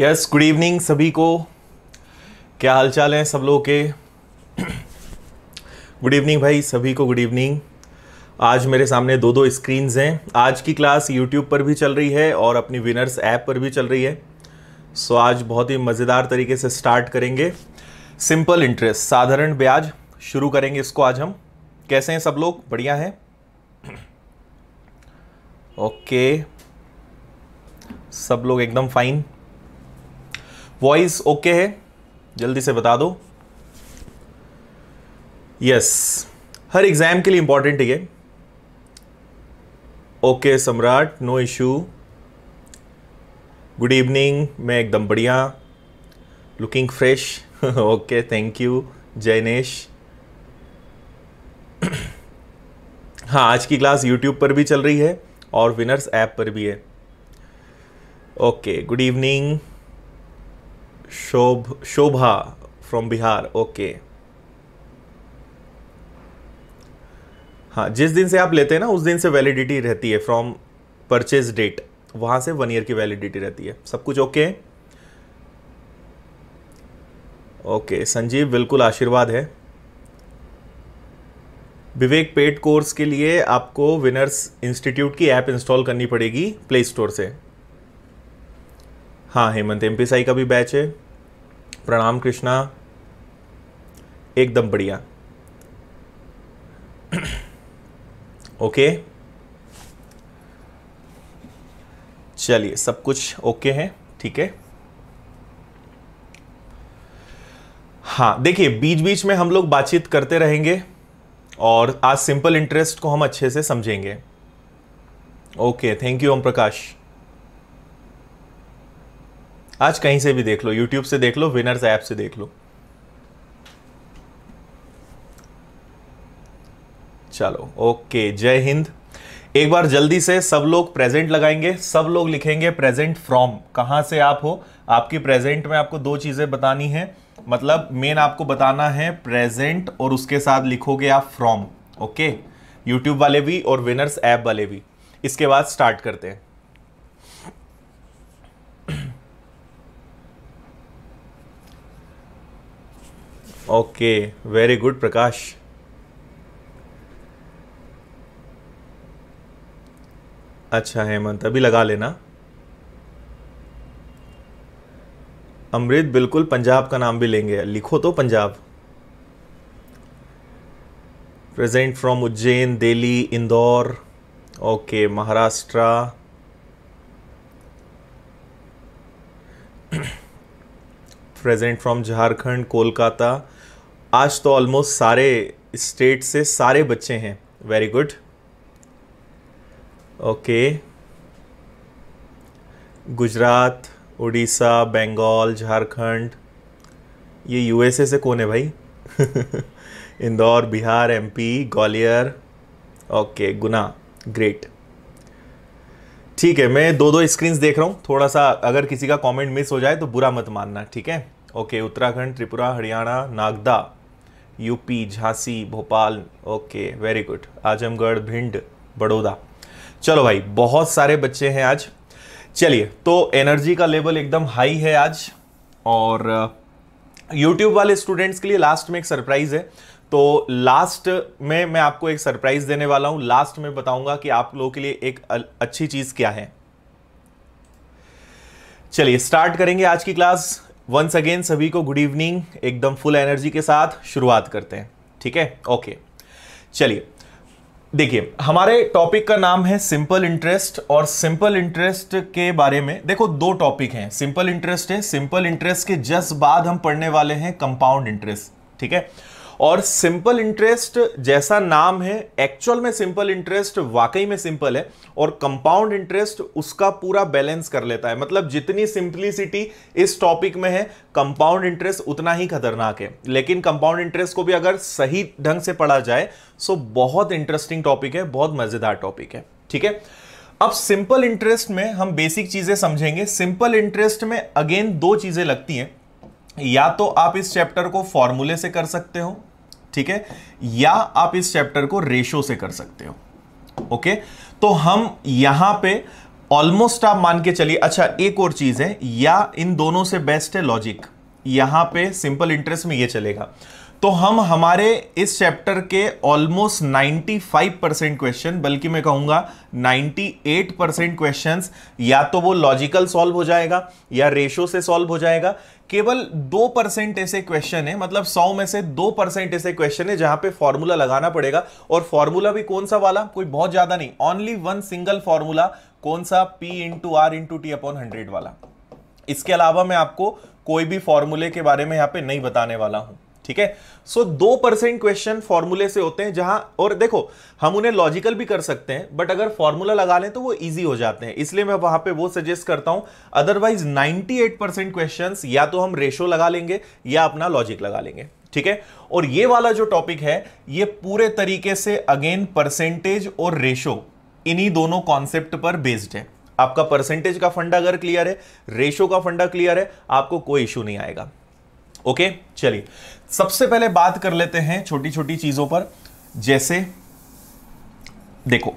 Yes good evening सभी को क्या हाल चाल हैं सब लोग के गुड इवनिंग भाई सभी को गुड इवनिंग आज मेरे सामने दो दो स्क्रीन्स हैं आज की क्लास यूट्यूब पर भी चल रही है और अपनी विनर्स ऐप पर भी चल रही है सो आज बहुत ही मज़ेदार तरीके से स्टार्ट करेंगे सिंपल इंटरेस्ट साधारण ब्याज शुरू करेंगे इसको आज हम कैसे हैं सब लोग बढ़िया हैं ओके सब लोग एकदम फाइन वॉइस ओके है जल्दी से बता दो यस yes. हर एग्जाम के लिए इंपॉर्टेंट है ये ओके सम्राट नो इशू गुड इवनिंग मैं एकदम बढ़िया looking fresh okay thank you Jaynesh हाँ आज की क्लास यूट्यूब पर भी चल रही है और विनर्स ऐप पर भी है ओके गुड इवनिंग शोभ शोभा फ्रॉम बिहार ओके हाँ जिस दिन से आप लेते हैं ना उस दिन से वैलिडिटी रहती है फ्रॉम परचेज डेट वहां से वन ईयर की वैलिडिटी रहती है सब कुछ ओके ओके संजीव बिल्कुल आशीर्वाद है विवेक पेड कोर्स के लिए आपको विनर्स इंस्टीट्यूट की ऐप इंस्टॉल करनी पड़ेगी प्ले स्टोर से हाँ हेमंत एम साई का भी बैच है प्रणाम कृष्णा एकदम बढ़िया ओके चलिए सब कुछ ओके है ठीक है हाँ देखिए बीच बीच में हम लोग बातचीत करते रहेंगे और आज सिंपल इंटरेस्ट को हम अच्छे से समझेंगे okay thank you Om Prakash आज कहीं से भी देख लो यूट्यूब से देख लो विनर्स ऐप से देख लो चलो ओके जय हिंद एक बार जल्दी से सब लोग प्रेजेंट लगाएंगे सब लोग लिखेंगे प्रेजेंट फ्रॉम कहां से आप हो आपकी प्रेजेंट में आपको दो चीज़ें बतानी है मतलब मेन आपको बताना है प्रेजेंट और उसके साथ लिखोगे आप फ्रॉम ओके यूट्यूब वाले भी और विनर्स ऐप वाले भी इसके बाद स्टार्ट करते हैं ओके वेरी गुड प्रकाश अच्छा हेमंत अभी लगा लेना अमृत बिल्कुल पंजाब का नाम भी लेंगे लिखो तो Punjab present from Ujjain Delhi Indore okay Maharashtra present from Jharkhand Kolkata आज तो ऑलमोस्ट सारे स्टेट से सारे बच्चे हैं very good okay Gujarat Orissa Bengal Jharkhand ये यूएसए से कौन है भाई Indore Bihar MP Gwalior okay Guna great ठीक है मैं दो दो स्क्रीन देख रहा हूँ थोड़ा सा अगर किसी का कमेंट मिस हो जाए तो बुरा मत मानना ठीक है okay Uttarakhand Tripura Haryana Nagda UP Jhansi Bhopal okay very good Azamgarh Bhind Baroda चलो भाई बहुत सारे बच्चे हैं आज चलिए तो एनर्जी का लेवल एकदम हाई है आज और यूट्यूब वाले स्टूडेंट्स के लिए लास्ट में एक सरप्राइज़ है तो लास्ट में मैं आपको एक सरप्राइज़ देने वाला हूं लास्ट में बताऊंगा कि आप लोगों के लिए एक अच्छी चीज़ क्या है चलिए स्टार्ट करेंगे आज की क्लास वंस अगेन सभी को गुड इवनिंग एकदम फुल एनर्जी के साथ शुरुआत करते हैं ठीक है ओके चलिए देखिए हमारे टॉपिक का नाम है सिंपल इंटरेस्ट और सिंपल इंटरेस्ट के बारे में देखो दो टॉपिक हैं सिंपल इंटरेस्ट है सिंपल इंटरेस्ट के जस्ट बाद हम पढ़ने वाले हैं कंपाउंड इंटरेस्ट ठीक है और सिंपल इंटरेस्ट जैसा नाम है एक्चुअल में सिंपल इंटरेस्ट वाकई में सिंपल है और कंपाउंड इंटरेस्ट उसका पूरा बैलेंस कर लेता है मतलब जितनी सिंपलिसिटी इस टॉपिक में है कंपाउंड इंटरेस्ट उतना ही खतरनाक है लेकिन कंपाउंड इंटरेस्ट को भी अगर सही ढंग से पढ़ा जाए सो बहुत इंटरेस्टिंग टॉपिक है बहुत मजेदार टॉपिक है ठीक है अब सिंपल इंटरेस्ट में हम बेसिक चीजें समझेंगे सिंपल इंटरेस्ट में अगेन दो चीजें लगती हैं या तो आप इस चैप्टर को फॉर्मूले से कर सकते हो ठीक है या आप इस चैप्टर को रेशो से कर सकते हो ओके तो हम यहां पे ऑलमोस्ट आप मान के चलिए अच्छा एक और चीज है या इन दोनों से बेस्ट है लॉजिक यहां पे सिंपल इंटरेस्ट में ये चलेगा तो हम हमारे इस चैप्टर के ऑलमोस्ट 95 परसेंट क्वेश्चन बल्कि मैं कहूंगा 98 परसेंट क्वेश्चन या तो वो लॉजिकल सॉल्व हो जाएगा या रेशो से सॉल्व हो जाएगा केवल दो परसेंट ऐसे क्वेश्चन है मतलब सौ में से दो परसेंट ऐसे क्वेश्चन है जहां पे फॉर्मूला लगाना पड़ेगा और फॉर्मूला भी कौन सा वाला कोई बहुत ज्यादा नहीं ओनली वन सिंगल फॉर्मूला कौन सा P into R into T upon hundred वाला इसके अलावा मैं आपको कोई भी फॉर्मूले के बारे में यहां पे नहीं बताने वाला हूं ठीक है सो दो परसेंट क्वेश्चन फॉर्मूले से होते हैं जहां और देखो हम उन्हें लॉजिकल भी कर सकते हैं बट अगर फॉर्मूला लगा लें तो वो इजी हो जाते हैं इसलिए मैं वहां पे वो सजेस्ट करता हूं अदरवाइज 98 परसेंट क्वेश्चन या तो हम रेशो लगा लेंगे या अपना लॉजिक लगा लेंगे ठीक है और ये वाला जो टॉपिक है ये पूरे तरीके से अगेन परसेंटेज और रेशो इन्हीं दोनों कॉन्सेप्ट पर बेस्ड है आपका परसेंटेज का फंडा अगर क्लियर है रेशो का फंडा क्लियर है आपको कोई इश्यू नहीं आएगा ओके चलिए सबसे पहले बात कर लेते हैं छोटी छोटी चीजों पर जैसे देखो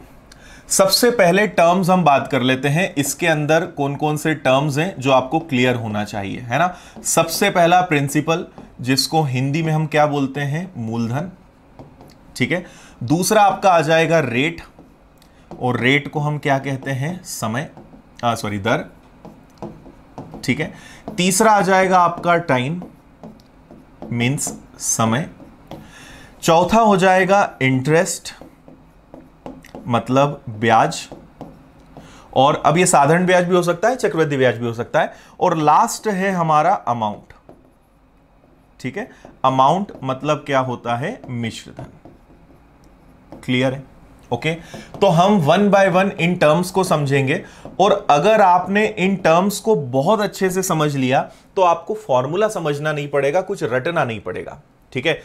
सबसे पहले टर्म्स हम बात कर लेते हैं इसके अंदर कौन कौन से टर्म्स हैं जो आपको क्लियर होना चाहिए है ना सबसे पहला प्रिंसिपल जिसको हिंदी में हम क्या बोलते हैं मूलधन ठीक है दूसरा आपका आ जाएगा रेट और रेट को हम क्या कहते हैं समय सॉरी दर ठीक है तीसरा आ जाएगा आपका टाइम मीन्स समय चौथा हो जाएगा इंटरेस्ट मतलब ब्याज और अब ये साधारण ब्याज भी हो सकता है चक्रवृद्धि ब्याज भी हो सकता है और लास्ट है हमारा अमाउंट ठीक है अमाउंट मतलब क्या होता है मिश्रधन क्लियर है ओके तो हम वन बाय वन इन टर्म्स को समझेंगे और अगर आपने इन टर्म्स को बहुत अच्छे से समझ लिया तो आपको फॉर्मूला समझना नहीं पड़ेगा कुछ रटना नहीं पड़ेगा ठीक है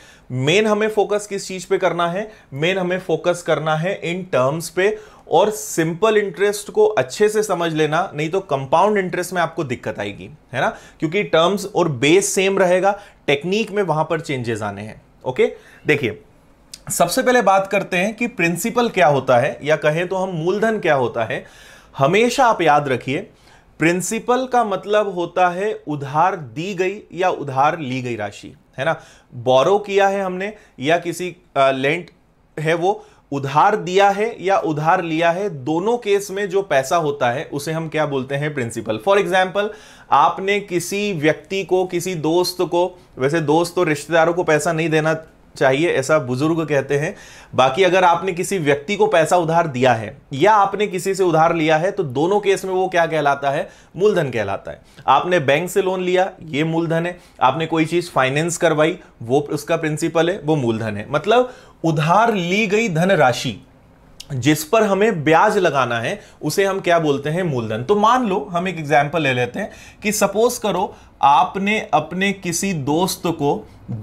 मेन हमें फोकस किस चीज पे करना है मेन हमें फोकस करना है इन टर्म्स पे और सिंपल इंटरेस्ट को अच्छे से समझ लेना नहीं तो कंपाउंड इंटरेस्ट में आपको दिक्कत आएगी है ना क्योंकि टर्म्स और बेस सेम रहेगा टेक्निक में वहां पर चेंजेस आने हैं ओके देखिए सबसे पहले बात करते हैं कि प्रिंसिपल क्या होता है या कहें तो हम मूलधन क्या होता है हमेशा आप याद रखिए प्रिंसिपल का मतलब होता है उधार दी गई या उधार ली गई राशि है ना बोरो किया है हमने या किसी लेंट है वो उधार दिया है या उधार लिया है दोनों केस में जो पैसा होता है उसे हम क्या बोलते हैं प्रिंसिपल फॉर एग्जाम्पल आपने किसी व्यक्ति को किसी दोस्त को वैसे दोस्त और तो रिश्तेदारों को पैसा नहीं देना चाहिए ऐसा बुजुर्ग कहते हैं बाकी अगर आपने किसी व्यक्ति को पैसा उधार दिया है या आपने किसी से उधार लिया है तो दोनों केस में वो क्या कहलाता है मूलधन कहलाता है आपने बैंक से लोन लिया ये मूलधन है आपने कोई चीज फाइनेंस करवाई वो उसका प्रिंसिपल है वो मूलधन है मतलब उधार ली गई धनराशि जिस पर हमें ब्याज लगाना है उसे हम क्या बोलते हैं मूलधन तो मान लो हम एक एग्जाम्पल ले लेते हैं कि सपोज करो आपने अपने किसी दोस्त को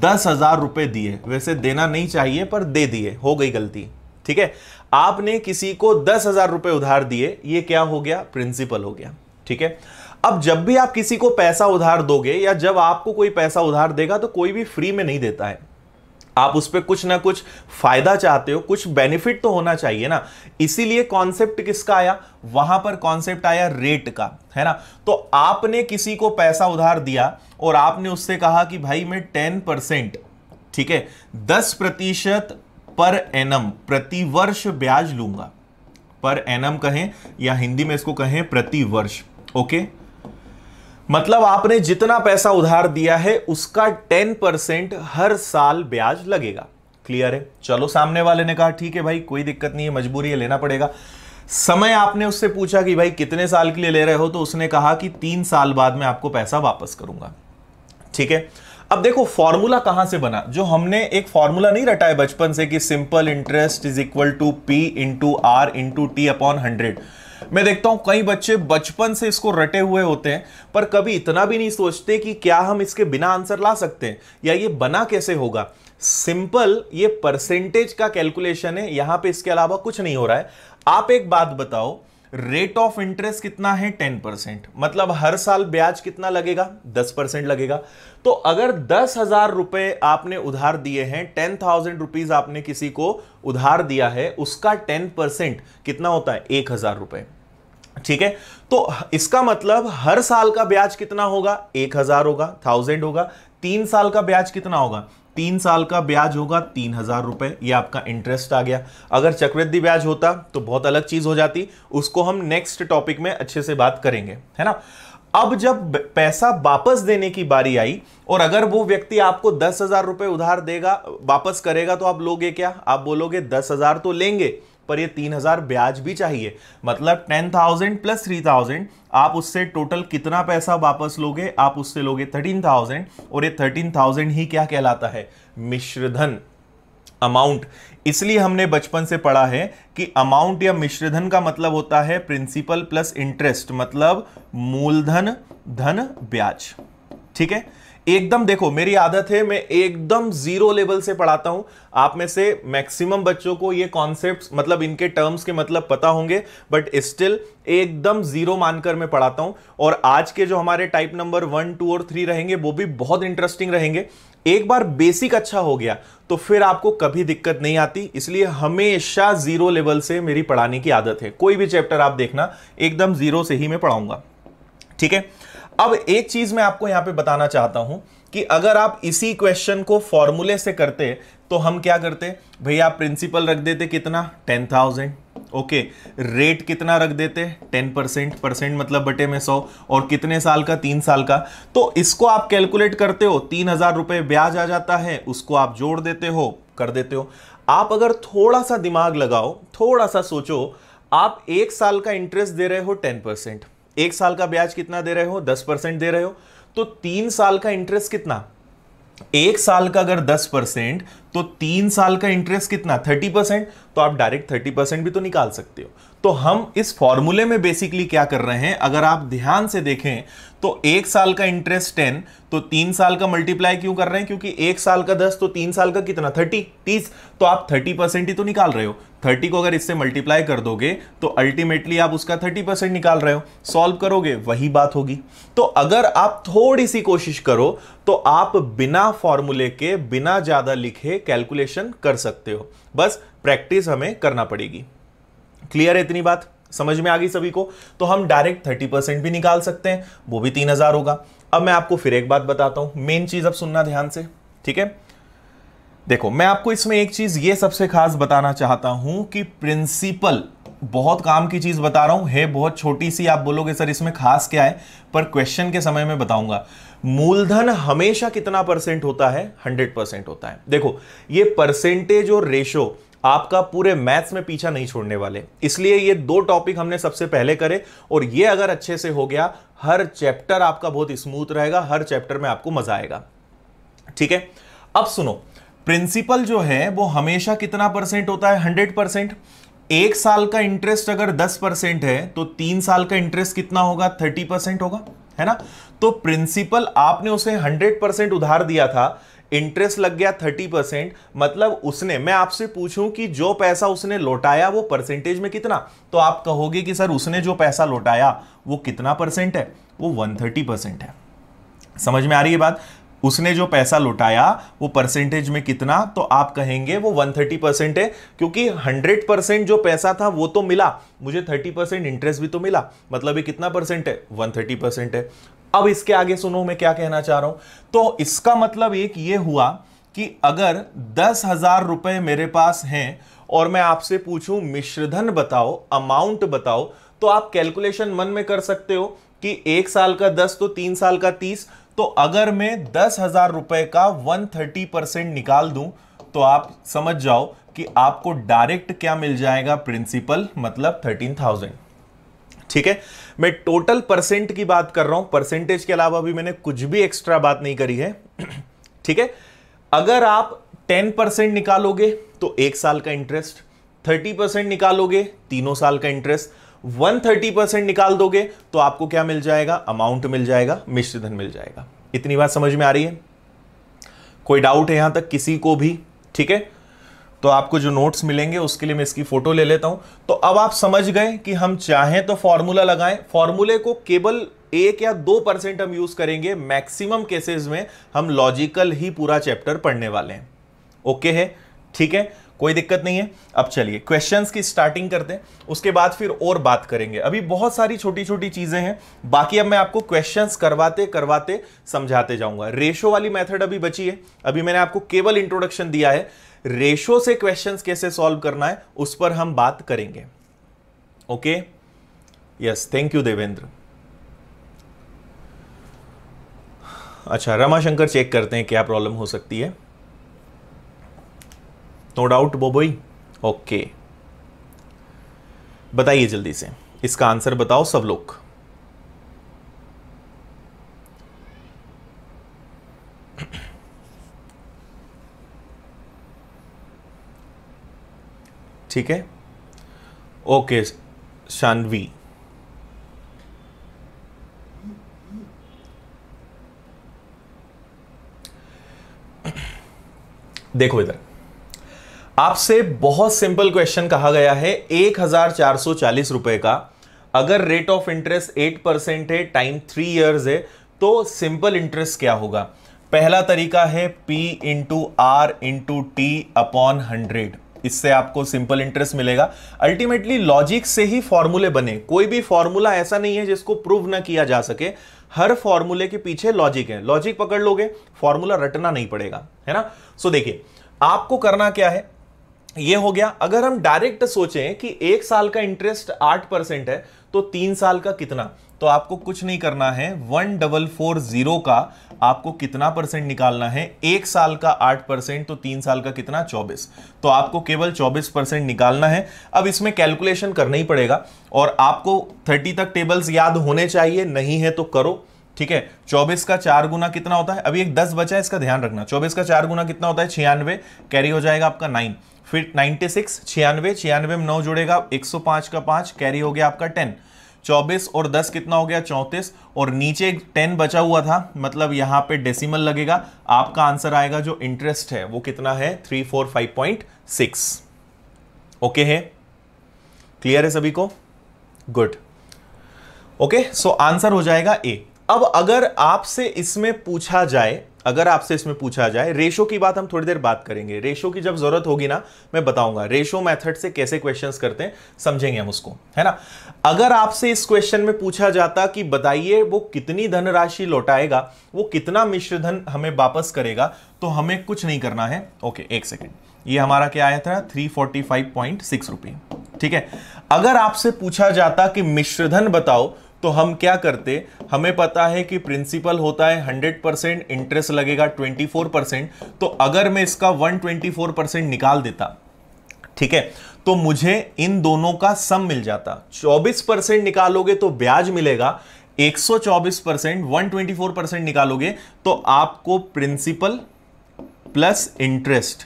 दस हजार रुपए दिए वैसे देना नहीं चाहिए पर दे दिए हो गई गलती ठीक है आपने किसी को दस हजार रुपये उधार दिए ये क्या हो गया प्रिंसिपल हो गया ठीक है अब जब भी आप किसी को पैसा उधार दोगे या जब आपको कोई पैसा उधार देगा तो कोई भी फ्री में नहीं देता है आप उस पर कुछ ना कुछ फायदा चाहते हो कुछ बेनिफिट तो होना चाहिए ना इसीलिए कॉन्सेप्ट किसका आया वहां पर कॉन्सेप्ट आया रेट का है ना तो आपने किसी को पैसा उधार दिया और आपने उससे कहा कि भाई मैं टेन परसेंट ठीक है दस प्रतिशत पर एनम प्रतिवर्ष ब्याज लूंगा पर एनम कहें या हिंदी में इसको कहें प्रतिवर्ष ओके okay? मतलब आपने जितना पैसा उधार दिया है उसका टेन परसेंट हर साल ब्याज लगेगा क्लियर है चलो सामने वाले ने कहा ठीक है भाई कोई दिक्कत नहीं है मजबूरी है लेना पड़ेगा समय आपने उससे पूछा कि भाई कितने साल के लिए ले रहे हो तो उसने कहा कि तीन साल बाद में आपको पैसा वापस करूंगा ठीक है अब देखो फॉर्मूला कहां से बना जो हमने एक फॉर्मूला नहीं रटा है बचपन से कि simple interest is equal to P into R into T upon hundred मैं देखता हूं कई बच्चे बचपन से इसको रटे हुए होते हैं पर कभी इतना भी नहीं सोचते कि क्या हम इसके बिना आंसर ला सकते हैं या ये बना कैसे होगा सिंपल ये परसेंटेज का कैलकुलेशन है यहां पे इसके अलावा कुछ नहीं हो रहा है आप एक बात बताओ रेट ऑफ इंटरेस्ट कितना है टेन परसेंट मतलब हर साल ब्याज कितना लगेगा दस परसेंट लगेगा तो अगर दस हजार रुपए आपने उधार दिए हैं टेन थाउजेंड रुपीज आपने किसी को उधार दिया है उसका टेन परसेंट कितना होता है एक हजार रुपए ठीक है तो इसका मतलब हर साल का ब्याज कितना होगा एक हजार होगा थाउजेंड होगा तीन साल का ब्याज कितना होगा तीन साल का ब्याज होगा तीन हजार रुपए ये आपका इंटरेस्ट आ गया अगर चक्रवृद्धि ब्याज होता तो बहुत अलग चीज हो जाती उसको हम नेक्स्ट टॉपिक में अच्छे से बात करेंगे है ना अब जब पैसा वापस देने की बारी आई और अगर वो व्यक्ति आपको दस हजार रुपए उधार देगा वापस करेगा तो आप लोगे क्या आप बोलोगे दस हजार तो लेंगे पर ये तीन हजार ब्याज भी चाहिए मतलब ten thousand plus three thousand आप उससे टोटल कितना पैसा वापस लोगे आप उससे लोगे थर्टीन थाउजेंड और ये थर्टीन थाउजेंड ही क्या कहलाता है मिश्रधन अमाउंट इसलिए हमने बचपन से पढ़ा है कि अमाउंट या मिश्रधन का मतलब होता है प्रिंसिपल प्लस इंटरेस्ट मतलब मूलधन धन ब्याज ठीक है एकदम देखो मेरी आदत है मैं एकदम जीरो लेवल से पढ़ाता हूं आप में से मैक्सिमम बच्चों को ये कॉन्सेप्ट मतलब इनके टर्म्स के मतलब पता होंगे बट स्टिल एकदम जीरो मानकर मैं पढ़ाता हूं और आज के जो हमारे टाइप नंबर वन टू और थ्री रहेंगे वो भी बहुत इंटरेस्टिंग रहेंगे एक बार बेसिक अच्छा हो गया तो फिर आपको कभी दिक्कत नहीं आती इसलिए हमेशा जीरो लेवल से मेरी पढ़ाने की आदत है कोई भी चैप्टर आप देखना एकदम जीरो से ही मैं पढ़ाऊंगा ठीक है अब एक चीज मैं आपको यहां पे बताना चाहता हूं कि अगर आप इसी क्वेश्चन को फॉर्मूले से करते तो हम क्या करते भैया आप प्रिंसिपल रख देते कितना टेन थाउजेंड ओके रेट कितना रख देते टेन परसेंट परसेंट मतलब बटे में सौ और कितने साल का तीन साल का तो इसको आप कैलकुलेट करते हो तीन हजार रुपये ब्याज आ जाता है उसको आप जोड़ देते हो कर देते हो आप अगर थोड़ा सा दिमाग लगाओ थोड़ा सा सोचो आप एक साल का इंटरेस्ट दे रहे हो टेन परसेंट एक साल का ब्याज कितना दे रहे हो दस परसेंट दे रहे हो तो तीन साल का इंटरेस्ट कितना एक साल का अगर दस परसेंट तो तीन साल का इंटरेस्ट कितना थर्टी परसेंट तो आप डायरेक्ट थर्टी परसेंट भी तो निकाल सकते हो तो हम इस फॉर्मूले में बेसिकली क्या कर रहे हैं अगर आप ध्यान से देखें तो एक साल का इंटरेस्ट टेन तो तीन साल का मल्टीप्लाई क्यों कर रहे हैं क्योंकि एक साल का दस तो तीन साल का कितना थर्टी तीस तो आप थर्टी परसेंट ही तो निकाल रहे हो थर्टी को अगर इससे मल्टीप्लाई कर दोगे तो अल्टीमेटली आप उसका थर्टी परसेंट निकाल रहे हो सॉल्व करोगे वही बात होगी तो अगर आप थोड़ी सी कोशिश करो तो आप बिना फॉर्मूले के बिना ज्यादा लिखे कैलकुलेशन कर सकते हो बस प्रैक्टिस हमें करना पड़ेगी क्लियर है इतनी बात समझ में आ गई सभी को तो हम डायरेक्ट थर्टी परसेंट भी निकाल सकते हैं वो भी तीन हजार होगा अब मैं आपको फिर एक बात बताता हूं मेन चीज अब सुनना ध्यान से ठीक है देखो मैं आपको इसमें एक चीज ये सबसे खास बताना चाहता हूं कि प्रिंसिपल बहुत काम की चीज़ बता रहा हूं है बहुत छोटी सी आप बोलोगे सर इसमें खास क्या है पर क्वेश्चन के समय में बताऊंगा मूलधन हमेशा कितना परसेंट होता है हंड्रेड परसेंट होता है देखो ये परसेंटेज और रेशो आपका पूरे मैथ्स में पीछा नहीं छोड़ने वाले इसलिए ये दो टॉपिक हमने सबसे पहले करे और ये अगर अच्छे से हो गया हर चैप्टर आपका बहुत स्मूथ रहेगा हर चैप्टर में आपको मजा आएगा ठीक है अब सुनो प्रिंसिपल जो है वो हमेशा कितना परसेंट होता है हंड्रेड परसेंट एक साल का इंटरेस्ट अगर दस परसेंट है तो तीन साल का इंटरेस्ट कितना होगा थर्टी परसेंट होगा है ना तो प्रिंसिपल आपने उसे हंड्रेड परसेंट उधार दिया था इंटरेस्ट लग गया थर्टी परसेंट मतलब उसने मैं आपसे पूछूं कि जो पैसा उसने लौटाया वो परसेंटेज में कितना तो आप कहोगे कि सर उसने जो पैसा लौटाया वो कितना परसेंट है वो वन थर्टी परसेंट है समझ में आ रही है बात उसने जो पैसा लुटाया वो परसेंटेज में कितना तो आप कहेंगे वो 130 परसेंट है क्योंकि 100 परसेंट जो पैसा था वो तो मिला मुझे 30 परसेंट इंटरेस्ट भी तो मिला मतलब ये कितना परसेंट है 130 परसेंट है अब इसके आगे सुनो मैं क्या कहना चाह रहा हूं तो इसका मतलब एक ये हुआ कि अगर दस हजार रुपए मेरे पास हैं और मैं आपसे पूछूं मिश्रधन बताओ अमाउंट बताओ तो आप कैलकुलेशन मन में कर सकते हो कि एक साल का दस तो तीन साल का तीस तो अगर मैं दस हजार रुपए का वन थर्टी परसेंट निकाल दूं तो आप समझ जाओ कि आपको डायरेक्ट क्या मिल जाएगा प्रिंसिपल मतलब थर्टीन थाउजेंड ठीक है मैं टोटल परसेंट की बात कर रहा हूं परसेंटेज के अलावा भी मैंने कुछ भी एक्स्ट्रा बात नहीं करी है ठीक है अगर आप टेन परसेंट निकालोगे तो एक साल का इंटरेस्ट थर्टी परसेंट निकालोगे तीनों साल का इंटरेस्ट 130 परसेंट निकाल दोगे तो आपको क्या मिल जाएगा अमाउंट मिल जाएगा मिश्र धन मिल जाएगा इतनी बात समझ में आ रही है कोई डाउट है यहां तक किसी को भी ठीक है तो आपको जो नोट्स मिलेंगे उसके लिए मैं इसकी फोटो ले लेता हूं तो अब आप समझ गए कि हम चाहें तो फॉर्मूला लगाएं फॉर्मूले को केवल एक या दो परसेंट हम यूज करेंगे मैक्सिमम केसेस में हम लॉजिकल ही पूरा चैप्टर पढ़ने वाले हैं ओके है ठीक है कोई दिक्कत नहीं है अब चलिए क्वेश्चंस की स्टार्टिंग करते हैं उसके बाद फिर और बात करेंगे अभी बहुत सारी छोटी छोटी चीज़ें हैं बाकी अब मैं आपको क्वेश्चंस करवाते करवाते समझाते जाऊंगा रेशो वाली मेथड अभी बची है अभी मैंने आपको केवल इंट्रोडक्शन दिया है रेशो से क्वेश्चन कैसे सॉल्व करना है उस पर हम बात करेंगे okay yes thank you Devendra अच्छा रमाशंकर चेक करते हैं क्या प्रॉब्लम हो सकती है नो डाउट बोबोई ओके बताइए जल्दी से इसका आंसर बताओ सब लोग ठीक है ओके शानवी देखो इधर आपसे बहुत सिंपल क्वेश्चन कहा गया है एक हजार चार सौ चालीस रुपए का अगर rate of interest eight percent है टाइम थ्री इयर्स है तो सिंपल इंटरेस्ट क्या होगा पहला तरीका है P into R into T upon hundred इससे आपको सिंपल इंटरेस्ट मिलेगा अल्टीमेटली लॉजिक से ही फॉर्मूले बने कोई भी फॉर्मूला ऐसा नहीं है जिसको प्रूव ना किया जा सके हर फॉर्मूले के पीछे लॉजिक है लॉजिक पकड़ लोगे फॉर्मूला रटना नहीं पड़ेगा है ना सो so देखिए आपको करना क्या है ये हो गया अगर हम डायरेक्ट सोचें कि एक साल का इंटरेस्ट आठ परसेंट है तो तीन साल का कितना तो आपको कुछ नहीं करना है वन डबल फोर जीरो का आपको कितना परसेंट निकालना है एक साल का आठ परसेंट तो तीन साल का कितना चौबीस तो आपको केवल चौबीस परसेंट निकालना है अब इसमें कैलकुलेशन करना ही पड़ेगा और आपको थर्टी तक टेबल्स याद होने चाहिए नहीं है तो करो ठीक है चौबीस का चार गुना कितना होता है अभी एक दस बचा है इसका ध्यान रखना चौबीस का चार गुना कितना होता है छियानवे कैरी हो जाएगा आपका नाइन फिर 96 सिक्स छियानवे छियानवे में नौ जुड़ेगा 105 का पांच कैरी हो गया आपका 10 चौबीस और 10 कितना हो गया 34 और नीचे 10 बचा हुआ था मतलब यहाँ पे डेसिमल लगेगा आपका आंसर आएगा जो इंटरेस्ट है वो कितना है 345.6 ओके है क्लियर है सभी को गुड ओके सो आंसर हो जाएगा ए अब अगर आपसे इसमें पूछा जाए अगर आपसे इसमें पूछा जाए रेशो की बात हम थोड़ी देर बात करेंगे रेशो की जब जरूरत होगी ना मैं बताऊंगा रेशो मेथड से कैसे क्वेश्चंस करते हैं समझेंगे हम उसको है ना अगर आपसे इस क्वेश्चन में पूछा जाता कि बताइए वो कितनी धनराशि लौटाएगा वो कितना मिश्र धन हमें वापस करेगा तो हमें कुछ नहीं करना है ओके एक सेकेंड ये हमारा क्या आया था थ्री फोर्टी ठीक है अगर आपसे पूछा जाता कि मिश्रधन बताओ तो हम क्या करते हमें पता है कि प्रिंसिपल होता है हंड्रेड परसेंट इंटरेस्ट लगेगा ट्वेंटी फोर परसेंट तो अगर मैं इसका वन ट्वेंटी फोर परसेंट निकाल देता ठीक है तो मुझे इन दोनों का सम मिल जाता 24 परसेंट निकालोगे तो ब्याज मिलेगा 124 परसेंट वन परसेंट निकालोगे तो आपको प्रिंसिपल प्लस इंटरेस्ट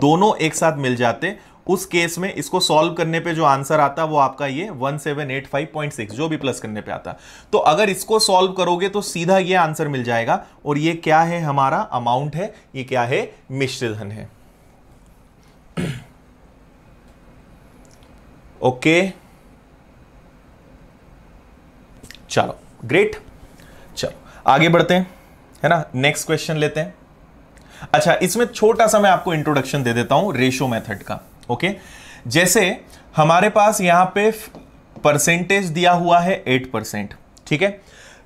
दोनों एक साथ मिल जाते उस केस में इसको सॉल्व करने पे जो आंसर आता वो आपका ये 1785.6 जो भी प्लस करने पे आता तो अगर इसको सॉल्व करोगे तो सीधा ये आंसर मिल जाएगा और ये क्या है हमारा अमाउंट है ये क्या है मिश्र धन है ओके चलो ग्रेट चलो आगे बढ़ते हैं है ना नेक्स्ट क्वेश्चन लेते हैं अच्छा इसमें छोटा सा मैं आपको इंट्रोडक्शन दे देता हूं रेशो मेथड का ओके जैसे हमारे पास यहां पे परसेंटेज दिया हुआ है एट परसेंट ठीक है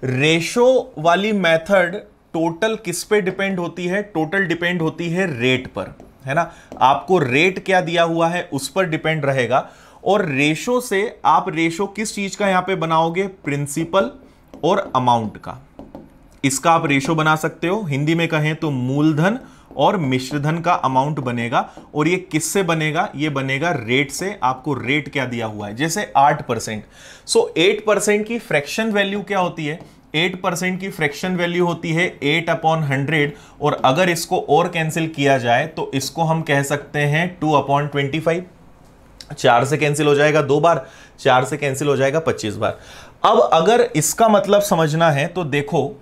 रेशो वाली मेथड टोटल किस पे डिपेंड होती है टोटल डिपेंड होती है रेट पर है ना आपको रेट क्या दिया हुआ है उस पर डिपेंड रहेगा और रेशो से आप रेशो किस चीज का यहां पे बनाओगे प्रिंसिपल और अमाउंट का इसका आप रेशो बना सकते हो हिंदी में कहें तो मूलधन और मिश्रधन का अमाउंट बनेगा और ये किससे बनेगा ये बनेगा रेट से आपको रेट क्या दिया हुआ है जैसे आठ परसेंट सो एट परसेंट की फ्रैक्शन वैल्यू क्या होती है एट परसेंट की फ्रैक्शन वैल्यू होती है एट अपॉन हंड्रेड और अगर इसको और कैंसिल किया जाए तो इसको हम कह सकते हैं टू अपॉन ट्वेंटी फाइव चार से कैंसिल हो जाएगा दो बार चार से कैंसिल हो जाएगा पच्चीस बार अब अगर इसका मतलब समझना है तो देखो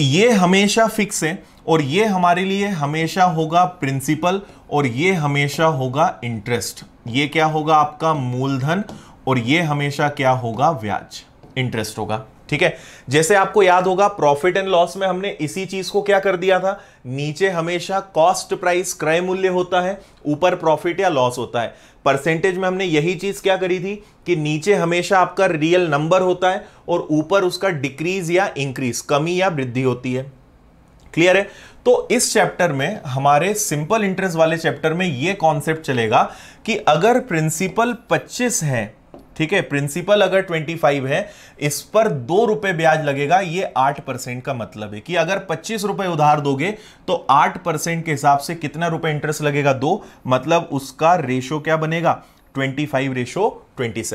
ये हमेशा फिक्स है और ये हमारे लिए हमेशा होगा प्रिंसिपल और ये हमेशा होगा इंटरेस्ट ये क्या होगा आपका मूलधन और ये हमेशा क्या होगा ब्याज इंटरेस्ट होगा ठीक है जैसे आपको याद होगा प्रॉफिट एंड लॉस में हमने इसी चीज को क्या कर दिया था नीचे हमेशा कॉस्ट प्राइस क्रय मूल्य होता है ऊपर प्रॉफिट या लॉस होता है परसेंटेज में हमने यही चीज क्या करी थी कि नीचे हमेशा आपका रियल नंबर होता है और ऊपर उसका डिक्रीज या इंक्रीज कमी या वृद्धि होती है क्लियर है तो इस चैप्टर में हमारे सिंपल इंटरेस्ट वाले चैप्टर में यह कॉन्सेप्ट चलेगा कि अगर प्रिंसिपल 25 है ठीक है प्रिंसिपल अगर 25 है इस पर दो रुपए ब्याज लगेगा ये आठ परसेंट का मतलब है कि अगर पच्चीस रुपए उधार दोगे तो आठ परसेंट के हिसाब से कितना रुपए इंटरेस्ट लगेगा दो मतलब उसका रेशो क्या बनेगा 25 रेशो 27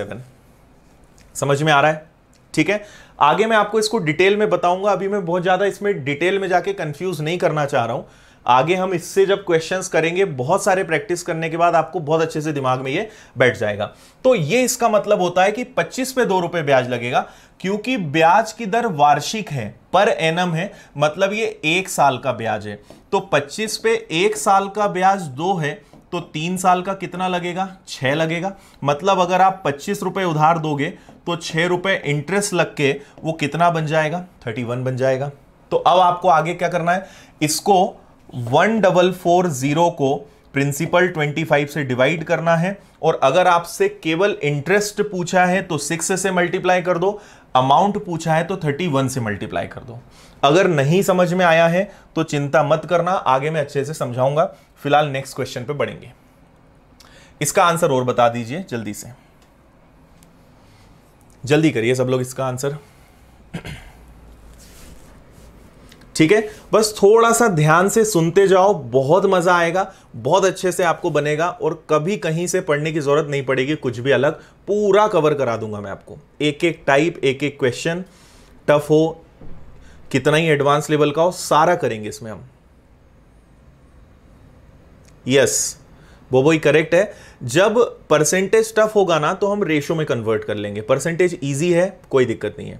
समझ में आ रहा है ठीक है आगे मैं आपको इसको डिटेल में बताऊंगा अभी मैं बहुत ज़्यादा इसमें डिटेल में जाके कंफ्यूज नहीं करना चाह रहा हूं आगे हम इससे जब क्वेश्चंस करेंगे बहुत सारे प्रैक्टिस करने के बाद आपको बहुत अच्छे से दिमाग में ये बैठ जाएगा तो ये इसका मतलब होता है कि 25 पे दो रुपए ब्याज लगेगा क्योंकि ब्याज की दर वार्षिक है पर एनम है मतलब ये एक साल का ब्याज है तो 25 पे एक साल का ब्याज दो है तो तीन साल का कितना लगेगा छह लगेगा मतलब अगर आप पच्चीस उधार दोगे तो छः रुपये इंटरेस्ट लग के वो कितना बन जाएगा थर्टी वन बन जाएगा तो अब आपको आगे क्या करना है इसको वन डबल फोर जीरो को प्रिंसिपल 25 से डिवाइड करना है और अगर आपसे केवल इंटरेस्ट पूछा है तो 6 से मल्टीप्लाई कर दो अमाउंट पूछा है तो 31 से मल्टीप्लाई कर दो अगर नहीं समझ में आया है तो चिंता मत करना आगे मैं अच्छे से समझाऊंगा फिलहाल नेक्स्ट क्वेश्चन पे बढ़ेंगे इसका आंसर और बता दीजिए जल्दी से जल्दी करिए सब लोग इसका आंसर ठीक है बस थोड़ा सा ध्यान से सुनते जाओ बहुत मजा आएगा बहुत अच्छे से आपको बनेगा और कभी कहीं से पढ़ने की जरूरत नहीं पड़ेगी कुछ भी अलग पूरा कवर करा दूंगा मैं आपको एक एक टाइप एक एक क्वेश्चन टफ हो कितना ही एडवांस लेवल का हो सारा करेंगे इसमें हम यस yes, बोबोई करेक्ट है जब परसेंटेज टफ होगा ना तो हम रेशो में कन्वर्ट कर लेंगे परसेंटेज ईजी है कोई दिक्कत नहीं है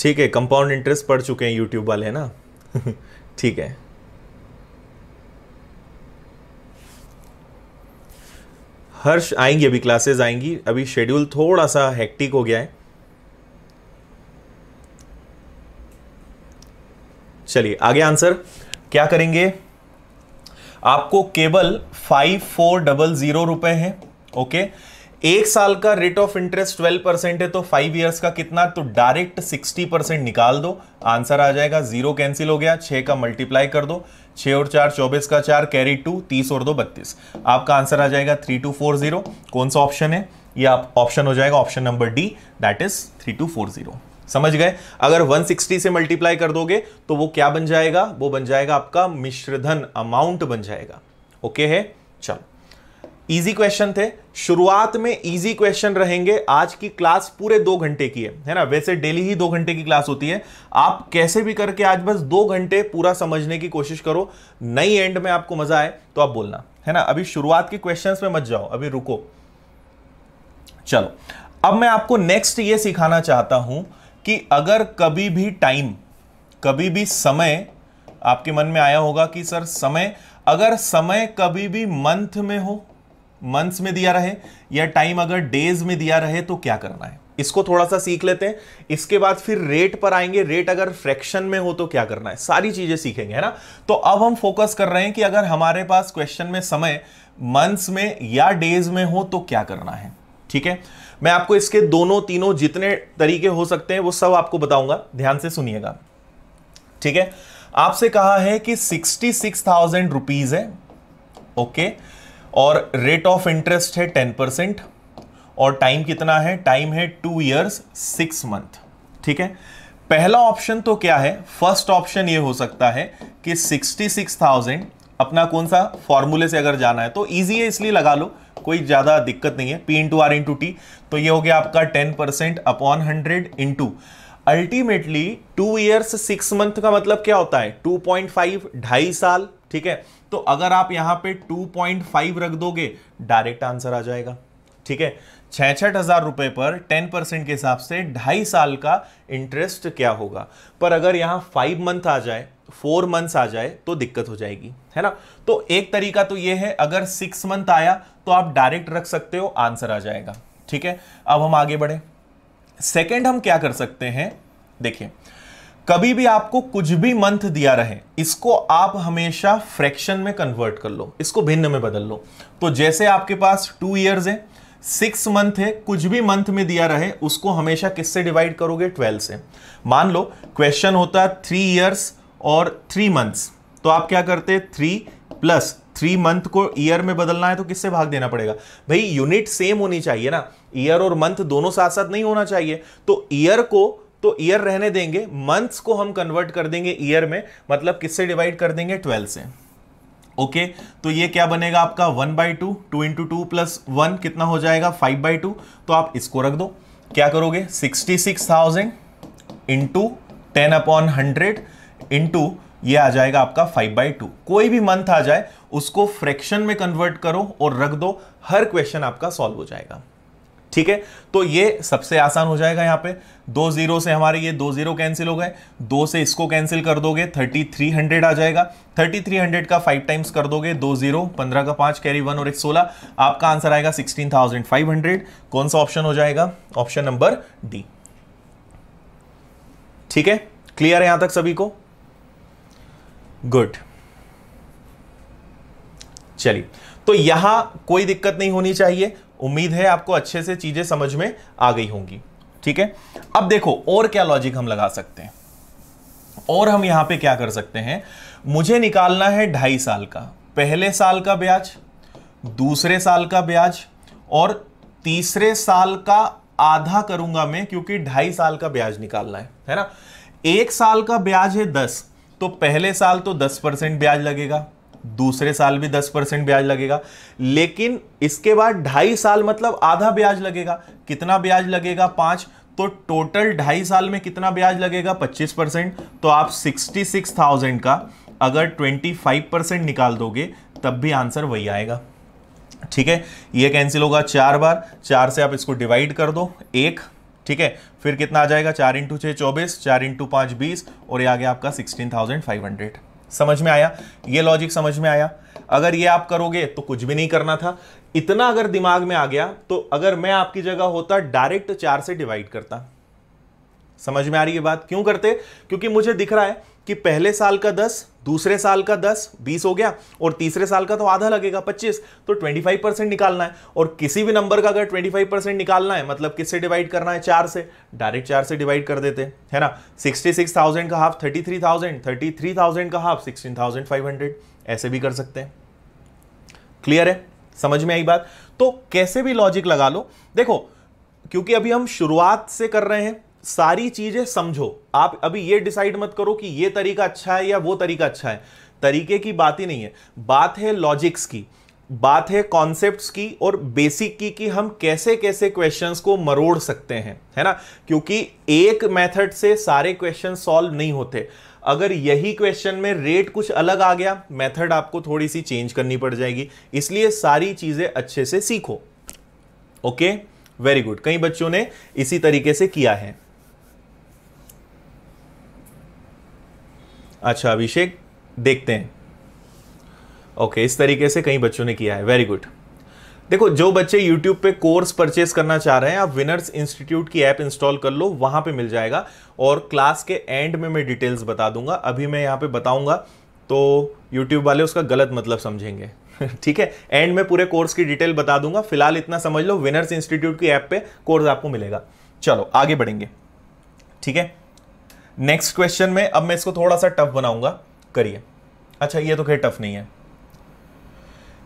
ठीक है कंपाउंड इंटरेस्ट पढ़ चुके हैं यूट्यूब वाले है ना ठीक है हर्ष आएंगी अभी क्लासेस आएंगी अभी शेड्यूल थोड़ा सा हेक्टिक हो गया है चलिए आगे आंसर क्या करेंगे आपको केवल फाइव फोर डबल जीरो रुपए है ओके एक साल का rate of interest twelve percent है तो फाइव ईयर्स का कितना तो डायरेक्ट सिक्सटी परसेंट निकाल दो आंसर आ जाएगा जीरो कैंसिल हो गया छह का मल्टीप्लाई कर दो छह और चार चौबीस का चार कैरी टू तीस और दो बत्तीस आपका आंसर आ जाएगा थ्री टू फोर जीरो कौन सा ऑप्शन है ये आप ऑप्शन हो जाएगा option number D that is three two four zero समझ गए अगर 160 से मल्टीप्लाई कर दोगे तो वो क्या बन जाएगा वो बन जाएगा आपका मिश्रधन अमाउंट बन जाएगा ओके है चलो इजी क्वेश्चन थे शुरुआत में इजी क्वेश्चन रहेंगे आज की क्लास पूरे दो घंटे की है है ना वैसे डेली ही दो घंटे की क्लास होती है आप कैसे भी करके आज बस दो घंटे पूरा समझने की कोशिश करो नई एंड में आपको मजा आए तो आप बोलना है ना अभी शुरुआत के क्वेश्चन में मत जाओ अभी रुको चलो अब मैं आपको नेक्स्ट ये सिखाना चाहता हूं कि अगर कभी भी टाइम कभी भी समय आपके मन में आया होगा कि सर समय अगर समय कभी भी मंथ में हो मंथ्स में दिया रहे या टाइम अगर डेज में दिया रहे तो क्या करना है इसको थोड़ा सा सीख लेते हैं इसके बाद फिर रेट पर आएंगे रेट अगर फ्रैक्शन में हो तो क्या करना है सारी चीजें सीखेंगे है ना तो अब हम फोकस कर रहे हैं कि अगर हमारे पास क्वेश्चन में समय मंथ्स में या डेज में हो तो क्या करना है ठीक है मैं आपको इसके दोनों तीनों जितने तरीके हो सकते हैं वो सब आपको बताऊंगा ध्यान से सुनिएगा ठीक है आपसे कहा है कि सिक्सटी सिक्स थाउजेंड रुपीज है ओके और रेट ऑफ इंटरेस्ट है टेन परसेंट और टाइम कितना है टाइम है टू ईयर्स सिक्स मंथ ठीक है पहला ऑप्शन तो क्या है फर्स्ट ऑप्शन ये हो सकता है कि सिक्सटी सिक्स थाउजेंड अपना कौन सा फॉर्मूले से अगर जाना है तो इजी है इसलिए लगा लो कोई ज़्यादा दिक्कत नहीं है P into R into T तो ये हो गया आपका ten percent upon hundred into ultimately two years six month का मतलब क्या होता है टू पॉइंट फाइव ढाई साल ठीक है तो अगर आप यहां पे 2.5 रख दोगे डायरेक्ट आंसर आ जाएगा ठीक है छठ हजार रुपए पर 10 परसेंट के हिसाब से ढाई साल का इंटरेस्ट क्या होगा पर अगर यहां फाइव मंथ आ जाए फोर मंथ्स आ जाए तो दिक्कत हो जाएगी है ना तो एक तरीका तो यह है अगर सिक्स मंथ आया तो आप डायरेक्ट रख सकते हो आंसर आ जाएगा ठीक है अब हम आगे बढ़े सेकेंड हम क्या कर सकते हैं देखिए कभी भी आपको कुछ भी मंथ दिया रहे इसको आप हमेशा फ्रैक्शन में कन्वर्ट कर लो इसको भिन्न में बदल लो तो जैसे आपके पास टू ईयर्स है सिक्स मंथ है कुछ भी मंथ में दिया रहे उसको हमेशा किससे डिवाइड करोगे ट्वेल्व से मान लो क्वेश्चन होता है थ्री ईयर्स और थ्री मंथ्स तो आप क्या करते थ्री प्लस थ्री मंथ को ईयर में बदलना है तो किससे भाग देना पड़ेगा भाई यूनिट सेम होनी चाहिए ना ईयर और मंथ दोनों साथ साथ नहीं होना चाहिए तो ईयर को तो ईयर रहने देंगे मंथ्स को हम कन्वर्ट कर देंगे ईयर में मतलब किससे डिवाइड कर देंगे ट्वेल्व से ओके okay, तो ये क्या बनेगा आपका one by two two into two plus one कितना हो जाएगा फाइव बाई टू तो आप इसको रख दो क्या करोगे sixty six thousand into ten upon hundred into ये आ जाएगा आपका फाइव बाई टू कोई भी मंथ आ जाए उसको फ्रैक्शन में कन्वर्ट करो और रख दो हर क्वेश्चन आपका सॉल्व हो जाएगा ठीक है तो ये सबसे आसान हो जाएगा यहां पे दो जीरो से हमारे ये दो जीरो कैंसिल हो गए दो से इसको कैंसिल कर दोगे थर्टी थ्री हंड्रेड आ जाएगा थर्टी थ्री हंड्रेड का फाइव टाइम्स कर दोगे दो जीरो पंद्रह का पांच कैरी वन और एक सोलह आपका आंसर आएगा सिक्सटीन थाउजेंड फाइव हंड्रेड कौन सा ऑप्शन हो जाएगा ऑप्शन नंबर डी ठीक है क्लियर है यहां तक सभी को गुड चलिए तो यहां कोई दिक्कत नहीं होनी चाहिए उम्मीद है आपको अच्छे से चीजें समझ में आ गई होंगी ठीक है अब देखो और क्या लॉजिक हम लगा सकते हैं और हम यहां पे क्या कर सकते हैं मुझे निकालना है ढाई साल का पहले साल का ब्याज दूसरे साल का ब्याज और तीसरे साल का आधा करूंगा मैं क्योंकि ढाई साल का ब्याज निकालना है है ना एक साल का ब्याज है दस तो पहले साल तो दस परसेंट ब्याज लगेगा दूसरे साल भी दस परसेंट ब्याज लगेगा लेकिन इसके बाद ढाई साल मतलब आधा ब्याज लगेगा कितना ब्याज लगेगा पांच तो टोटल ढाई साल में कितना ब्याज लगेगा पच्चीस परसेंट तो आप सिक्सटी सिक्स थाउजेंड का अगर ट्वेंटी फाइव परसेंट निकाल दोगे तब भी आंसर वही आएगा ठीक है ये कैंसिल होगा चार बार चार से आप इसको डिवाइड कर दो एक ठीक है फिर कितना आ जाएगा चार इंटू छः चौबीस चार इंटू पाँच बीस और ये आ गया आपका सिक्सटीन थाउजेंड फाइव हंड्रेड समझ में आया ये लॉजिक समझ में आया अगर ये आप करोगे तो कुछ भी नहीं करना था इतना अगर दिमाग में आ गया तो अगर मैं आपकी जगह होता डायरेक्ट चार से डिवाइड करता समझ में आ रही है बात क्यों करते क्योंकि मुझे दिख रहा है कि पहले साल का दस दूसरे साल का दस बीस हो गया और तीसरे साल का तो आधा लगेगा पच्चीस तो ट्वेंटी फाइव परसेंट निकालना है और किसी भी नंबर का अगर ट्वेंटी फाइव परसेंट निकालना है मतलब किससे डिवाइड करना है चार से डायरेक्ट चार से डिवाइड कर देते है ना सिक्सटी सिक्स थाउजेंड का half thirty three thousand thirty three thousand का half sixteen thousand five hundred ऐसे भी कर सकते हैं क्लियर है समझ में आई बात तो कैसे भी लॉजिक लगा लो देखो क्योंकि अभी हम शुरुआत से कर रहे हैं सारी चीजें समझो आप अभी ये डिसाइड मत करो कि ये तरीका अच्छा है या वो तरीका अच्छा है तरीके की बात ही नहीं है बात है लॉजिक्स की बात है कॉन्सेप्ट्स की और बेसिक की कि हम कैसे कैसे क्वेश्चंस को मरोड़ सकते हैं है ना क्योंकि एक मेथड से सारे क्वेश्चन सॉल्व नहीं होते अगर यही क्वेश्चन में रेट कुछ अलग आ गया मेथड आपको थोड़ी सी चेंज करनी पड़ जाएगी इसलिए सारी चीज़ें अच्छे से सीखो ओके वेरी गुड कई बच्चों ने इसी तरीके से किया है अच्छा अभिषेक देखते हैं ओके इस तरीके से कई बच्चों ने किया है वेरी गुड देखो जो बच्चे यूट्यूब पे कोर्स परचेस करना चाह रहे हैं आप विनर्स इंस्टीट्यूट की ऐप इंस्टॉल कर लो वहां पे मिल जाएगा और क्लास के एंड में मैं डिटेल्स बता दूंगा अभी मैं यहाँ पे बताऊंगा तो यूट्यूब वाले उसका गलत मतलब समझेंगे ठीक है एंड में पूरे कोर्स की डिटेल बता दूंगा फिलहाल इतना समझ लो विनर्स इंस्टीट्यूट की ऐप पे कोर्स आपको मिलेगा चलो आगे बढ़ेंगे ठीक है नेक्स्ट क्वेश्चन में अब मैं इसको थोड़ा सा टफ बनाऊंगा करिए अच्छा ये तो खैर टफ नहीं है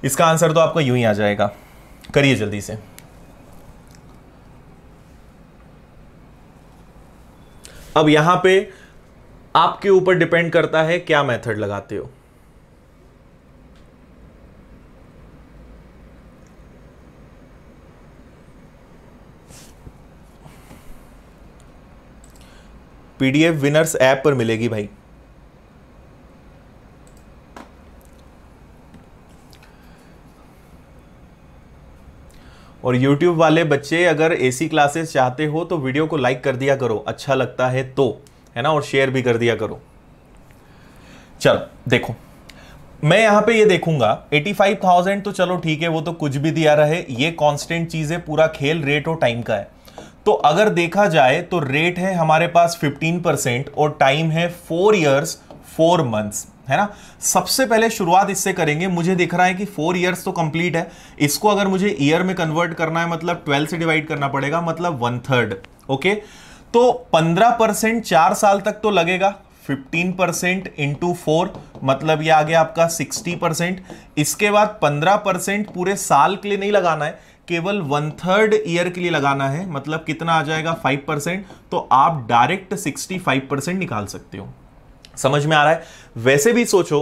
इसका आंसर तो आपको यूं ही आ जाएगा करिए जल्दी से अब यहां पे आपके ऊपर डिपेंड करता है क्या मेथड लगाते हो पीडीएफ विनर्स ऐप पर मिलेगी भाई और YouTube वाले बच्चे अगर एसी क्लासेस चाहते हो तो वीडियो को लाइक कर दिया करो अच्छा लगता है तो है ना और शेयर भी कर दिया करो चलो देखो मैं यहां पे ये देखूंगा 85,000 तो चलो ठीक है वो तो कुछ भी दिया रहे ये कांस्टेंट चीज है पूरा खेल रेट और टाइम का है तो अगर देखा जाए तो रेट है हमारे पास 15 परसेंट और टाइम है फोर इयर्स फोर मंथ्स है ना सबसे पहले शुरुआत इससे करेंगे मुझे दिख रहा है कि फोर इयर्स तो कंप्लीट है इसको अगर मुझे ईयर में कन्वर्ट करना है मतलब ट्वेल्व से डिवाइड करना पड़ेगा मतलब वन थर्ड ओके तो पंद्रह परसेंट चार साल तक तो लगेगा फिफ्टीन परसेंट इंटू फोर मतलब ये आ गया आपका सिक्सटी परसेंट इसके बाद पंद्रह परसेंट पूरे साल के लिए नहीं लगाना है केवल वन थर्ड ईयर के लिए लगाना है मतलब कितना आ जाएगा फाइव परसेंट तो आप डायरेक्ट सिक्सटी फाइव परसेंट निकाल सकते हो समझ में आ रहा है वैसे भी सोचो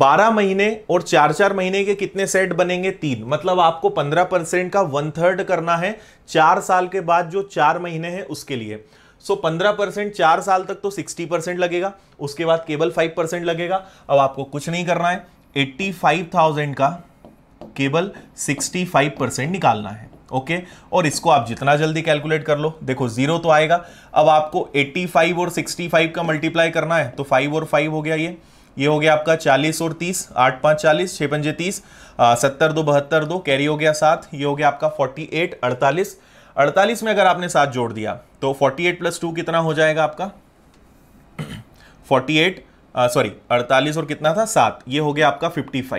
बारह महीने और चार चार महीने के कितने सेट बनेंगे तीन मतलब आपको पंद्रह परसेंट का वन थर्ड करना है चार साल के बाद जो चार महीने हैं उसके लिए सो पंद्रह परसेंट चार साल तक तो सिक्सटी परसेंट लगेगा उसके बाद केवल फाइव परसेंट लगेगा अब आपको कुछ नहीं करना है एट्टी फाइव थाउजेंड का केवल 65 परसेंट निकालना है ओके और इसको आप जितना जल्दी कैलकुलेट कर लो देखो जीरो तो आएगा अब आपको 85 और 65 का मल्टीप्लाई करना है तो 5 और 5 हो गया ये ये हो गया आपका 40 और 30 आठ पाँच चालीस छः पंजे तीस सत्तर दो बहत्तर दो कैरी हो गया सात ये हो गया आपका 48 48 अड़तालीस में अगर आपने सात जोड़ दिया तो 48 प्लस टू कितना हो जाएगा आपका 48 सॉरी uh, 48 और कितना था सात ये हो गया आपका 55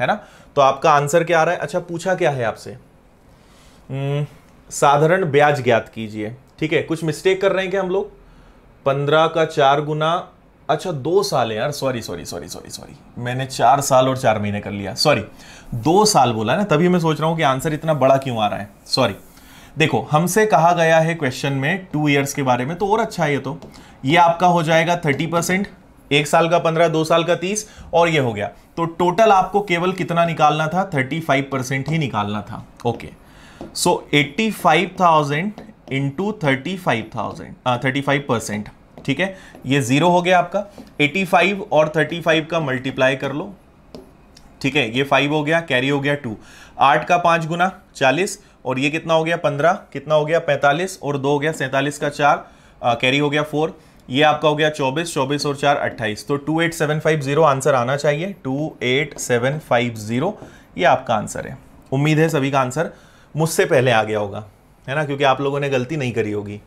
है ना तो आपका आंसर क्या आ रहा है अच्छा पूछा क्या है आपसे हम्म, साधारण ब्याज ज्ञात कीजिए ठीक है कुछ मिस्टेक कर रहे हैं क्या हम लोग पंद्रह का चार गुना अच्छा दो साल है यार sorry sorry sorry sorry sorry मैंने चार साल और चार महीने कर लिया सॉरी दो साल बोला ना तभी मैं सोच रहा हूं कि आंसर इतना बड़ा क्यों आ रहा है सॉरी देखो हमसे कहा गया है क्वेश्चन में टू ईयर्स के बारे में तो और अच्छा है ये तो ये आपका हो जाएगा थर्टी परसेंट एक साल का पंद्रह दो साल का तीस और ये हो गया तो टोटल आपको केवल कितना निकालना था थर्टी फाइव परसेंट ही निकालना था okay so eighty five thousand into thirty five thousand thirty five percent ठीक है ये जीरो हो गया आपका एट्टी फाइव और थर्टी फाइव का मल्टीप्लाई कर लो ठीक है ये फाइव हो गया कैरी हो गया टू आठ का पांच गुना चालीस और ये कितना हो गया पंद्रह कितना हो गया पैंतालीस और दो हो गया सैंतालीस का चार कैरी uh, हो गया फोर ये आपका हो गया 24, 24 और 4 28 तो 28750 आंसर आना चाहिए 28750 ये आपका आंसर है उम्मीद है सभी का आंसर मुझसे पहले आ गया होगा है ना क्योंकि आप लोगों ने गलती नहीं करी होगी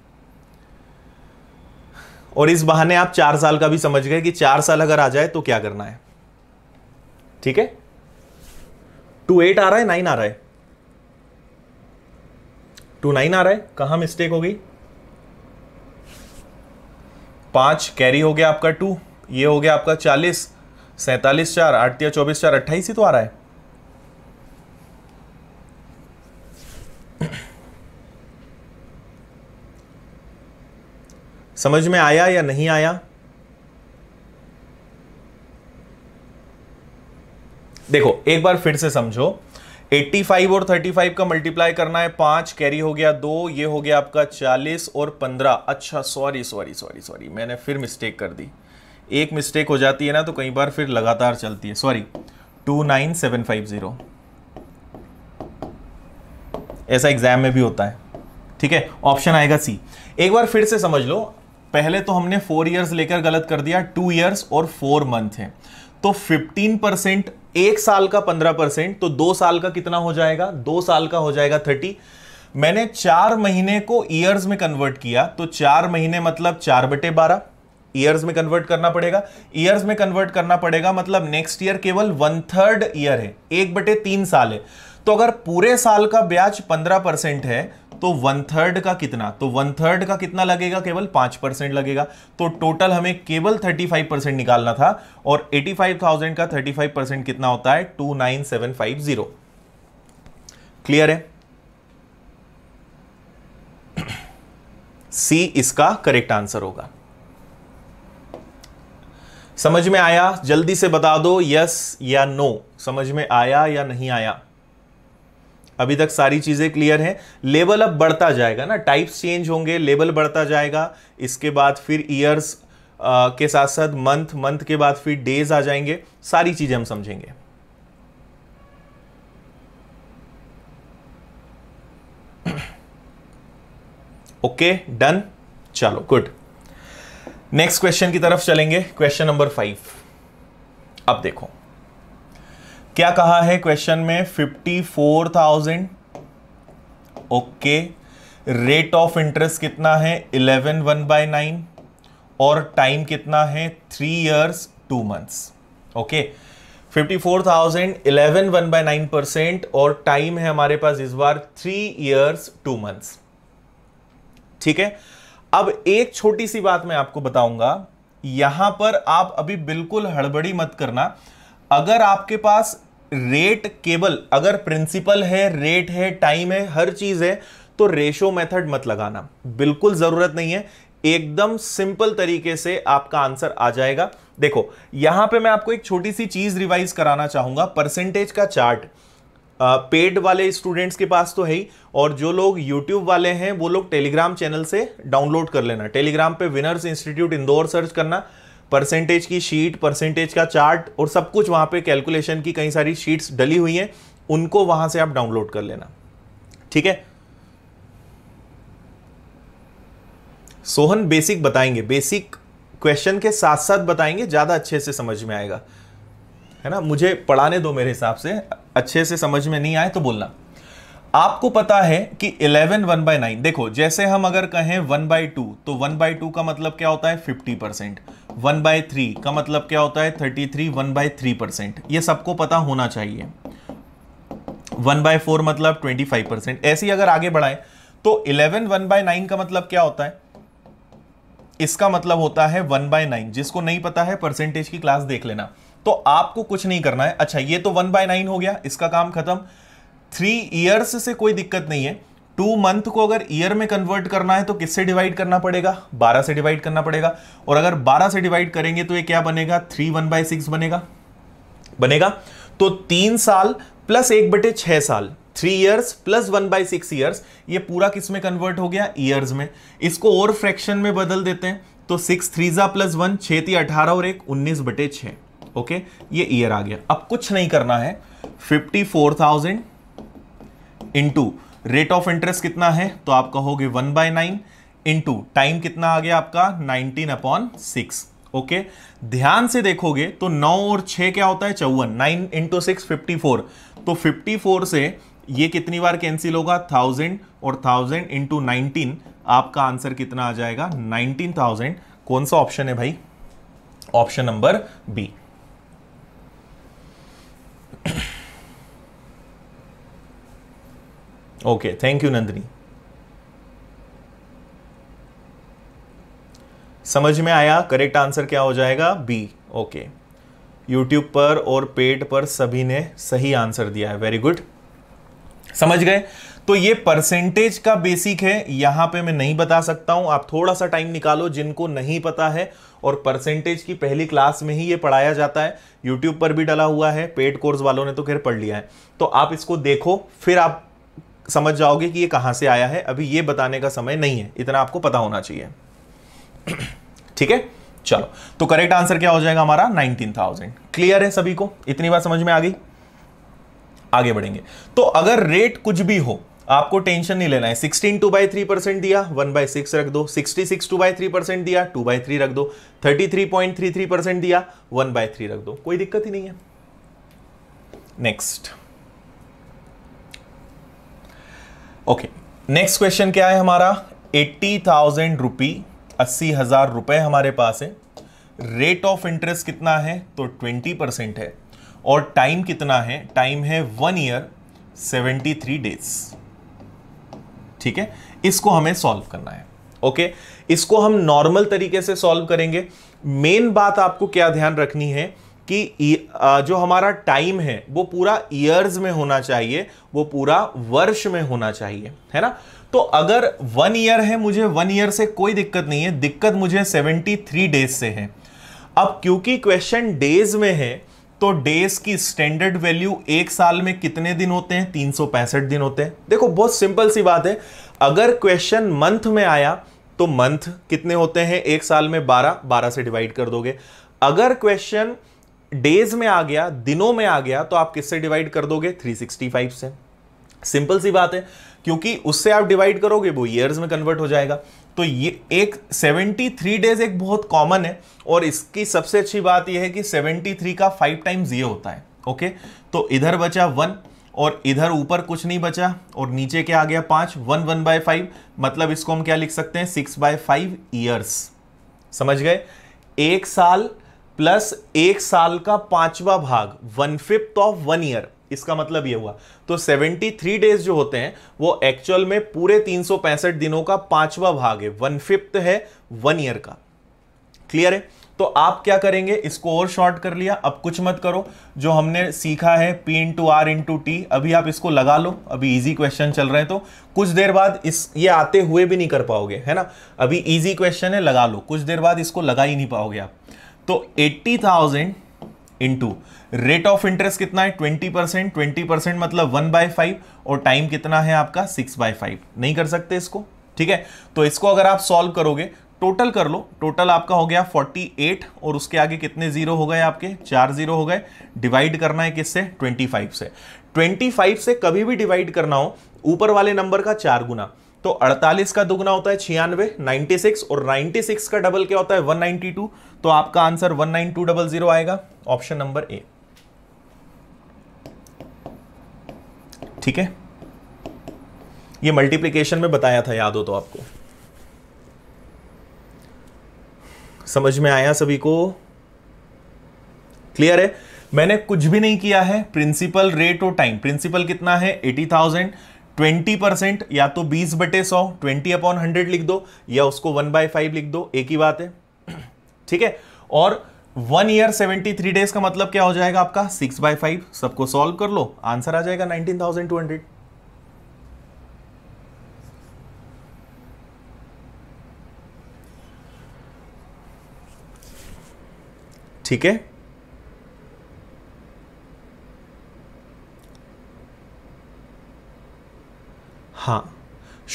और इस बहाने आप चार साल का भी समझ गए कि चार साल अगर आ जाए तो क्या करना है ठीक है टू एट आ रहा है नाइन आ रहा है टू नाइन आ रहा है कहा मिस्टेक हो गई पाँच कैरी हो गया आपका टू ये हो गया आपका चालीस सैंतालीस चार आठ या चौबीस चार अट्ठाईस ही तो आ रहा है समझ में आया या नहीं आया देखो एक बार फिर से समझो 85 और 35 का मल्टीप्लाई करना है पांच कैरी हो गया दो ये हो गया आपका 40 और 15 अच्छा सॉरी सॉरी सॉरी सॉरी मैंने फिर मिस्टेक कर दी एक मिस्टेक हो जाती है ना तो कई बार फिर लगातार चलती है सॉरी 29750 ऐसा एग्जाम में भी होता है ठीक है ऑप्शन आएगा सी एक बार फिर से समझ लो पहले तो हमने फोर ईयर्स लेकर गलत कर दिया टू ईयर्स और फोर मंथ है तो फिफ्टीन परसेंट एक साल का पंद्रह परसेंट तो दो साल का कितना हो जाएगा दो साल का हो जाएगा थर्टी मैंने चार महीने को ईयर्स में कन्वर्ट किया तो चार महीने मतलब चार बटे बारह ईयर्स में कन्वर्ट करना पड़ेगा ईयर्स में कन्वर्ट करना पड़ेगा मतलब नेक्स्ट ईयर केवल वन थर्ड ईयर है एक बटे तीन साल है तो अगर पूरे साल का ब्याज पंद्रह परसेंट है तो वन थर्ड का कितना तो वन थर्ड का कितना लगेगा केवल पांच परसेंट लगेगा तो टोटल हमें केवल थर्टी फाइव परसेंट निकालना था और एटी फाइव थाउजेंड का थर्टी फाइव परसेंट कितना होता है two nine seven five zero clear है सी इसका करेक्ट आंसर होगा समझ में आया जल्दी से बता दो यस या नो समझ में आया या नहीं आया अभी तक सारी चीज़ें क्लियर हैं लेवल अब बढ़ता जाएगा ना टाइप्स चेंज होंगे लेवल बढ़ता जाएगा इसके बाद फिर ईयर्स के साथ साथ मंथ मंथ के बाद फिर डेज आ जाएंगे सारी चीज़ें हम समझेंगे ओके डन चलो गुड नेक्स्ट क्वेश्चन की तरफ चलेंगे क्वेश्चन नंबर फाइव अब देखो क्या कहा है क्वेश्चन में fifty four thousand okay rate of interest कितना है इलेवन वन बाय नाइन और टाइम कितना है three years two months okay fifty four thousand eleven one by nine percent और टाइम है हमारे पास इस बार थ्री इयर्स टू मंथ्स ठीक है अब एक छोटी सी बात मैं आपको बताऊंगा यहां पर आप अभी बिल्कुल हड़बड़ी मत करना अगर आपके पास रेट केवल अगर प्रिंसिपल है रेट है टाइम है हर चीज है तो रेशो मेथड मत लगाना बिल्कुल जरूरत नहीं है एकदम सिंपल तरीके से आपका आंसर आ जाएगा देखो यहां पे मैं आपको एक छोटी सी चीज रिवाइज कराना चाहूंगा परसेंटेज का चार्ट पेड वाले स्टूडेंट्स के पास तो है ही और जो लोग यूट्यूब वाले हैं वो लोग टेलीग्राम चैनल से डाउनलोड कर लेना टेलीग्राम पे विनर्स इंस्टीट्यूट इंदौर सर्च करना परसेंटेज की शीट परसेंटेज का चार्ट और सब कुछ वहां पे कैलकुलेशन की कई सारी शीट्स डली हुई हैं उनको वहां से आप डाउनलोड कर लेना ठीक है सोहन बेसिक बताएंगे बेसिक क्वेश्चन के साथ साथ बताएंगे ज़्यादा अच्छे से समझ में आएगा है ना मुझे पढ़ाने दो मेरे हिसाब से अच्छे से समझ में नहीं आए तो बोलना आपको पता है कि 11 वन बाय नाइन देखो जैसे हम अगर कहें वन बाई टू तो वन बाई टू का मतलब क्या होता है 50 परसेंट वन बाय थ्री का मतलब क्या होता है thirty three one by three percent ये सबको पता होना चाहिए वन बाय फोर मतलब ट्वेंटी फाइव परसेंट ऐसे अगर आगे बढ़ाए तो इलेवन वन बाय नाइन का मतलब क्या होता है इसका मतलब होता है वन बाय नाइन जिसको नहीं पता है परसेंटेज की क्लास देख लेना तो आपको कुछ नहीं करना है अच्छा ये तो वन बाय नाइन हो गया इसका काम खत्म थ्री ईयर्स से कोई दिक्कत नहीं है टू मंथ को अगर ईयर में कन्वर्ट करना है तो किससे डिवाइड करना पड़ेगा बारह से डिवाइड करना पड़ेगा और अगर बारह से डिवाइड करेंगे तो ये क्या बनेगा थ्री वन बाय सिक्स बनेगा बनेगा तो तीन साल प्लस एक बटे छह साल three years plus one by six years ये पूरा किस में कन्वर्ट हो गया ईयर्स में इसको और फ्रैक्शन में बदल देते हैं तो सिक्स थ्री जा प्लस वन छः थी अठारह और एक उन्नीस बटे छ ओके ये ईयर आ गया अब कुछ नहीं करना है fifty four thousand into rate of interest कितना है तो आप कहोगे one by nine into time कितना आ गया आपका नाइनटीन अपॉन सिक्स ओके ध्यान से देखोगे तो नौ और छ क्या होता है चौवन nine into six fifty four तो फिफ्टी फोर से ये कितनी बार कैंसिल होगा थाउजेंड और थाउजेंड इंटू नाइनटीन आपका आंसर कितना आ जाएगा नाइनटीन थाउजेंड कौन सा ऑप्शन है भाई option number B okay thank you Nandini समझ में आया करेक्ट आंसर क्या हो जाएगा बी ओके यूट्यूब पर और पेट पर सभी ने सही आंसर दिया है वेरी गुड समझ गए तो ये परसेंटेज का बेसिक है यहां पे मैं नहीं बता सकता हूं आप थोड़ा सा टाइम निकालो जिनको नहीं पता है और परसेंटेज की पहली क्लास में ही ये पढ़ाया जाता है यूट्यूब पर भी डला हुआ है पेड कोर्स वालों ने तो खैर पढ़ लिया है तो आप इसको देखो फिर आप समझ जाओगे कि ये कहां से आया है अभी ये बताने का समय नहीं है इतना आपको पता होना चाहिए ठीक है चलो तो करेक्ट आंसर क्या हो जाएगा हमारा 19,000 क्लियर है सभी को इतनी बात समझ में आ गई आगे बढ़ेंगे तो अगर रेट कुछ भी हो आपको टेंशन नहीं लेना है 16 टू बाई थ्री परसेंट दिया 1 बाई सिक्स रख दो 66 टू बाई थ्री परसेंट दिया 2 बाई थ्री रख दो 33.33 परसेंट दिया 1 बाई थ्री रख दो कोई दिक्कत ही नहीं है नेक्स्ट ओके नेक्स्ट क्वेश्चन क्या है हमारा एट्टी थाउजेंड रुपी अस्सी हजार रुपए हमारे पास है रेट ऑफ इंटरेस्ट कितना है तो ट्वेंटी परसेंट है और टाइम कितना है टाइम है one year seventy three days ठीक है इसको हमें सॉल्व करना है ओके इसको हम नॉर्मल तरीके से सॉल्व करेंगे मेन बात आपको क्या ध्यान रखनी है कि e, जो हमारा टाइम है वो पूरा ईयर्स में होना चाहिए वो पूरा वर्ष में होना चाहिए है ना तो अगर वन ईयर है मुझे वन ईयर से कोई दिक्कत नहीं है दिक्कत मुझे सेवेंटी थ्री डेज से है अब क्योंकि क्वेश्चन डेज में है तो डेज की स्टैंडर्ड वैल्यू एक साल में कितने दिन होते हैं तीन दिन होते हैं देखो बहुत सिंपल सी बात है अगर क्वेश्चन मंथ में आया तो मंथ कितने होते हैं एक साल में 12 12 से डिवाइड कर दोगे अगर क्वेश्चन डेज में आ गया दिनों में आ गया तो आप किससे डिवाइड कर दोगे 365 से सिंपल सी बात है क्योंकि उससे आप डिवाइड करोगे वो ईयर्स में कन्वर्ट हो जाएगा तो ये एक 73 डेज एक बहुत कॉमन है और इसकी सबसे अच्छी बात यह है कि 73 का फाइव टाइम्स ये होता है ओके तो इधर बचा वन और इधर ऊपर कुछ नहीं बचा और नीचे क्या आ गया पांच वन वन बाय फाइव मतलब इसको हम क्या लिख सकते हैं सिक्स बाय फाइव ईयर्स समझ गए एक साल प्लस एक साल का पांचवा भाग one fifth of one year इसका मतलब ये हुआ तो 73 डेज जो होते हैं वो एक्चुअल में पूरे तीन दिनों का पांचवा भाग है वन फिफ्थ है वन ईयर का क्लियर है तो आप क्या करेंगे इसको और शॉर्ट कर लिया अब कुछ मत करो जो हमने सीखा है P into R into T अभी आप इसको लगा लो अभी इजी क्वेश्चन चल रहे हैं तो कुछ देर बाद इस ये आते हुए भी नहीं कर पाओगे है ना अभी इजी क्वेश्चन है लगा लो कुछ देर बाद इसको लगा ही नहीं पाओगे आप तो eighty thousand into rate of interest कितना है ट्वेंटी परसेंट ट्वेंटी परसेंट मतलब वन बाय फाइव और टाइम कितना है आपका सिक्स बाय फाइव नहीं कर सकते इसको ठीक है तो इसको अगर आप सॉल्व करोगे टोटल कर लो टोटल आपका हो गया 48 और उसके आगे कितने जीरो हो गए आपके चार जीरो हो गए डिवाइड करना है किससे 25 से 25 से कभी भी डिवाइड करना हो ऊपर वाले नंबर का चार गुना तो 48 का दुगना होता है छियानवे 96 और 96 का डबल क्या होता है 192 तो आपका आंसर 19200 आएगा ऑप्शन नंबर ए ठीक है ये मल्टीप्लीकेशन में बताया था याद हो तो आपको समझ में आया सभी को क्लियर है मैंने कुछ भी नहीं किया है प्रिंसिपल रेट और टाइम प्रिंसिपल कितना है एटी थाउजेंड ट्वेंटी परसेंट या तो बीस बटे सौ ट्वेंटी अपॉन हंड्रेड लिख दो या उसको वन बाय फाइव लिख दो एक ही बात है ठीक है और one year seventy three days का मतलब क्या हो जाएगा आपका सिक्स बाय फाइव सबको सॉल्व कर लो आंसर आ जाएगा नाइनटीन थाउजेंड टू हंड्रेड ठीक है हाँ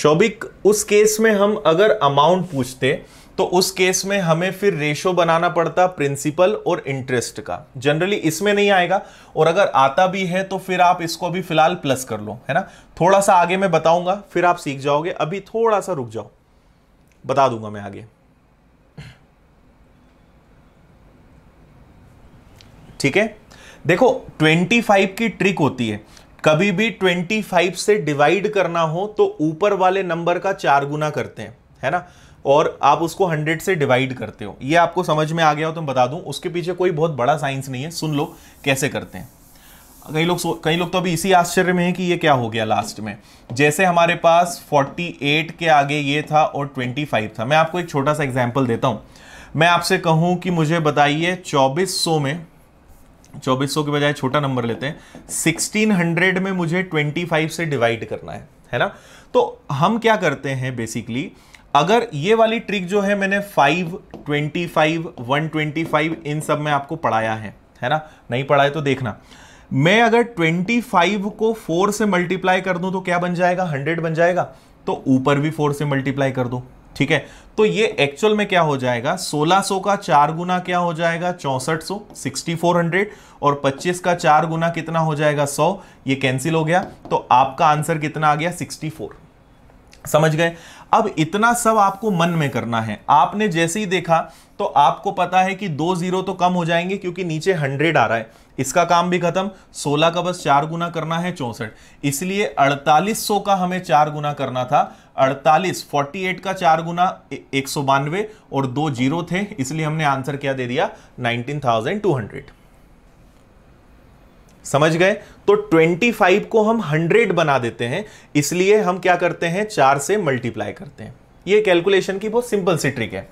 शोबिक उस केस में हम अगर अमाउंट पूछते तो उस केस में हमें फिर रेशो बनाना पड़ता प्रिंसिपल और इंटरेस्ट का जनरली इसमें नहीं आएगा और अगर आता भी है तो फिर आप इसको अभी फिलहाल प्लस कर लो है ना थोड़ा सा आगे मैं बताऊंगा फिर आप सीख जाओगे अभी थोड़ा सा रुक जाओ बता दूंगा मैं आगे ठीक है देखो 25 की ट्रिक होती है कभी भी 25 से डिवाइड करना हो तो ऊपर वाले नंबर का चार गुना करते हैं है ना और आप उसको 100 से डिवाइड करते हो ये आपको समझ में आ गया हो तो मैं बता दूं उसके पीछे कोई बहुत बड़ा साइंस नहीं है सुन लो कैसे करते हैं कई लोग कई लोग तो अभी इसी आश्चर्य में है कि ये क्या हो गया लास्ट में जैसे हमारे पास 48 के आगे ये था और 25 था मैं आपको एक छोटा सा एग्जाम्पल देता हूँ मैं आपसे कहूँ कि मुझे बताइए 2400 में चौबीस सौ के बजाय छोटा नंबर लेते हैं सिक्सटीन हंड्रेड में मुझे ट्वेंटी फाइव से डिवाइड करना है है ना तो हम क्या करते हैं बेसिकली अगर ये वाली ट्रिक जो है मैंने five twenty five one twenty five इन सब में आपको पढ़ाया है है ना नहीं पढ़ाए तो देखना मैं अगर 25 को 4 से मल्टीप्लाई कर दूं तो क्या बन जाएगा 100 बन जाएगा तो ऊपर भी 4 से मल्टीप्लाई कर दो ठीक है तो ये एक्चुअल में क्या हो जाएगा 1600 का चार गुना क्या हो जाएगा चौसठ सौ और 25 का चार गुना कितना हो जाएगा 100 ये कैंसिल हो गया तो आपका आंसर कितना आ गया 64 समझ गए अब इतना सब आपको मन में करना है आपने जैसे ही देखा तो आपको पता है कि दो जीरो तो कम हो जाएंगे क्योंकि नीचे हंड्रेड आ रहा है इसका काम भी खत्म 16 का बस चार गुना करना है चौसठ इसलिए 4800 का हमें चार गुना करना था 48 48 का चार गुना एक सौ बानवे और दो जीरो थे इसलिए हमने आंसर क्या दे दिया 19,200 समझ गए तो 25 को हम 100 बना देते हैं इसलिए हम क्या करते हैं चार से मल्टीप्लाई करते हैं यह कैलकुलेशन की बहुत सिंपल सी ट्रिक है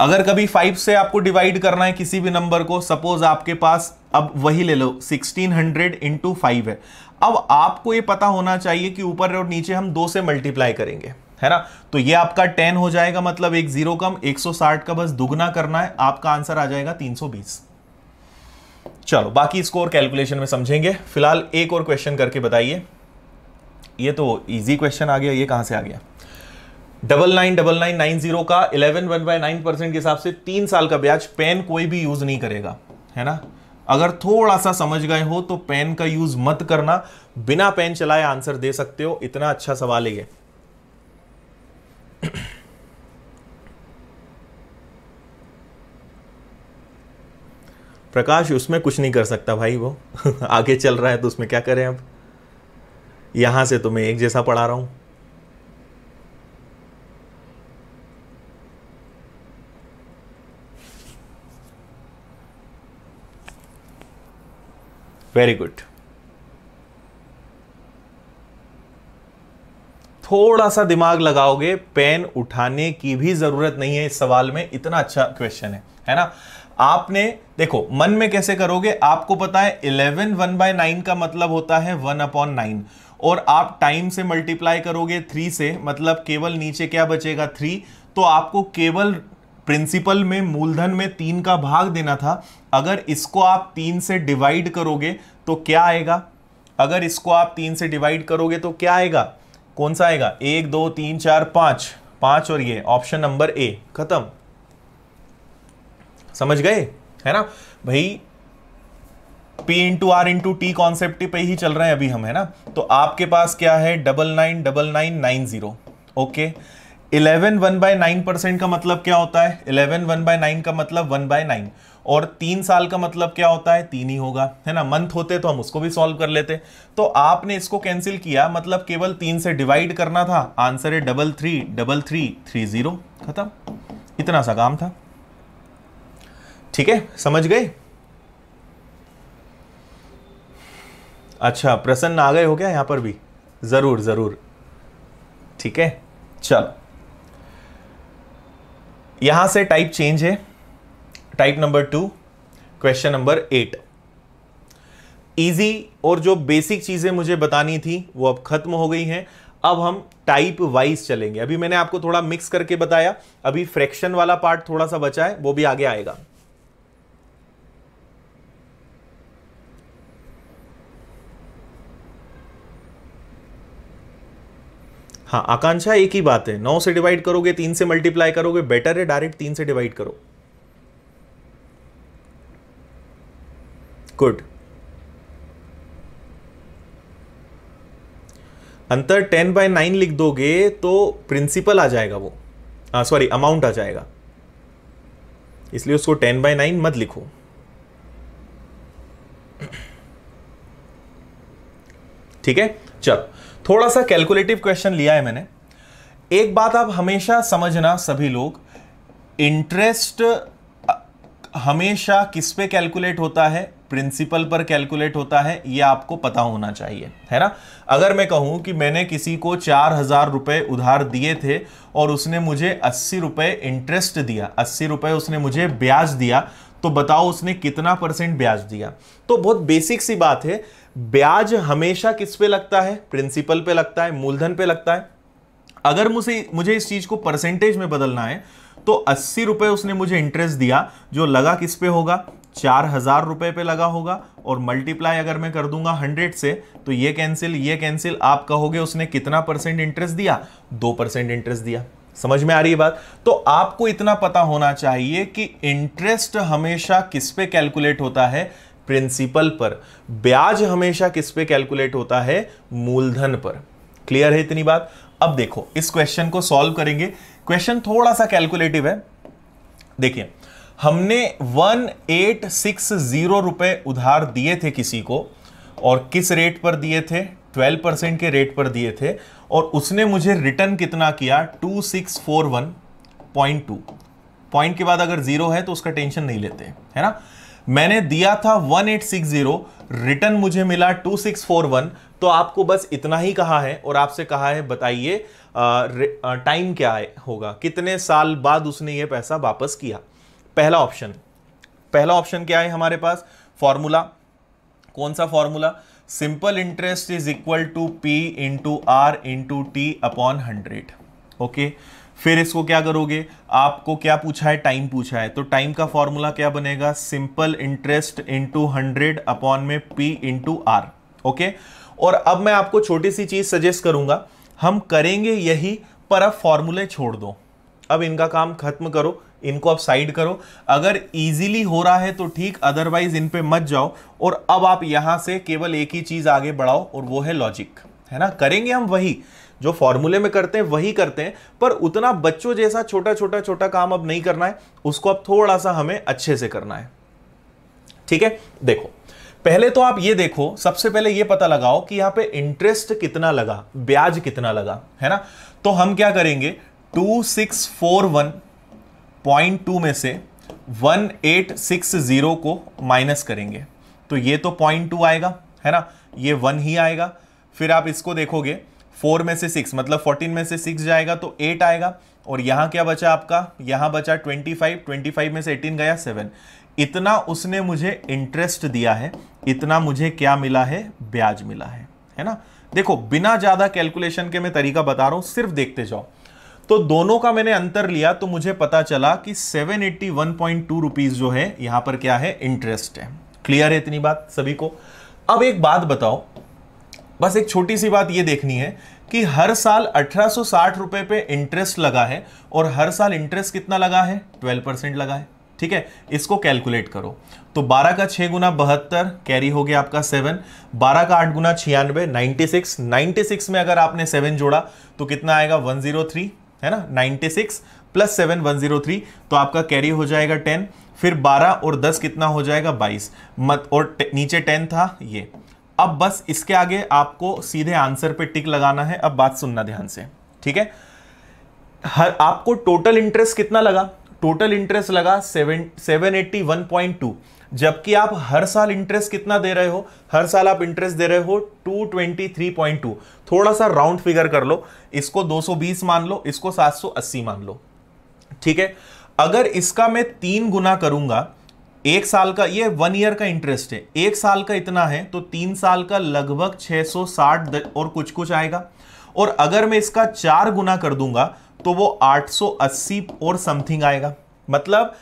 अगर कभी फाइव से आपको डिवाइड करना है किसी भी नंबर को सपोज आपके पास अब वही ले लो 1600 हंड्रेड इंटू फाइव है अब आपको ये पता होना चाहिए कि ऊपर और नीचे हम दो से मल्टीप्लाई करेंगे है ना तो ये आपका 10 हो जाएगा मतलब एक जीरो कम 160 का बस दुगना करना है आपका आंसर आ जाएगा 320 चलो बाकी स्कोर कैलकुलेशन में समझेंगे फिलहाल एक और क्वेश्चन करके बताइए ये तो इजी क्वेश्चन आ गया ये कहां से आ गया double nine double nine nine zero का eleven one by nine percent के हिसाब से तीन साल का ब्याज पेन कोई भी यूज नहीं करेगा है ना अगर थोड़ा सा समझ गए हो तो पेन का यूज मत करना बिना पेन चलाए आंसर दे सकते हो इतना अच्छा सवाल है ये प्रकाश उसमें कुछ नहीं कर सकता भाई वो आगे चल रहा है तो उसमें क्या करें अब यहां से तो मैं एक जैसा पढ़ा रहा हूं वेरी गुड थोड़ा सा दिमाग लगाओगे पेन उठाने की भी जरूरत नहीं है इस सवाल में इतना अच्छा क्वेश्चन है है ना आपने देखो मन में कैसे करोगे आपको पता है इलेवन वन बाय नाइन का मतलब होता है वन अपॉन नाइन और आप टाइम से मल्टीप्लाई करोगे थ्री से मतलब केवल नीचे क्या बचेगा थ्री तो आपको केवल प्रिंसिपल में मूलधन में तीन का भाग देना था अगर इसको आप तीन से डिवाइड करोगे तो क्या आएगा अगर इसको आप तीन से डिवाइड करोगे तो क्या आएगा कौन सा आएगा एक दो तीन चार पांच पांच और ये ऑप्शन नंबर ए खत्म समझ गए है ना भाई P into R into T concept पे ही चल रहे हैं अभी हम है ना तो आपके पास क्या है double nine double nine nine zero okay eleven one by nine percent का मतलब क्या होता है इलेवन वन बाय नाइन का मतलब वन बाय नाइन और तीन साल का मतलब क्या होता है तीन ही होगा है ना मंथ होते तो हम उसको भी सॉल्व कर लेते तो आपने इसको कैंसिल किया मतलब केवल तीन से डिवाइड करना था आंसर है double three double three three zero खत्म इतना सा काम था ठीक है समझ गए अच्छा प्रसन्न आ गए हो क्या यहां पर भी जरूर जरूर ठीक है चलो यहां से टाइप चेंज है type number two question number eight easy और जो बेसिक चीज़ें मुझे बतानी थी वो अब खत्म हो गई हैं अब हम टाइप वाइज चलेंगे अभी मैंने आपको थोड़ा मिक्स करके बताया अभी फ्रैक्शन वाला पार्ट थोड़ा सा बचा है वो भी आगे आएगा हाँ आकांक्षा एक ही बात है नौ से डिवाइड करोगे तीन से मल्टीप्लाई करोगे बेटर है डायरेक्ट तीन से डिवाइड करो गुड अंतर टेन बाय नाइन लिख दोगे तो प्रिंसिपल आ जाएगा वो सॉरी हाँ, अमाउंट आ जाएगा इसलिए उसको टेन बाय नाइन मत लिखो ठीक है चलो थोड़ा सा कैलकुलेटिव क्वेश्चन लिया है मैंने एक बात आप हमेशा समझना सभी लोग इंटरेस्ट हमेशा किस पे कैलकुलेट होता है प्रिंसिपल पर कैलकुलेट होता है ये आपको पता होना चाहिए है ना अगर मैं कहूं कि मैंने किसी को चार हज़ार रुपये उधार दिए थे और उसने मुझे अस्सी रुपये इंटरेस्ट दिया अस्सी रुपये उसने मुझे ब्याज दिया तो बताओ उसने कितना परसेंट ब्याज दिया तो बहुत बेसिक सी बात है ब्याज हमेशा किस पे लगता है प्रिंसिपल पे लगता है मूलधन पे लगता है अगर मुझे मुझे इस चीज को परसेंटेज में बदलना है तो अस्सी रुपए उसने मुझे इंटरेस्ट दिया जो लगा किस पे होगा चार हजार रुपए पे लगा होगा और मल्टीप्लाई अगर मैं कर दूंगा हंड्रेड से तो ये कैंसिल ये कैंसिल आप कहोगे उसने कितना परसेंट इंटरेस्ट दिया दो परसेंट इंटरेस्ट दिया समझ में आ रही है बात तो आपको इतना पता होना चाहिए कि इंटरेस्ट हमेशा किस पे कैलकुलेट होता है प्रिंसिपल पर ब्याज हमेशा किस पे कैलकुलेट होता है मूलधन पर क्लियर है इतनी बात अब देखो इस क्वेश्चन को सॉल्व करेंगे क्वेश्चन थोड़ा सा कैलकुलेटिव है देखिए हमने वन एट सिक्स जीरो रुपए उधार दिए थे किसी को और किस रेट पर दिए थे 12 परसेंट के रेट पर दिए थे और उसने मुझे रिटर्न कितना किया 2641.2 पॉइंट के बाद अगर जीरो है तो उसका टेंशन नहीं लेते है ना मैंने दिया था 1860 रिटर्न मुझे मिला 2641 तो आपको बस इतना ही कहा है और आपसे कहा है बताइए टाइम क्या है होगा कितने साल बाद उसने ये पैसा वापस किया पहला ऑप्शन पहला ऑप्शन क्या है हमारे पास फॉर्मूला कौन सा formula simple interest is equal to P into R into T upon hundred okay okay? फिर इसको क्या करोगे आपको क्या पूछा है टाइम पूछा है तो टाइम का फॉर्मूला क्या बनेगा simple interest into hundred upon में पी इंटू आर ओके और अब मैं आपको छोटी सी चीज सजेस्ट करूंगा हम करेंगे यही पर अब फॉर्मूले छोड़ दो अब इनका काम खत्म करो इनको अब साइड करो अगर इजीली हो रहा है तो ठीक अदरवाइज इन पे मत जाओ और अब आप यहां से केवल एक ही चीज आगे बढ़ाओ और वो है लॉजिक है ना करेंगे हम वही जो फॉर्मूले में करते हैं वही करते हैं पर उतना बच्चों जैसा छोटा छोटा छोटा काम अब नहीं करना है उसको अब थोड़ा सा हमें अच्छे से करना है ठीक है देखो पहले तो आप ये देखो सबसे पहले ये पता लगाओ कि यहां पे इंटरेस्ट कितना लगा ब्याज कितना लगा है ना तो हम क्या करेंगे two six four one point two में से वन एट सिक्स जीरो को माइनस करेंगे तो ये तो पॉइंट टू आएगा है ना ये वन ही आएगा फिर आप इसको देखोगे फोर में से सिक्स मतलब फोर्टीन में से सिक्स जाएगा तो एट आएगा और यहाँ क्या बचा आपका यहाँ बचा ट्वेंटी फाइव ट्वेंटी फाइव में से एटीन गया सेवन इतना उसने मुझे इंटरेस्ट दिया है इतना मुझे क्या मिला है ब्याज मिला है है ना देखो बिना ज़्यादा कैलकुलेशन के मैं तरीका बता रहा हूँ सिर्फ देखते जाओ तो दोनों का मैंने अंतर लिया तो मुझे पता चला कि seven eighty one point two rupees जो है यहाँ पर क्या है इंटरेस्ट है क्लियर है इतनी बात सभी को अब एक बात बताओ बस एक छोटी सी बात ये देखनी है कि हर साल अठारह रुपए पे इंटरेस्ट लगा है और हर साल इंटरेस्ट कितना लगा है 12 परसेंट लगा है ठीक है इसको कैलकुलेट करो तो 12 का 6 गुना बहत्तर कैरी हो गया आपका 7 12 का 8 गुना छियानवे 96 96 में अगर आपने 7 जोड़ा तो कितना आएगा 103 है ना 96 plus seven one zero three तो आपका कैरी हो जाएगा टेन फिर बारह और दस कितना हो जाएगा बाईस मत और नीचे टेन था ये अब बस इसके आगे आपको सीधे आंसर पे टिक लगाना है अब बात सुनना ध्यान से ठीक है हर आपको टोटल इंटरेस्ट कितना लगा टोटल इंटरेस्ट लगा seven seven eighty one point two जबकि आप हर साल इंटरेस्ट कितना दे रहे हो हर साल आप इंटरेस्ट दे रहे हो two twenty three point two थोड़ा सा राउंड फिगर कर लो इसको दो सौ बीस मान लो इसको सात सौ अस्सी मान लो ठीक है अगर इसका मैं तीन गुना करूंगा एक साल का ये वन ईयर का इंटरेस्ट है एक साल का इतना है तो तीन साल का लगभग 660 और कुछ कुछ आएगा और अगर मैं इसका चार गुना कर दूंगा तो वो 880 और समथिंग आएगा मतलब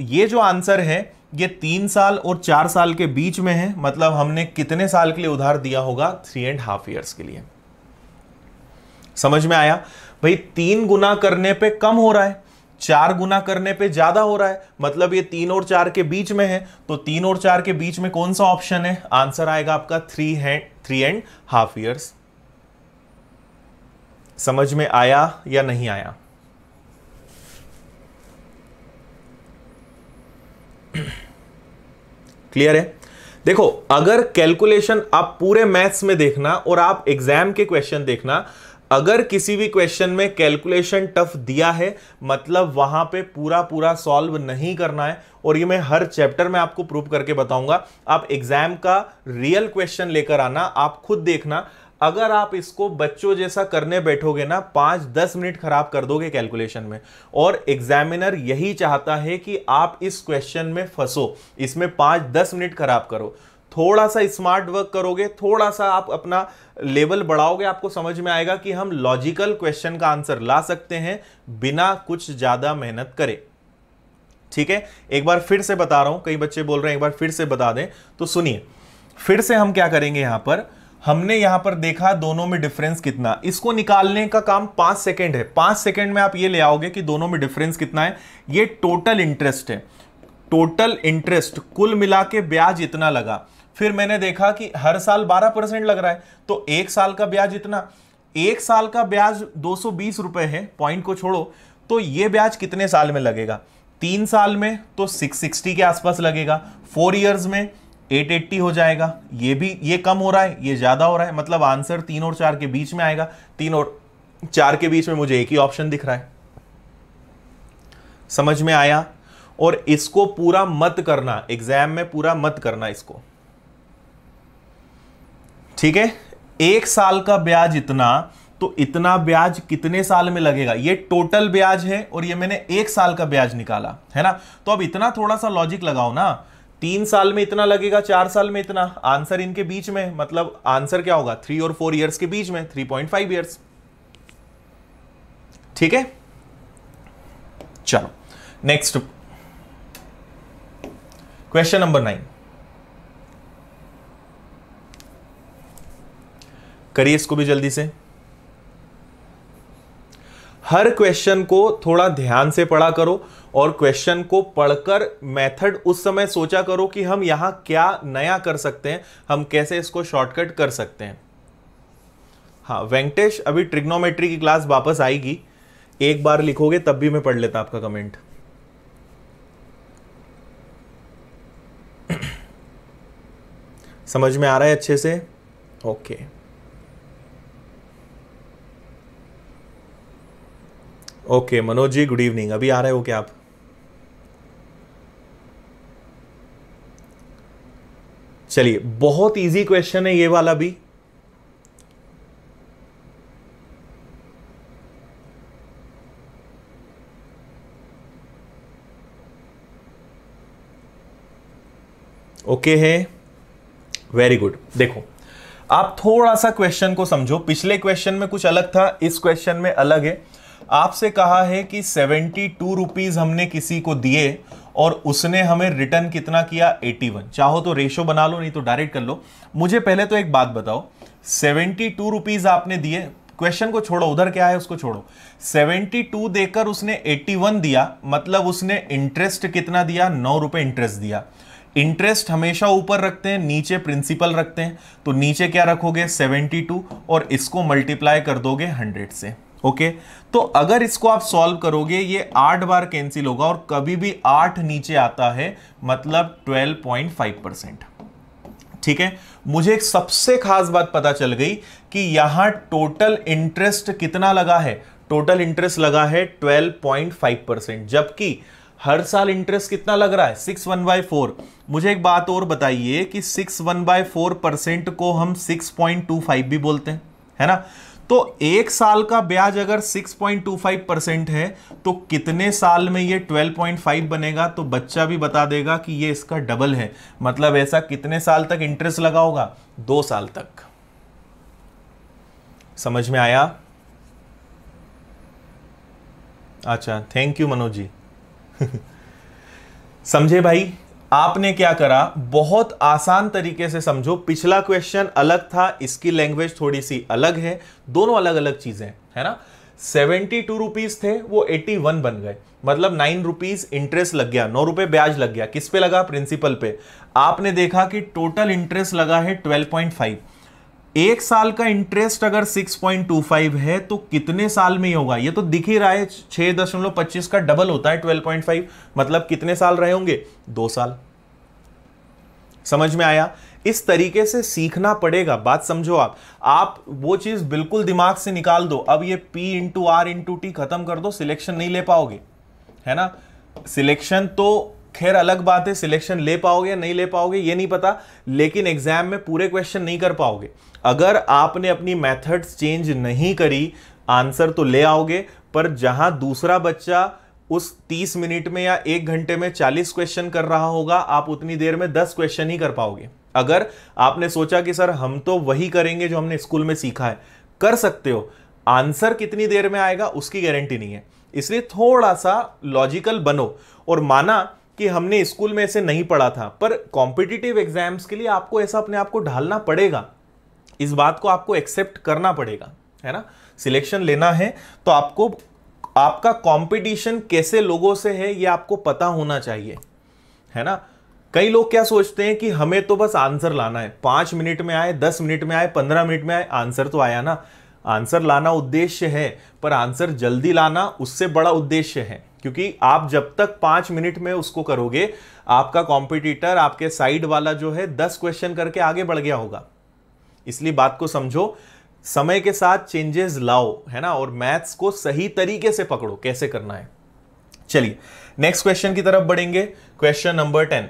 ये जो आंसर है ये तीन साल और चार साल के बीच में है मतलब हमने कितने साल के लिए उधार दिया होगा थ्री एंड हाफ ईयर्स के लिए समझ में आया भाई तीन गुना करने पे कम हो रहा है चार गुना करने पे ज्यादा हो रहा है मतलब ये तीन और चार के बीच में है तो तीन और चार के बीच में कौन सा ऑप्शन है आंसर आएगा आपका three and three and half years समझ में आया या नहीं आया क्लियर है देखो अगर कैलकुलेशन आप पूरे मैथ्स में देखना और आप एग्जाम के क्वेश्चन देखना अगर किसी भी क्वेश्चन में कैलकुलेशन टफ दिया है मतलब वहां पे पूरा पूरा सॉल्व नहीं करना है और ये मैं हर चैप्टर में आपको प्रूव करके बताऊंगा आप एग्जाम का रियल क्वेश्चन लेकर आना आप खुद देखना अगर आप इसको बच्चों जैसा करने बैठोगे ना पाँच दस मिनट खराब कर दोगे कैलकुलेशन में और एग्जामिनर यही चाहता है कि आप इस क्वेश्चन में फंसो इसमें पाँच दस मिनट खराब करो थोड़ा सा स्मार्ट वर्क करोगे थोड़ा सा आप अपना लेवल बढ़ाओगे आपको समझ में आएगा कि हम लॉजिकल क्वेश्चन का आंसर ला सकते हैं बिना कुछ ज़्यादा मेहनत करे ठीक है एक बार फिर से बता रहा हूं कई बच्चे बोल रहे हैं एक बार फिर से बता दें तो सुनिए फिर से हम क्या करेंगे यहां पर हमने यहां पर देखा दोनों में डिफरेंस कितना इसको निकालने का काम पांच सेकेंड है पांच सेकेंड में आप ये ले आओगे कि दोनों में डिफरेंस कितना है ये टोटल इंटरेस्ट है टोटल इंटरेस्ट कुल मिला के ब्याज इतना लगा फिर मैंने देखा कि हर साल 12 परसेंट लग रहा है तो एक साल का ब्याज इतना एक साल का ब्याज दो रुपए है पॉइंट को छोड़ो तो ये ब्याज कितने साल में लगेगा तीन साल में तो 660 के आसपास लगेगा फोर ईयर्स में 880 हो जाएगा ये भी ये कम हो रहा है ये ज़्यादा हो रहा है मतलब आंसर तीन और चार के बीच में आएगा तीन और चार के बीच में मुझे एक ही ऑप्शन दिख रहा है समझ में आया और इसको पूरा मत करना एग्जाम में पूरा मत करना इसको ठीक है एक साल का ब्याज इतना तो इतना ब्याज कितने साल में लगेगा ये टोटल ब्याज है और ये मैंने एक साल का ब्याज निकाला है ना तो अब इतना थोड़ा सा लॉजिक लगाओ ना तीन साल में इतना लगेगा चार साल में इतना आंसर इनके बीच में मतलब आंसर क्या होगा थ्री और फोर ईयर्स के बीच में थ्री पॉइंट फाइव ईयर्स ठीक है चलो नेक्स्ट क्वेश्चन नंबर नाइन करिए इसको भी जल्दी से हर क्वेश्चन को थोड़ा ध्यान से पढ़ा करो और क्वेश्चन को पढ़कर मेथड उस समय सोचा करो कि हम यहां क्या नया कर सकते हैं हम कैसे इसको शॉर्टकट कर सकते हैं हाँ वेंकटेश अभी ट्रिग्नोमेट्री की क्लास वापस आएगी एक बार लिखोगे तब भी मैं पढ़ लेता आपका कमेंट समझ में आ रहा है अच्छे से okay okay. Okay Manoj ji good evening अभी आ रहे हो क्या आप चलिए बहुत इजी क्वेश्चन है ये वाला भी ओके okay है वेरी गुड देखो आप थोड़ा सा क्वेश्चन को समझो पिछले क्वेश्चन में कुछ अलग था इस क्वेश्चन में अलग है आपसे कहा है कि सेवेंटी टू रुपीज़ हमने किसी को दिए और उसने हमें रिटर्न कितना किया 81 चाहो तो रेशो बना लो नहीं तो डायरेक्ट कर लो मुझे पहले तो एक बात बताओ सेवेंटी टू रुपीज़ आपने दिए क्वेश्चन को छोड़ो उधर क्या है उसको छोड़ो 72 देकर उसने 81 दिया मतलब उसने इंटरेस्ट कितना दिया नौ रुपए इंटरेस्ट दिया इंटरेस्ट हमेशा ऊपर रखते हैं नीचे प्रिंसिपल रखते हैं तो नीचे क्या रखोगे 72 और इसको मल्टीप्लाई कर दोगे 100 से ओके तो अगर इसको आप सॉल्व करोगे ये आठ बार कैंसिल होगा और कभी भी आठ नीचे आता है मतलब 12.5 परसेंट ठीक है मुझे एक सबसे खास बात पता चल गई कि यहां टोटल इंटरेस्ट कितना लगा है टोटल इंटरेस्ट लगा है 12.5 परसेंट जबकि हर साल इंटरेस्ट कितना लग रहा है सिक्स वन बाय फोर मुझे एक बात और बताइए कि six one by four percent को हम सिक्स पॉइंट टू फाइव भी बोलते हैं है ना तो एक साल का ब्याज अगर 6.25 परसेंट है तो कितने साल में ये 12.5 बनेगा तो बच्चा भी बता देगा कि ये इसका डबल है मतलब ऐसा कितने साल तक इंटरेस्ट लगा होगा दो साल तक समझ में आया अच्छा थैंक यू मनोज जी समझे भाई आपने क्या करा बहुत आसान तरीके से समझो पिछला क्वेश्चन अलग था इसकी लैंग्वेज थोड़ी सी अलग है दोनों अलग अलग चीजें है ना सेवेंटी टू रुपीज थे वो एट्टी वन बन गए मतलब नाइन रुपीज इंटरेस्ट लग गया नौ रुपए ब्याज लग गया किस पे लगा प्रिंसिपल पे आपने देखा कि टोटल इंटरेस्ट लगा है ट्वेल्व पॉइंट फाइव एक साल का इंटरेस्ट अगर 6.25 है तो कितने साल में ही होगा ये तो दिख ही रहा है छह दशमलव पच्चीस का डबल होता है 12.5 मतलब कितने साल रहे होंगे दो साल समझ में आया इस तरीके से सीखना पड़ेगा बात समझो आप आप वो चीज़ बिल्कुल दिमाग से निकाल दो अब ये P into R into T खत्म कर दो सिलेक्शन नहीं ले पाओगे है ना सिलेक्शन तो खैर अलग बात है सिलेक्शन ले पाओगे या नहीं ले पाओगे ये नहीं पता लेकिन एग्जाम में पूरे क्वेश्चन नहीं कर पाओगे अगर आपने अपनी मेथड्स चेंज नहीं करी आंसर तो ले आओगे पर जहां दूसरा बच्चा उस 30 मिनट में या एक घंटे में 40 क्वेश्चन कर रहा होगा आप उतनी देर में 10 क्वेश्चन ही कर पाओगे अगर आपने सोचा कि सर हम तो वही करेंगे जो हमने स्कूल में सीखा है कर सकते हो आंसर कितनी देर में आएगा उसकी गारंटी नहीं है इसलिए थोड़ा सा लॉजिकल बनो और माना कि हमने स्कूल में ऐसे नहीं पढ़ा था पर कॉम्पिटिटिव एग्जाम्स के लिए आपको ऐसा अपने आप को ढालना पड़ेगा इस बात को आपको एक्सेप्ट करना पड़ेगा है ना सिलेक्शन लेना है तो आपको आपका कंपटीशन कैसे लोगों से है ये आपको पता होना चाहिए है ना कई लोग क्या सोचते हैं कि हमें तो बस आंसर लाना है पांच मिनट में आए दस मिनट में आए पंद्रह मिनट में आए आंसर तो आया ना आंसर लाना उद्देश्य है पर आंसर जल्दी लाना उससे बड़ा उद्देश्य है क्योंकि आप जब तक पांच मिनट में उसको करोगे आपका कॉम्पिटिटर आपके साइड वाला जो है दस क्वेश्चन करके आगे बढ़ गया होगा इसलिए बात को समझो समय के साथ चेंजेस लाओ है ना और मैथ्स को सही तरीके से पकड़ो कैसे करना है चलिए नेक्स्ट क्वेश्चन की तरफ बढ़ेंगे क्वेश्चन नंबर टेन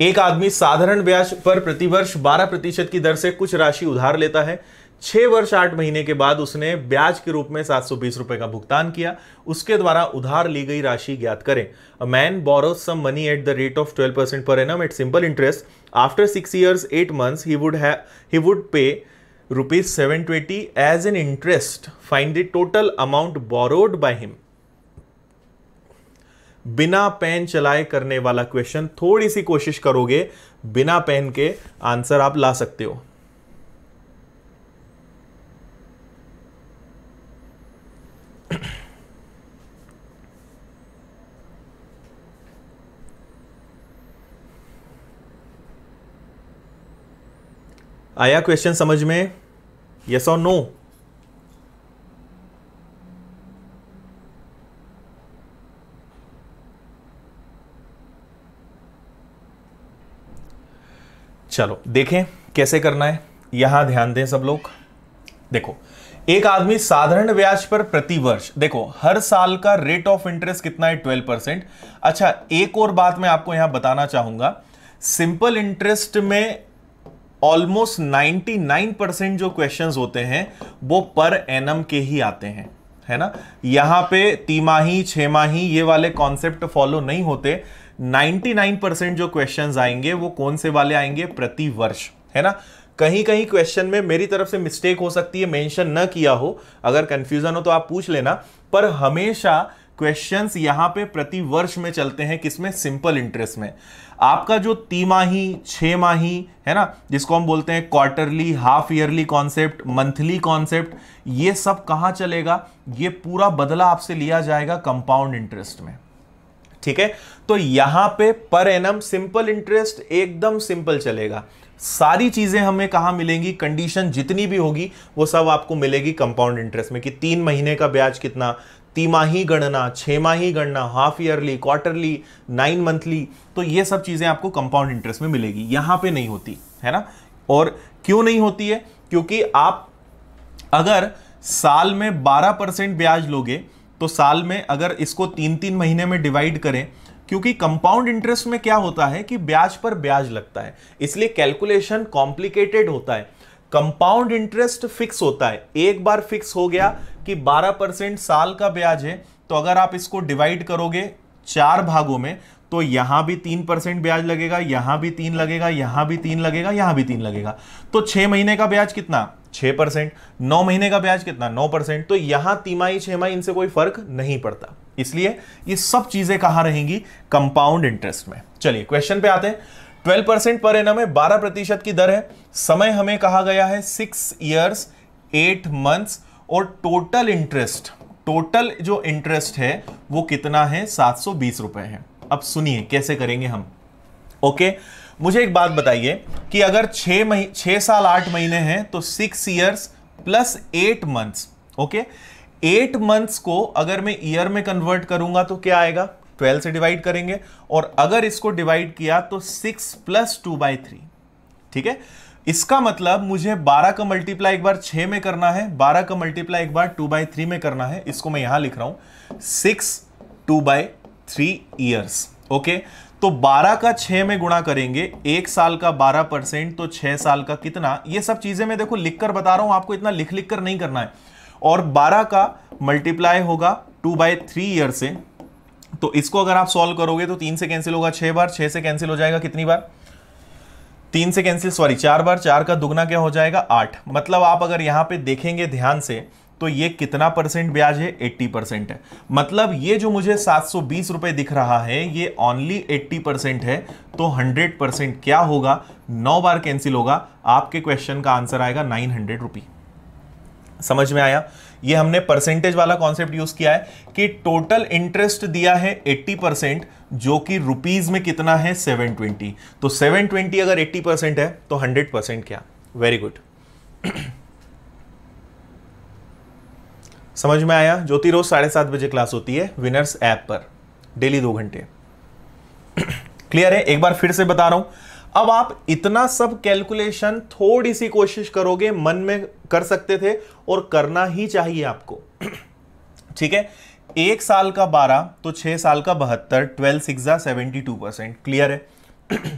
एक आदमी साधारण ब्याज पर प्रतिवर्ष 12 प्रतिशत की दर से कुछ राशि उधार लेता है छः वर्ष आठ महीने के बाद उसने ब्याज के रूप में सात सौ बीस का भुगतान किया उसके द्वारा उधार ली गई राशि ज्ञात करें a man borrow some money at the rate of twelve percent per annum at simple interest after six years eight months he would he would pay rupees seven twenty as an interest find the total amount borrowed by him बिना पेन चलाए करने वाला question थोड़ी सी कोशिश करोगे बिना pen के आंसर आप ला सकते हो आया क्वेश्चन समझ में यस और नो चलो देखें कैसे करना है यहां ध्यान दें सब लोग देखो एक आदमी साधारण ब्याज पर प्रति वर्ष देखो हर साल का रेट ऑफ इंटरेस्ट कितना है ट्वेल्व परसेंट अच्छा एक और बात मैं आपको यहां बताना चाहूंगा सिंपल इंटरेस्ट में ऑलमोस्ट 99 परसेंट जो क्वेश्चंस होते हैं वो पर एनम के ही आते हैं है ना यहां पे तिमाही छमाही ये वाले कॉन्सेप्ट फॉलो नहीं होते 99 परसेंट जो क्वेश्चन आएंगे वो कौन से वाले आएंगे प्रति वर्ष है ना कहीं कहीं क्वेश्चन में मेरी तरफ से मिस्टेक हो सकती है मेंशन न किया हो अगर कंफ्यूजन हो तो आप पूछ लेना पर हमेशा क्वेश्चंस यहाँ पे प्रति वर्ष में चलते हैं किसमें सिंपल इंटरेस्ट में आपका जो तिमाही छ माही है ना जिसको हम बोलते हैं quarterly half yearly concept monthly concept ये सब कहां चलेगा ये पूरा बदला आपसे लिया जाएगा कंपाउंड इंटरेस्ट में ठीक है तो यहां पे पर एनम सिंपल इंटरेस्ट एकदम सिंपल चलेगा सारी चीज़ें हमें कहां मिलेंगी कंडीशन जितनी भी होगी वो सब आपको मिलेगी कंपाउंड इंटरेस्ट में कि तीन महीने का ब्याज कितना तिमाही गणना छमाही गणना half yearly quarterly nine monthly तो ये सब चीज़ें आपको कंपाउंड इंटरेस्ट में मिलेगी यहां पे नहीं होती है ना और क्यों नहीं होती है क्योंकि आप अगर साल में 12 परसेंट ब्याज लोगे तो साल में अगर इसको तीन तीन महीने में डिवाइड करें क्योंकि कंपाउंड इंटरेस्ट में क्या होता है कि ब्याज पर ब्याज लगता है इसलिए कैलकुलेशन कॉम्प्लिकेटेड होता है कंपाउंड इंटरेस्ट फिक्स होता है एक बार फिक्स हो गया कि 12 परसेंट साल का ब्याज है तो अगर आप इसको डिवाइड करोगे चार भागों में तो यहां भी तीन परसेंट ब्याज लगेगा यहां भी तीन लगेगा यहां भी तीन लगेगा यहां भी तीन लगेगा तो छह महीने का ब्याज कितना छह परसेंट नौ महीने का ब्याज कितना नौ परसेंट तो यहां तिमाही छः माही इनसे कोई फर्क नहीं पड़ता इसलिए ये सब चीज़ें कहां रहेंगी कंपाउंड इंटरेस्ट में चलिए क्वेश्चन पे आते हैं ट्वेल्व परसेंट पर एन में बारह प्रतिशत की दर है समय हमें कहा गया है सिक्स ईयर्स एट मंथ्स और टोटल इंटरेस्ट टोटल जो इंटरेस्ट है वो कितना है सात सौ बीस रुपए है अब सुनिए कैसे करेंगे हम ओके मुझे एक बात बताइए कि अगर छह मही छह साल आठ महीने हैं तो six years plus eight months okay eight months को अगर मैं ईयर में कन्वर्ट करूंगा तो क्या आएगा ट्वेल्व से डिवाइड करेंगे और अगर इसको डिवाइड किया तो six plus two by three ठीक है इसका मतलब मुझे 12 का मल्टीप्लाई एक बार 6 में करना है 12 का मल्टीप्लाई एक बार 2 बाई थ्री में करना है इसको मैं यहां लिख रहा हूं 6 2 बाई थ्री ईयर्स ओके तो 12 का 6 में गुणा करेंगे एक साल का 12 परसेंट तो 6 साल का कितना ये सब चीजें मैं देखो लिखकर बता रहा हूं आपको इतना लिख लिख कर नहीं करना है और 12 का मल्टीप्लाई होगा 2 बाय थ्री ईयर से तो इसको अगर आप सॉल्व करोगे तो तीन से कैंसिल होगा छह बार छह से कैंसिल हो जाएगा कितनी बार तीन से कैंसिल सॉरी चार बार चार का दुगना क्या हो जाएगा आठ मतलब आप अगर यहां पर देखेंगे ध्यान से तो ये कितना परसेंट ब्याज है 80 परसेंट है मतलब ये जो मुझे सात सौ बीस रुपए दिख रहा है ये ओनली 80 परसेंट है तो 100 परसेंट क्या होगा नौ बार कैंसिल होगा आपके क्वेश्चन का आंसर आएगा नाइन हंड्रेड रुपी समझ में आया ये हमने परसेंटेज वाला कॉन्सेप्ट यूज किया है कि टोटल इंटरेस्ट दिया है 80 परसेंट जो कि रुपीज में कितना है 720 तो 720 अगर 80 परसेंट है तो 100 परसेंट क्या वेरी गुड समझ में आया ज्योति रोज साढ़े सात बजे क्लास होती है विनर्स ऐप पर डेली दो घंटे क्लियर है एक बार फिर से बता रहा हूं अब आप इतना सब कैलकुलेशन थोड़ी सी कोशिश करोगे मन में कर सकते थे और करना ही चाहिए आपको ठीक है एक साल का बारह तो छह साल का बहत्तर ट्वेल्व सिक्सा सेवेंटी टू परसेंट क्लियर है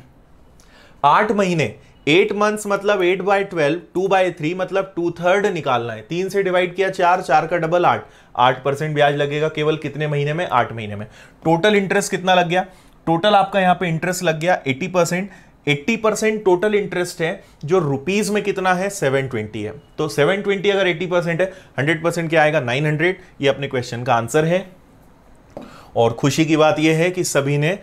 आठ महीने एट मंथ्स मतलब eight by twelve two by three मतलब टू थर्ड निकालना है तीन से डिवाइड किया चार चार का डबल आठ आठ परसेंट ब्याज लगेगा केवल कितने महीने में आठ महीने में टोटल इंटरेस्ट कितना लग गया टोटल आपका यहाँ पे इंटरेस्ट लग गया eighty percent eighty percent total interest है जो रुपीज में कितना है सेवन ट्वेंटी है तो सेवन ट्वेंटी अगर एट्टी परसेंट है हंड्रेड परसेंट क्या आएगा नाइन हंड्रेड ये अपने क्वेश्चन का आंसर है और खुशी की बात यह है कि सभी ने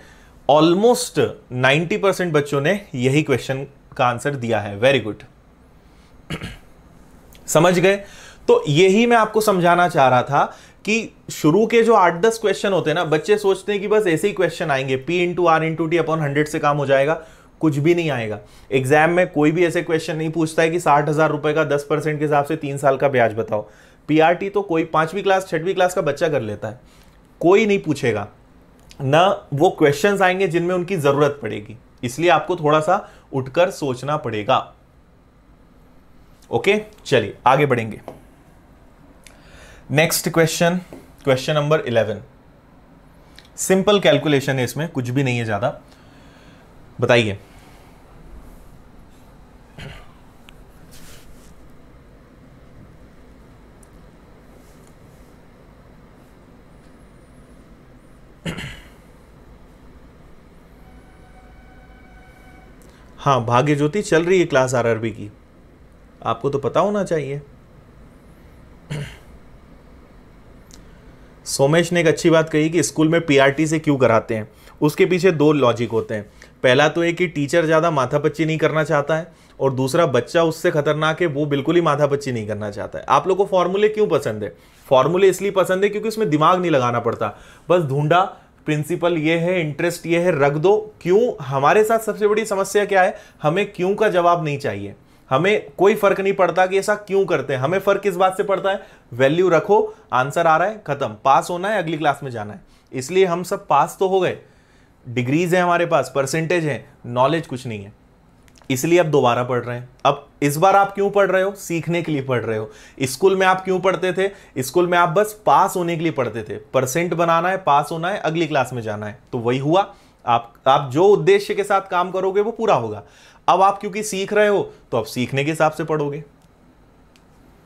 ऑलमोस्ट नाइन्टी परसेंट बच्चों ने यही क्वेश्चन का आंसर दिया है वेरी गुड समझ गए तो यही मैं आपको समझाना चाह रहा था कि शुरू के जो आठ दस क्वेश्चन होते हैं ना बच्चे सोचते हैं कि बस ऐसे ही क्वेश्चन आएंगे P into R into T upon hundred से काम हो जाएगा कुछ भी नहीं आएगा एग्जाम में कोई भी ऐसे क्वेश्चन नहीं पूछता है कि साठ हजार रुपए का दस परसेंट के हिसाब से तीन साल का ब्याज बताओ पीआरटी तो कोई पांचवी क्लास छठवीं क्लास का बच्चा कर लेता है कोई नहीं पूछेगा ना वो क्वेश्चंस आएंगे जिनमें उनकी ज़रूरत पड़ेगी इसलिए आपको थोड़ा सा उठकर सोचना पड़ेगा ओके चलिए आगे बढ़ेंगे next question question number eleven simple calculation है इसमें कुछ भी नहीं है ज्यादा बताइए हाँ भाग्य ज्योति चल रही है क्लास आरआरबी की आपको तो पता होना चाहिए सोमेश ने एक अच्छी बात कही कि स्कूल में पीआरटी से क्यों कराते हैं उसके पीछे दो लॉजिक होते हैं पहला तो एक कि टीचर ज़्यादा माथापच्ची नहीं करना चाहता है और दूसरा बच्चा उससे खतरनाक है वो बिल्कुल ही माथापच्ची नहीं करना चाहता है आप लोगों को फॉर्मूले क्यों पसंद है फॉर्मूले इसलिए पसंद है क्योंकि उसमें दिमाग नहीं लगाना पड़ता बस ढूंढा प्रिंसिपल ये है इंटरेस्ट ये है रख दो क्यों हमारे साथ सबसे बड़ी समस्या क्या है हमें क्यों का जवाब नहीं चाहिए हमें कोई फर्क नहीं पड़ता कि ऐसा क्यों करते हैं हमें फर्क किस बात से पड़ता है वैल्यू रखो आंसर आ रहा है खत्म पास होना है अगली क्लास में जाना है इसलिए हम सब पास तो हो गए डिग्रीज हैं हमारे पास परसेंटेज हैं नॉलेज कुछ नहीं है इसलिए आप दोबारा पढ़ रहे हैं अब इस बार आप क्यों पढ़ रहे हो सीखने के लिए पढ़ रहे हो स्कूल में आप क्यों पढ़ते थे स्कूल में आप बस पास होने के लिए पढ़ते थे परसेंट बनाना है पास होना है अगली क्लास में जाना है तो वही हुआ आप आप जो उद्देश्य के साथ काम करोगे वो पूरा होगा अब आप क्योंकि सीख रहे हो तो आप सीखने के हिसाब से पढ़ोगे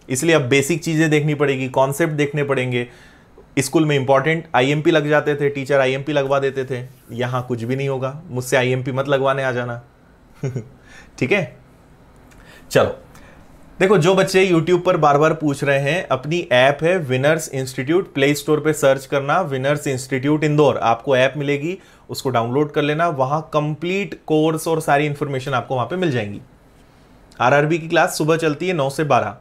इसलिए अब बेसिक चीज़ें देखनी पड़ेगी कॉन्सेप्ट देखने पड़ेंगे स्कूल में इंपॉर्टेंट आईएमपी लग जाते थे टीचर आईएमपी लगवा देते थे यहां कुछ भी नहीं होगा मुझसे आईएमपी मत लगवाने आ जाना ठीक है चलो देखो जो बच्चे YouTube पर बार बार पूछ रहे हैं अपनी ऐप है विनर्स इंस्टीट्यूट प्ले स्टोर पर सर्च करना विनर्स इंस्टीट्यूट इंदौर आपको ऐप मिलेगी उसको डाउनलोड कर लेना वहां कंप्लीट कोर्स और सारी इंफॉर्मेशन आपको वहां पे मिल जाएंगी आरआरबी की क्लास सुबह चलती है नौ से बारह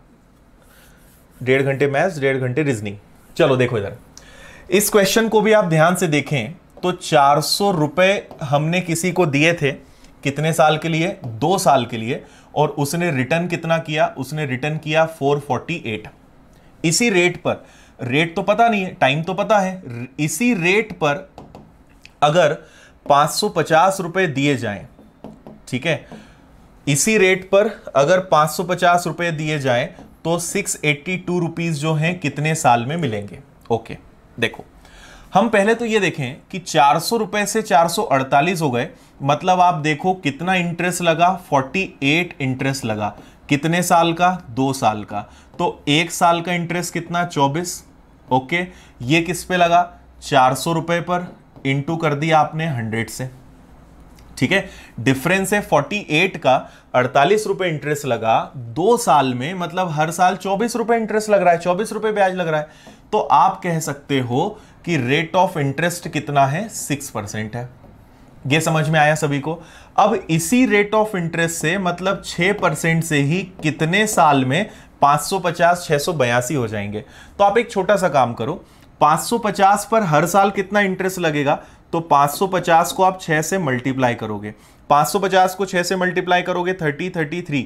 डेढ़ घंटे मैथ्स डेढ़ घंटे रीजनिंग चलो देखो इधर इस क्वेश्चन को भी आप ध्यान से देखें तो चार सौ हमने किसी को दिए थे कितने साल के लिए दो साल के लिए और उसने रिटर्न कितना किया उसने रिटर्न किया 448 इसी रेट पर रेट तो पता नहीं है टाइम तो पता है इसी रेट पर अगर पांच रुपए दिए जाएं ठीक है इसी रेट पर अगर पांच रुपए दिए जाएं तो सिक्स एट्टी टू रुपीज़ जो हैं कितने साल में मिलेंगे ओके देखो हम पहले तो ये देखें कि चार सौ रुपए से चार सौ अड़तालीस हो गए मतलब आप देखो कितना इंटरेस्ट लगा फोर्टी एट इंटरेस्ट लगा कितने साल का दो साल का तो एक साल का इंटरेस्ट कितना चौबीस ओके ये किस पे लगा चार सौ रुपए पर इंटू कर दिया आपने हंड्रेड से ठीक है डिफरेंस है फोर्टी एट का अड़तालीस रुपए इंटरेस्ट लगा दो साल में मतलब हर साल चौबीस रुपए इंटरेस्ट लग रहा है चौबीस रुपए ब्याज लग रहा है तो आप कह सकते हो कि रेट ऑफ इंटरेस्ट कितना है सिक्स परसेंट है ये समझ में आया सभी को अब इसी रेट ऑफ इंटरेस्ट से मतलब छह परसेंट से ही कितने साल में 550 682 हो जाएंगे तो आप एक छोटा सा काम करो 550 पर हर साल कितना इंटरेस्ट लगेगा तो 550 को आप 6 से मल्टीप्लाई करोगे 550 को 6 से मल्टीप्लाई करोगे 30 33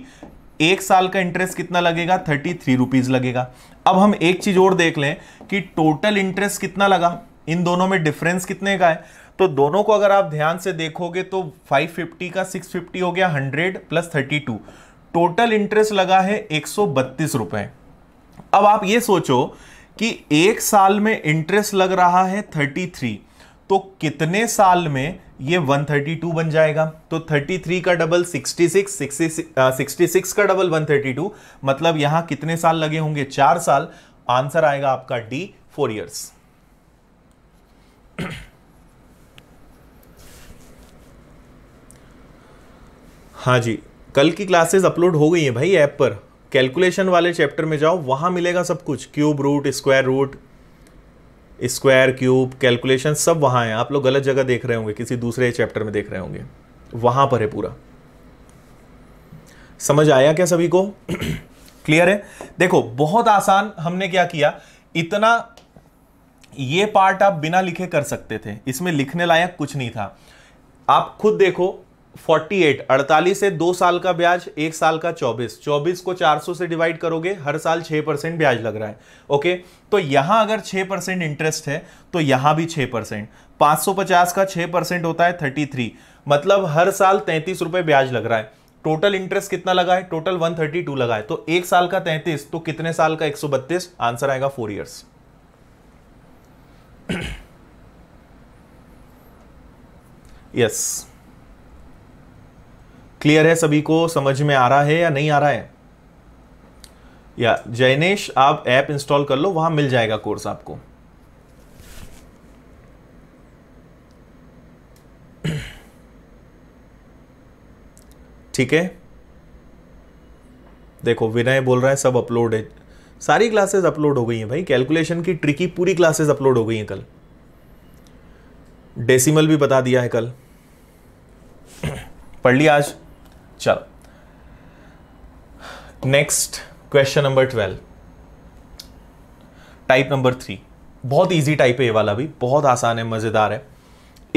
एक साल का इंटरेस्ट कितना लगेगा थर्टी थ्री रुपीज लगेगा अब हम एक चीज और देख लें कि टोटल इंटरेस्ट कितना लगा इन दोनों में डिफरेंस कितने का है तो दोनों को अगर आप ध्यान से देखोगे तो 550 का 650 हो गया 100 प्लस 32 टोटल इंटरेस्ट लगा है एक रुपए अब आप ये सोचो कि एक साल में इंटरेस्ट लग रहा है थ्री तो कितने साल में ये 132 बन जाएगा तो 33 का डबल 66, 66, का डबल 132 मतलब यहां कितने साल लगे होंगे चार साल आंसर आएगा आपका डी फोर इयर्स। हाँ जी कल की क्लासेस अपलोड हो गई है भाई ऐप पर कैलकुलेशन वाले चैप्टर में जाओ वहां मिलेगा सब कुछ cube root square root square cube calculation सब वहाँ है आप लोग गलत जगह देख रहे होंगे किसी दूसरे चैप्टर में देख रहे होंगे वहाँ पर है पूरा समझ आया क्या सभी को क्लियर है देखो बहुत आसान हमने क्या किया इतना ये पार्ट आप बिना लिखे कर सकते थे इसमें लिखने लायक कुछ नहीं था आप खुद देखो फोर्टी एट अड़तालीस है दो साल का ब्याज एक साल का चौबीस चौबीस को चार सौ से डिवाइड करोगे हर साल छह परसेंट ब्याज लग रहा है ओके तो यहां अगर छः परसेंट इंटरेस्ट है तो यहां भी छह परसेंट पांच सौ पचास का छः परसेंट होता है थर्टी थ्री मतलब हर साल तैंतीस रुपए ब्याज लग रहा है टोटल इंटरेस्ट कितना लगा है टोटल वन थर्टी टू लगा है तो एक साल का तैंतीस तो कितने साल का एक सौ बत्तीस आंसर आएगा four years yes yes. Clear है सभी को समझ में आ रहा है या नहीं आ रहा है या जयनेश आप ऐप इंस्टॉल कर लो वहां मिल जाएगा कोर्स आपको ठीक है देखो विनय बोल रहा है सब अपलोड है सारी क्लासेस अपलोड हो गई हैं भाई कैलकुलेशन की ट्रिकी पूरी क्लासेस अपलोड हो गई हैं कल डेसिमल भी बता दिया है कल पढ़ लिया आज चलो next question number twelve type number three बहुत इजी टाइप है ये वाला भी बहुत आसान है मजेदार है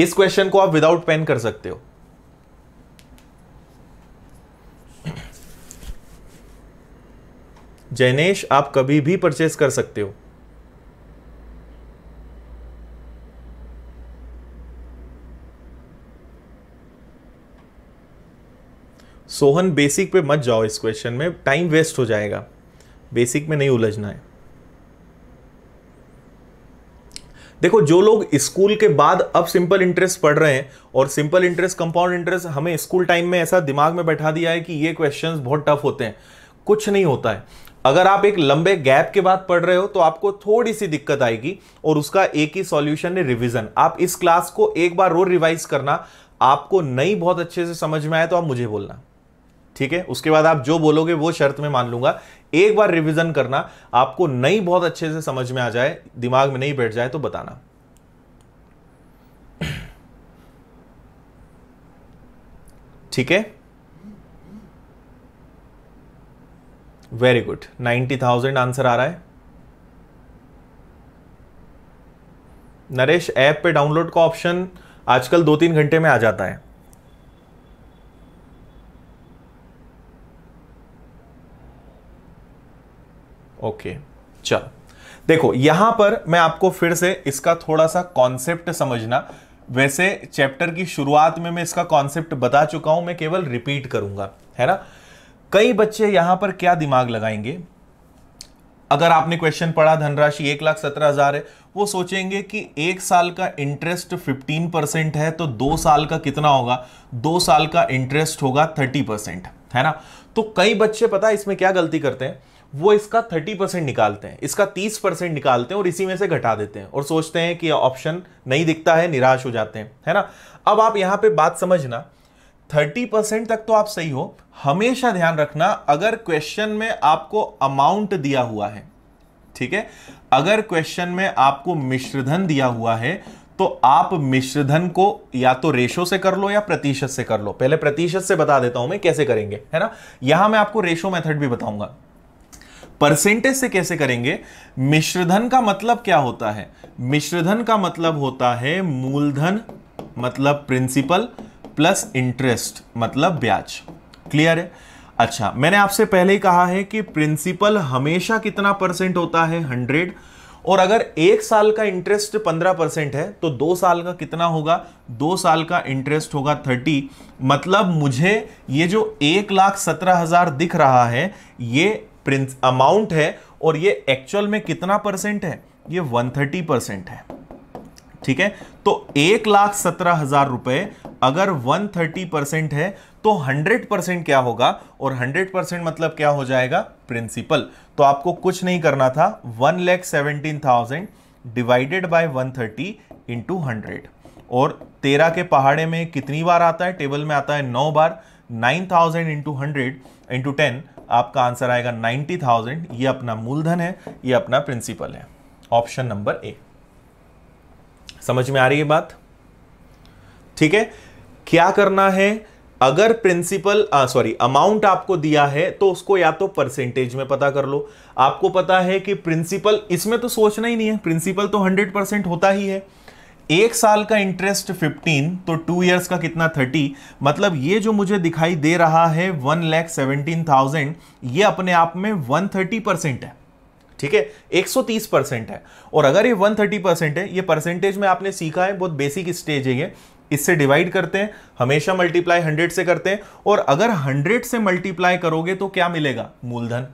इस क्वेश्चन को आप विदाउट पेन कर सकते हो जैनेश आप कभी भी परचेस कर सकते हो सोहन बेसिक पे मत जाओ इस क्वेश्चन में टाइम वेस्ट हो जाएगा बेसिक में नहीं उलझना है देखो जो लोग स्कूल के बाद अब सिंपल इंटरेस्ट पढ़ रहे हैं और सिंपल इंटरेस्ट कंपाउंड इंटरेस्ट हमें स्कूल टाइम में ऐसा दिमाग में बैठा दिया है कि ये क्वेश्चन बहुत टफ होते हैं कुछ नहीं होता है अगर आप एक लंबे गैप के बाद पढ़ रहे हो तो आपको थोड़ी सी दिक्कत आएगी और उसका एक ही सॉल्यूशन है रिवीजन आप इस क्लास को एक बार रोज रिवाइज करना आपको नहीं बहुत अच्छे से समझ में आए तो आप मुझे बोलना ठीक है उसके बाद आप जो बोलोगे वो शर्त में मान लूंगा एक बार रिविजन करना आपको नहीं बहुत अच्छे से समझ में आ जाए दिमाग में नहीं बैठ जाए तो बताना ठीक है very good ninety thousand answer आ रहा है नरेश ऐप पे डाउनलोड का ऑप्शन आजकल दो तीन घंटे में आ जाता है ओके चलो देखो यहां पर मैं आपको फिर से इसका थोड़ा सा कॉन्सेप्ट समझना वैसे चैप्टर की शुरुआत में मैं इसका कॉन्सेप्ट बता चुका हूं मैं केवल रिपीट करूंगा है ना कई बच्चे यहां पर क्या दिमाग लगाएंगे अगर आपने क्वेश्चन पढ़ा धनराशि एक लाख सत्रह हजार है वो सोचेंगे कि एक साल का इंटरेस्ट फिफ्टीन परसेंट है तो दो साल का कितना होगा दो साल का इंटरेस्ट होगा थर्टी परसेंट है ना तो कई बच्चे पता इसमें क्या गलती करते हैं वो इसका 30 परसेंट निकालते हैं इसका 30 परसेंट निकालते हैं और इसी में से घटा देते हैं और सोचते हैं कि ऑप्शन नहीं दिखता है निराश हो जाते हैं है ना अब आप यहां पे बात समझना 30 परसेंट तक तो आप सही हो हमेशा ध्यान रखना अगर क्वेश्चन में आपको अमाउंट दिया हुआ है ठीक है अगर क्वेश्चन में आपको मिश्रधन दिया हुआ है तो आप मिश्रधन को या तो रेशो से कर लो या प्रतिशत से कर लो पहले प्रतिशत से बता देता हूं मैं कैसे करेंगे है ना यहां मैं आपको रेशो मेथड भी बताऊंगा परसेंटेज से कैसे करेंगे मिश्रधन का मतलब क्या होता है मिश्रधन का मतलब होता है मूलधन मतलब प्रिंसिपल प्लस इंटरेस्ट मतलब ब्याज क्लियर है अच्छा मैंने आपसे पहले ही कहा है कि प्रिंसिपल हमेशा कितना परसेंट होता है हंड्रेड और अगर एक साल का इंटरेस्ट पंद्रह परसेंट है तो दो साल का कितना होगा दो साल का इंटरेस्ट होगा थर्टी मतलब मुझे ये जो एक लाख सत्रह हजार दिख रहा है ये प्रिंस अमाउंट है और ये एक्चुअल में कितना परसेंट है ये 130 परसेंट है ठीक है तो एक लाख सत्रह हजार रुपए अगर 130 परसेंट है तो 100 परसेंट क्या होगा और 100 परसेंट मतलब क्या हो जाएगा प्रिंसिपल तो आपको कुछ नहीं करना था one lakh seventeen thousand divided by 130 thirty into hundred और तेरह के पहाड़े में कितनी बार आता है टेबल में आता है नौ बार nine thousand into hundred into ten आपका आंसर आएगा नाइन्टी थाउजेंड ये अपना मूलधन है ये अपना प्रिंसिपल है ऑप्शन नंबर ए समझ में आ रही है बात ठीक है क्या करना है अगर प्रिंसिपल सॉरी अमाउंट आपको दिया है तो उसको या तो परसेंटेज में पता कर लो आपको पता है कि प्रिंसिपल इसमें तो सोचना ही नहीं है प्रिंसिपल तो 100 परसेंट होता ही है एक साल का इंटरेस्ट 15 तो टू इयर्स का कितना 30 मतलब ये जो मुझे दिखाई दे रहा है वन लैख सेवनटीन थाउजेंड ये अपने आप में वन थर्टी परसेंट है ठीक है 130 परसेंट है और अगर ये 130 परसेंट है ये परसेंटेज में आपने सीखा है बहुत बेसिक स्टेज है ये इससे डिवाइड करते हैं हमेशा मल्टीप्लाई 100 से करते हैं और अगर 100 से मल्टीप्लाई करोगे तो क्या मिलेगा मूलधन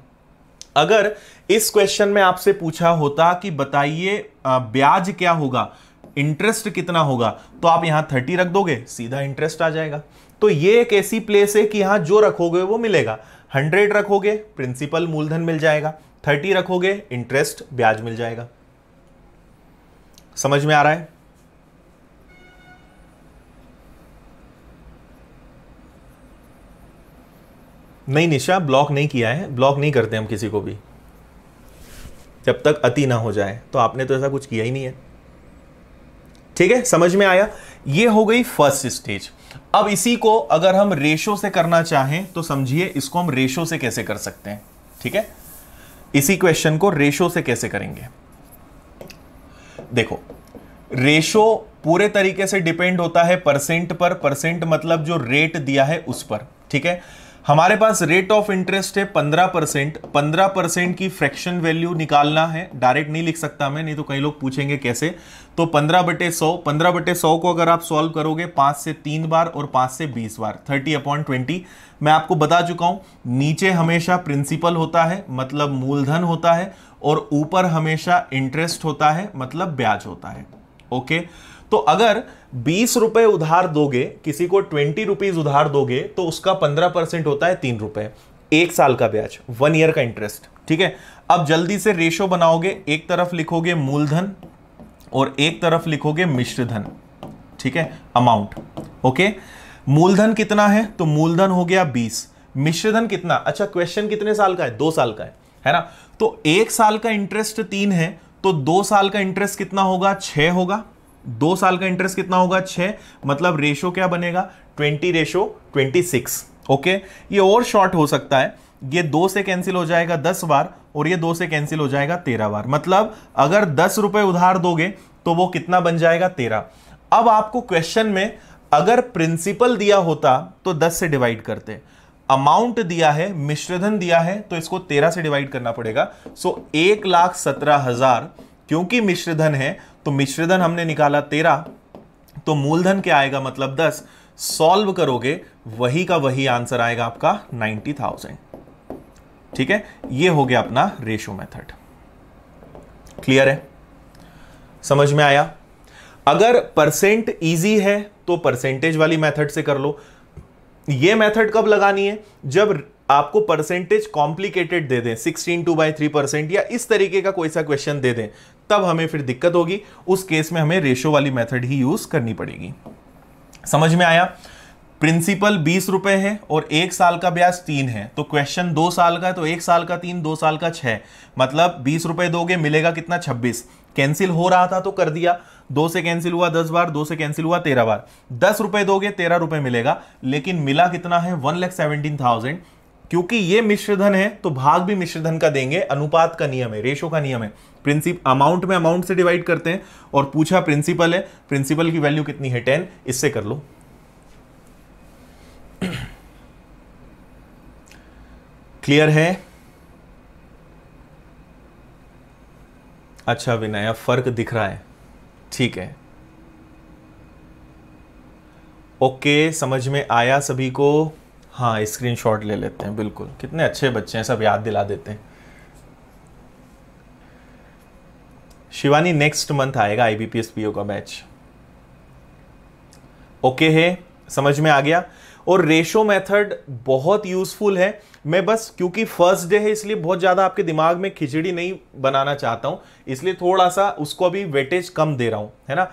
अगर इस क्वेश्चन में आपसे पूछा होता कि बताइए ब्याज क्या होगा इंटरेस्ट कितना होगा तो आप यहां थर्टी रख दोगे सीधा इंटरेस्ट आ जाएगा तो ये एक ऐसी प्लेस है कि यहां जो रखोगे वो मिलेगा हंड्रेड रखोगे प्रिंसिपल मूलधन मिल जाएगा थर्टी रखोगे इंटरेस्ट ब्याज मिल जाएगा समझ में आ रहा है नहीं निशा ब्लॉक नहीं किया है ब्लॉक नहीं करते हम किसी को भी जब तक अति ना हो जाए तो आपने तो ऐसा कुछ किया ही नहीं है ठीक है समझ में आया ये हो गई फर्स्ट स्टेज अब इसी को अगर हम रेशो से करना चाहें तो समझिए इसको हम रेशो से कैसे कर सकते हैं ठीक है इसी क्वेश्चन को रेशो से कैसे करेंगे देखो रेशो पूरे तरीके से डिपेंड होता है परसेंट पर परसेंट मतलब जो रेट दिया है उस पर ठीक है हमारे पास रेट ऑफ इंटरेस्ट है पंद्रह परसेंट पंद्रह परसेंट की फ्रैक्शन वैल्यू निकालना है डायरेक्ट नहीं लिख सकता मैं नहीं तो कई लोग पूछेंगे कैसे तो पंद्रह बटे सौ पंद्रह बटे सौ को अगर आप सॉल्व करोगे पांच से तीन बार और पांच से बीस बार थर्टी अपॉन ट्वेंटी मैं आपको बता चुका हूं नीचे हमेशा प्रिंसिपल होता है मतलब मूलधन होता है और ऊपर हमेशा इंटरेस्ट होता है मतलब ब्याज होता है ओके तो अगर बीस रुपए उधार दोगे किसी को ट्वेंटी रुपीज उधार दोगे तो उसका पंद्रह परसेंट होता है तीन रुपए एक साल का ब्याज वन ईयर का इंटरेस्ट ठीक है अब जल्दी से रेशो बनाओगे एक तरफ लिखोगे मूलधन और एक तरफ लिखोगे मिश्र धन ठीक है अमाउंट ओके मूलधन कितना है तो मूलधन हो गया बीस मिश्रधन कितना अच्छा क्वेश्चन कितने साल का है दो साल का है है ना तो एक साल का इंटरेस्ट तीन है तो दो साल का इंटरेस्ट कितना होगा छह होगा दो साल का इंटरेस्ट कितना होगा छः मतलब रेशो क्या बनेगा twenty ratio twenty six okay ये और शॉर्ट हो सकता है ये दो से कैंसिल हो जाएगा दस बार और ये दो से कैंसिल हो जाएगा तेरह बार मतलब अगर दस रुपए उधार दोगे तो वो कितना बन जाएगा तेरह अब आपको क्वेश्चन में अगर प्रिंसिपल दिया होता तो दस से डिवाइड करते अमाउंट दिया है मिश्रधन दिया है तो इसको तेरह से डिवाइड करना पड़ेगा सो एक लाख सत्रह हजार क्योंकि मिश्रधन है तो मिश्रधन हमने निकाला तेरह तो मूलधन क्या आएगा मतलब दस सॉल्व करोगे वही का वही आंसर आएगा आपका नाइन्टी थाउजेंड ठीक है ये हो गया अपना रेशो मेथड क्लियर है समझ में आया अगर परसेंट इजी है तो परसेंटेज वाली मेथड से कर लो ये मेथड कब लगानी है जब आपको परसेंटेज कॉम्प्लिकेटेड दे दें 16 टू बाई थ्री परसेंट या इस तरीके का कोई सा क्वेश्चन दे दें तब हमें फिर दिक्कत होगी उस केस में हमें रेशो वाली मेथड ही यूज करनी पड़ेगी समझ में आया प्रिंसिपल बीस रुपए है और एक साल का ब्याज तीन है तो क्वेश्चन दो साल का है तो एक साल का तीन दो साल का छह मतलब बीस रुपए दोगे मिलेगा कितना छब्बीस कैंसिल हो रहा था तो कर दिया दो से कैंसिल हुआ दस बार दो से कैंसिल हुआ तेरह बार दस रुपए दोगे तेरह रुपए मिलेगा लेकिन मिला कितना है वन लैख सेवनटीन थाउजेंड क्योंकि ये मिश्रधन है तो भाग भी मिश्रधन का देंगे अनुपात का नियम है रेशो का नियम है प्रिंसिप अमाउंट में अमाउंट से डिवाइड करते हैं और पूछा प्रिंसिपल है प्रिंसिपल की वैल्यू कितनी है टेन इससे कर लो क्लियर है अच्छा विनय फर्क दिख रहा है ठीक है ओके समझ में आया सभी को हाँ स्क्रीनशॉट ले लेते हैं बिल्कुल कितने अच्छे बच्चे हैं सब याद दिला देते हैं शिवानी नेक्स्ट मंथ आएगा आईबीपीएस पीओ का बैच ओके है समझ में आ गया और रेशो मेथड बहुत यूजफुल है मैं बस क्योंकि फर्स्ट डे है इसलिए बहुत ज़्यादा आपके दिमाग में खिचड़ी नहीं बनाना चाहता हूं इसलिए थोड़ा सा उसको अभी वेटेज कम दे रहा हूं है ना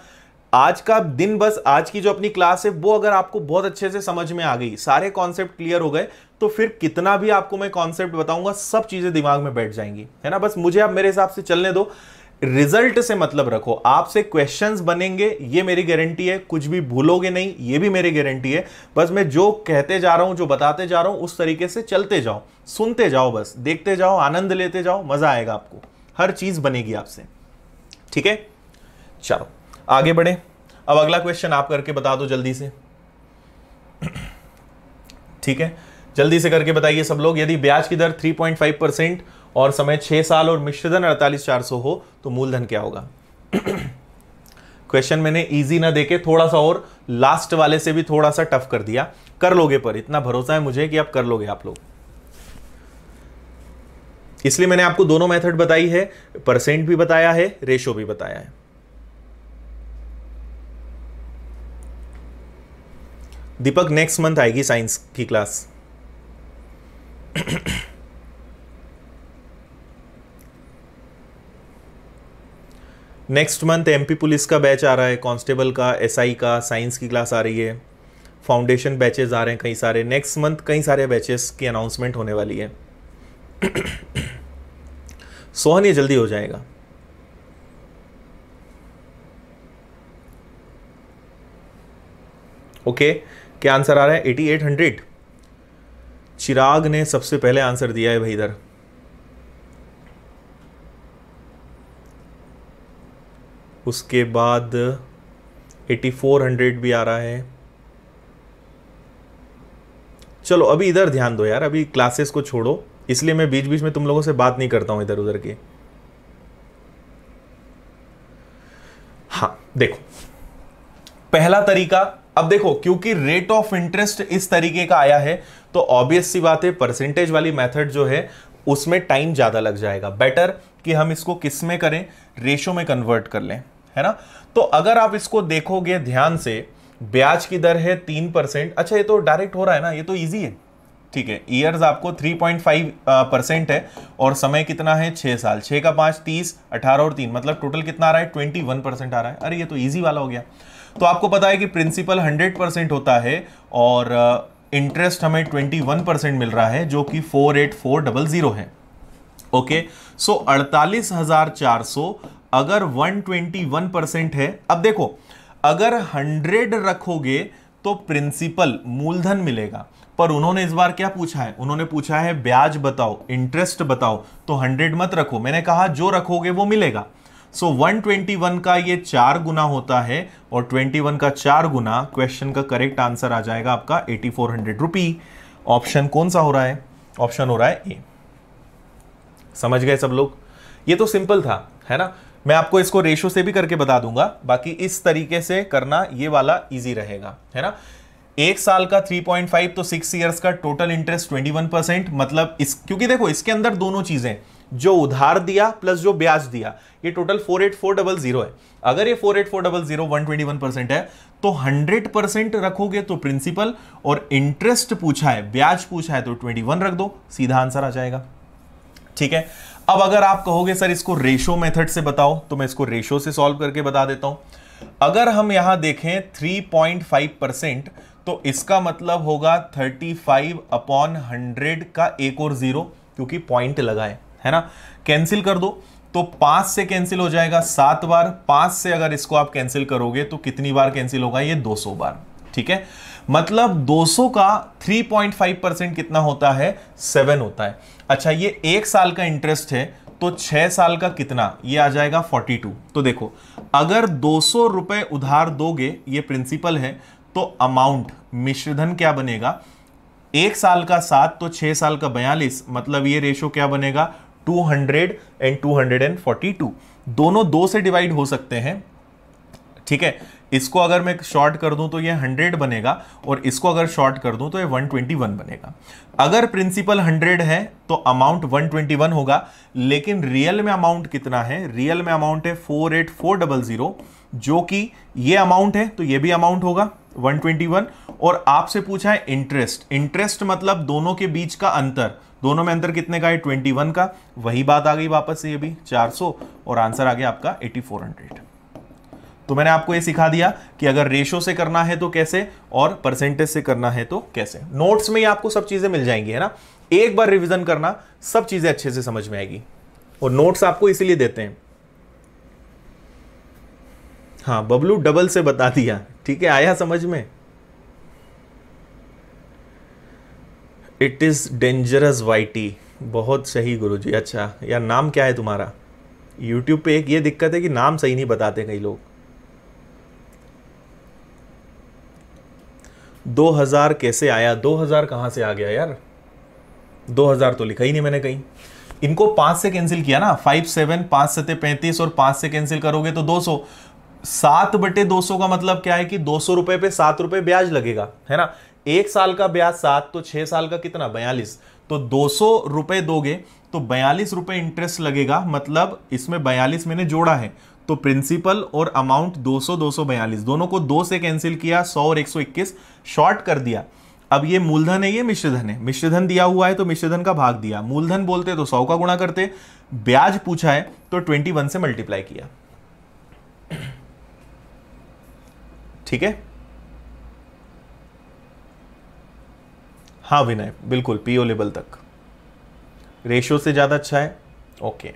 आज का दिन बस आज की जो अपनी क्लास है वो अगर आपको बहुत अच्छे से समझ में आ गई सारे कॉन्सेप्ट क्लियर हो गए तो फिर कितना भी आपको मैं कॉन्सेप्ट बताऊंगा सब चीज़ें दिमाग में बैठ जाएंगी है ना बस मुझे आप मेरे हिसाब से चलने दो रिजल्ट से मतलब रखो आपसे क्वेश्चंस बनेंगे ये मेरी गारंटी है कुछ भी भूलोगे नहीं ये भी मेरी गारंटी है बस मैं जो कहते जा रहा हूँ जो बताते जा रहा हूँ उस तरीके से चलते जाओ सुनते जाओ बस देखते जाओ आनंद लेते जाओ मज़ा आएगा आपको हर चीज़ बनेगी आपसे ठीक है चलो आगे बढ़े अब अगला क्वेश्चन आप करके बता दो जल्दी से ठीक है जल्दी से करके बताइए सब लोग यदि ब्याज की दर 3.5 परसेंट और समय छह साल और मिश्रधन अड़तालीस चार सौ हो तो मूलधन क्या होगा क्वेश्चन मैंने इजी ना देके थोड़ा सा और लास्ट वाले से भी थोड़ा सा टफ कर दिया कर लोगे पर इतना भरोसा है मुझे कि आप कर लोगे आप लोग इसलिए मैंने आपको दोनों मेथड बताई है परसेंट भी बताया है रेशो भी बताया है दीपक नेक्स्ट मंथ आएगी साइंस की class next month MP police का बैच आ रहा है कांस्टेबल का एसआई का साइंस की क्लास आ रही है फाउंडेशन बैचेज आ रहे हैं कई सारे नेक्स्ट मंथ कई सारे बैचेस की अनाउंसमेंट होने वाली है सोहन ये जल्दी हो जाएगा ओके okay, क्या आंसर आ रहा है एटी एट हंड्रेड चिराग ने सबसे पहले आंसर दिया है भाई इधर उसके बाद 8400 भी आ रहा है चलो अभी इधर ध्यान दो यार अभी क्लासेस को छोड़ो इसलिए मैं बीच बीच में तुम लोगों से बात नहीं करता हूं इधर उधर की हाँ देखो पहला तरीका अब देखो क्योंकि रेट ऑफ इंटरेस्ट इस तरीके का आया है तो ऑब्वियस सी बात है परसेंटेज वाली मेथड जो है उसमें टाइम ज्यादा लग जाएगा बेटर कि हम इसको किस में करें रेशो में कन्वर्ट कर लें है ना तो अगर आप इसको देखोगे ध्यान से ब्याज की दर है तीन परसेंट अच्छा ये तो डायरेक्ट हो रहा है ना ये तो ईजी है ठीक है ईयर्स आपको 3.5 परसेंट है और समय कितना है छः साल छः का पाँच तीस अठारह और तीन मतलब टोटल कितना आ रहा है ट्वेंटी वन परसेंट आ रहा है अरे ये तो ईजी वाला हो गया तो आपको पता है कि प्रिंसिपल हंड्रेड परसेंट होता है और इंटरेस्ट हमें वन परसेंट मिल रहा है जो कि जीरो है ओके सो अड़तालीस हजार चार सौ अगर 121 परसेंट है अब देखो अगर 100 रखोगे तो प्रिंसिपल मूलधन मिलेगा पर उन्होंने इस बार क्या पूछा है उन्होंने पूछा है ब्याज बताओ इंटरेस्ट बताओ तो 100 मत रखो मैंने कहा जो रखोगे वो मिलेगा सो so, 121 का ये चार गुना होता है और 21 का चार गुना क्वेश्चन का करेक्ट आंसर आ जाएगा आपका 8400 फोर ऑप्शन कौन सा हो रहा है ऑप्शन हो रहा है ए समझ गए सब लोग ये तो सिंपल था है ना मैं आपको इसको रेशो से भी करके बता दूंगा बाकी इस तरीके से करना ये वाला इजी रहेगा है ना एक साल का 3.5 तो सिक्स इयर्स का टोटल इंटरेस्ट 21 परसेंट मतलब इस क्योंकि देखो इसके अंदर दोनों चीज़ें जो उधार दिया प्लस जो ब्याज दिया ये total four eight four double zero है अगर ये four eight four double zero one twenty one percent है तो हंड्रेड परसेंट रखोगे तो प्रिंसिपल और इंटरेस्ट पूछा है ब्याज पूछा है तो ट्वेंटी वन रख दो सीधा आंसर आ जाएगा ठीक है अब अगर आप कहोगे सर इसको रेशो मेथड से बताओ तो मैं इसको रेशो से सॉल्व करके बता देता हूं अगर हम यहां देखें 3.5 परसेंट तो इसका मतलब होगा 35 अपॉन हंड्रेड का एक और जीरो क्योंकि पॉइंट लगा है है ना कैंसिल कर दो तो पांच से कैंसिल हो जाएगा सात बार पांच से अगर इसको आप कैंसिल करोगे तो कितनी बार कैंसिल होगा ये 200 बार ठीक है मतलब 200 का 3.5 परसेंट कितना होता है सेवन होता है अच्छा ये एक साल का इंटरेस्ट है तो छह साल का कितना ये आ जाएगा 42 तो देखो अगर दो सौ रुपए उधार दोगे ये प्रिंसिपल है तो अमाउंट मिश्रधन क्या बनेगा एक साल का सात तो छह साल का बयालीस मतलब ये रेशो क्या बनेगा 200 एंड 242 दोनों दो से डिवाइड हो सकते हैं ठीक है इसको अगर मैं शॉर्ट कर दूं तो ये 100 बनेगा और इसको अगर शॉर्ट कर दूं तो ये 121 बनेगा अगर प्रिंसिपल 100 है तो अमाउंट 121 होगा लेकिन रियल में अमाउंट कितना है रियल में अमाउंट है four four eight double zero जो कि ये अमाउंट है तो ये भी अमाउंट होगा 121 और आपसे पूछा है इंटरेस्ट इंटरेस्ट मतलब दोनों के बीच का अंतर दोनों में अंतर कितने का है 21 का वही बात आ गई वापस से ये भी 400 और आंसर आ गया आपका 8400 तो मैंने आपको ये सिखा दिया कि अगर रेशो से करना है तो कैसे और परसेंटेज से करना है तो कैसे नोट्स में ही आपको सब चीज़ें मिल जाएंगी है ना एक बार रिविजन करना सब चीज़ें अच्छे से समझ में आएगी और नोट्स आपको इसीलिए देते हैं हाँ बबलू डबल से बता दिया ठीक है आया समझ में इट इज़ डेंजरस वाइटी बहुत सही गुरुजी अच्छा यार नाम क्या है तुम्हारा यूट्यूब पे एक ये दिक्कत है कि नाम सही नहीं बताते कई लोग 2000 कैसे आया 2000 कहां से आ गया यार 2000 तो लिखा ही नहीं मैंने कहीं इनको पांच से कैंसिल किया ना फाइव सेवन पांच सत्य पैंतीस और पांच से कैंसिल करोगे तो दो सौ सात बटे दो सौ का मतलब क्या है कि दो सौ रुपए पे सात रुपए ब्याज लगेगा है ना एक साल का ब्याज सात तो छह साल का कितना बयालीस तो दो सौ रुपए दोगे तो बयालीस रुपए इंटरेस्ट लगेगा मतलब इसमें बयालीस मैंने जोड़ा है तो प्रिंसिपल और अमाउंट 200 242 दोनों को दो से कैंसिल किया 100 और 121 शॉर्ट कर दिया अब ये मूलधन है ये मिश्रधन है मिश्रधन दिया हुआ है तो मिश्रधन का भाग दिया मूलधन बोलते तो सौ का गुणा करते ब्याज पूछा है तो ट्वेंटी वन से मल्टीप्लाई किया ठीक है हाँ विनय बिल्कुल पीओ लेवल तक रेशियो से ज़्यादा अच्छा है ओके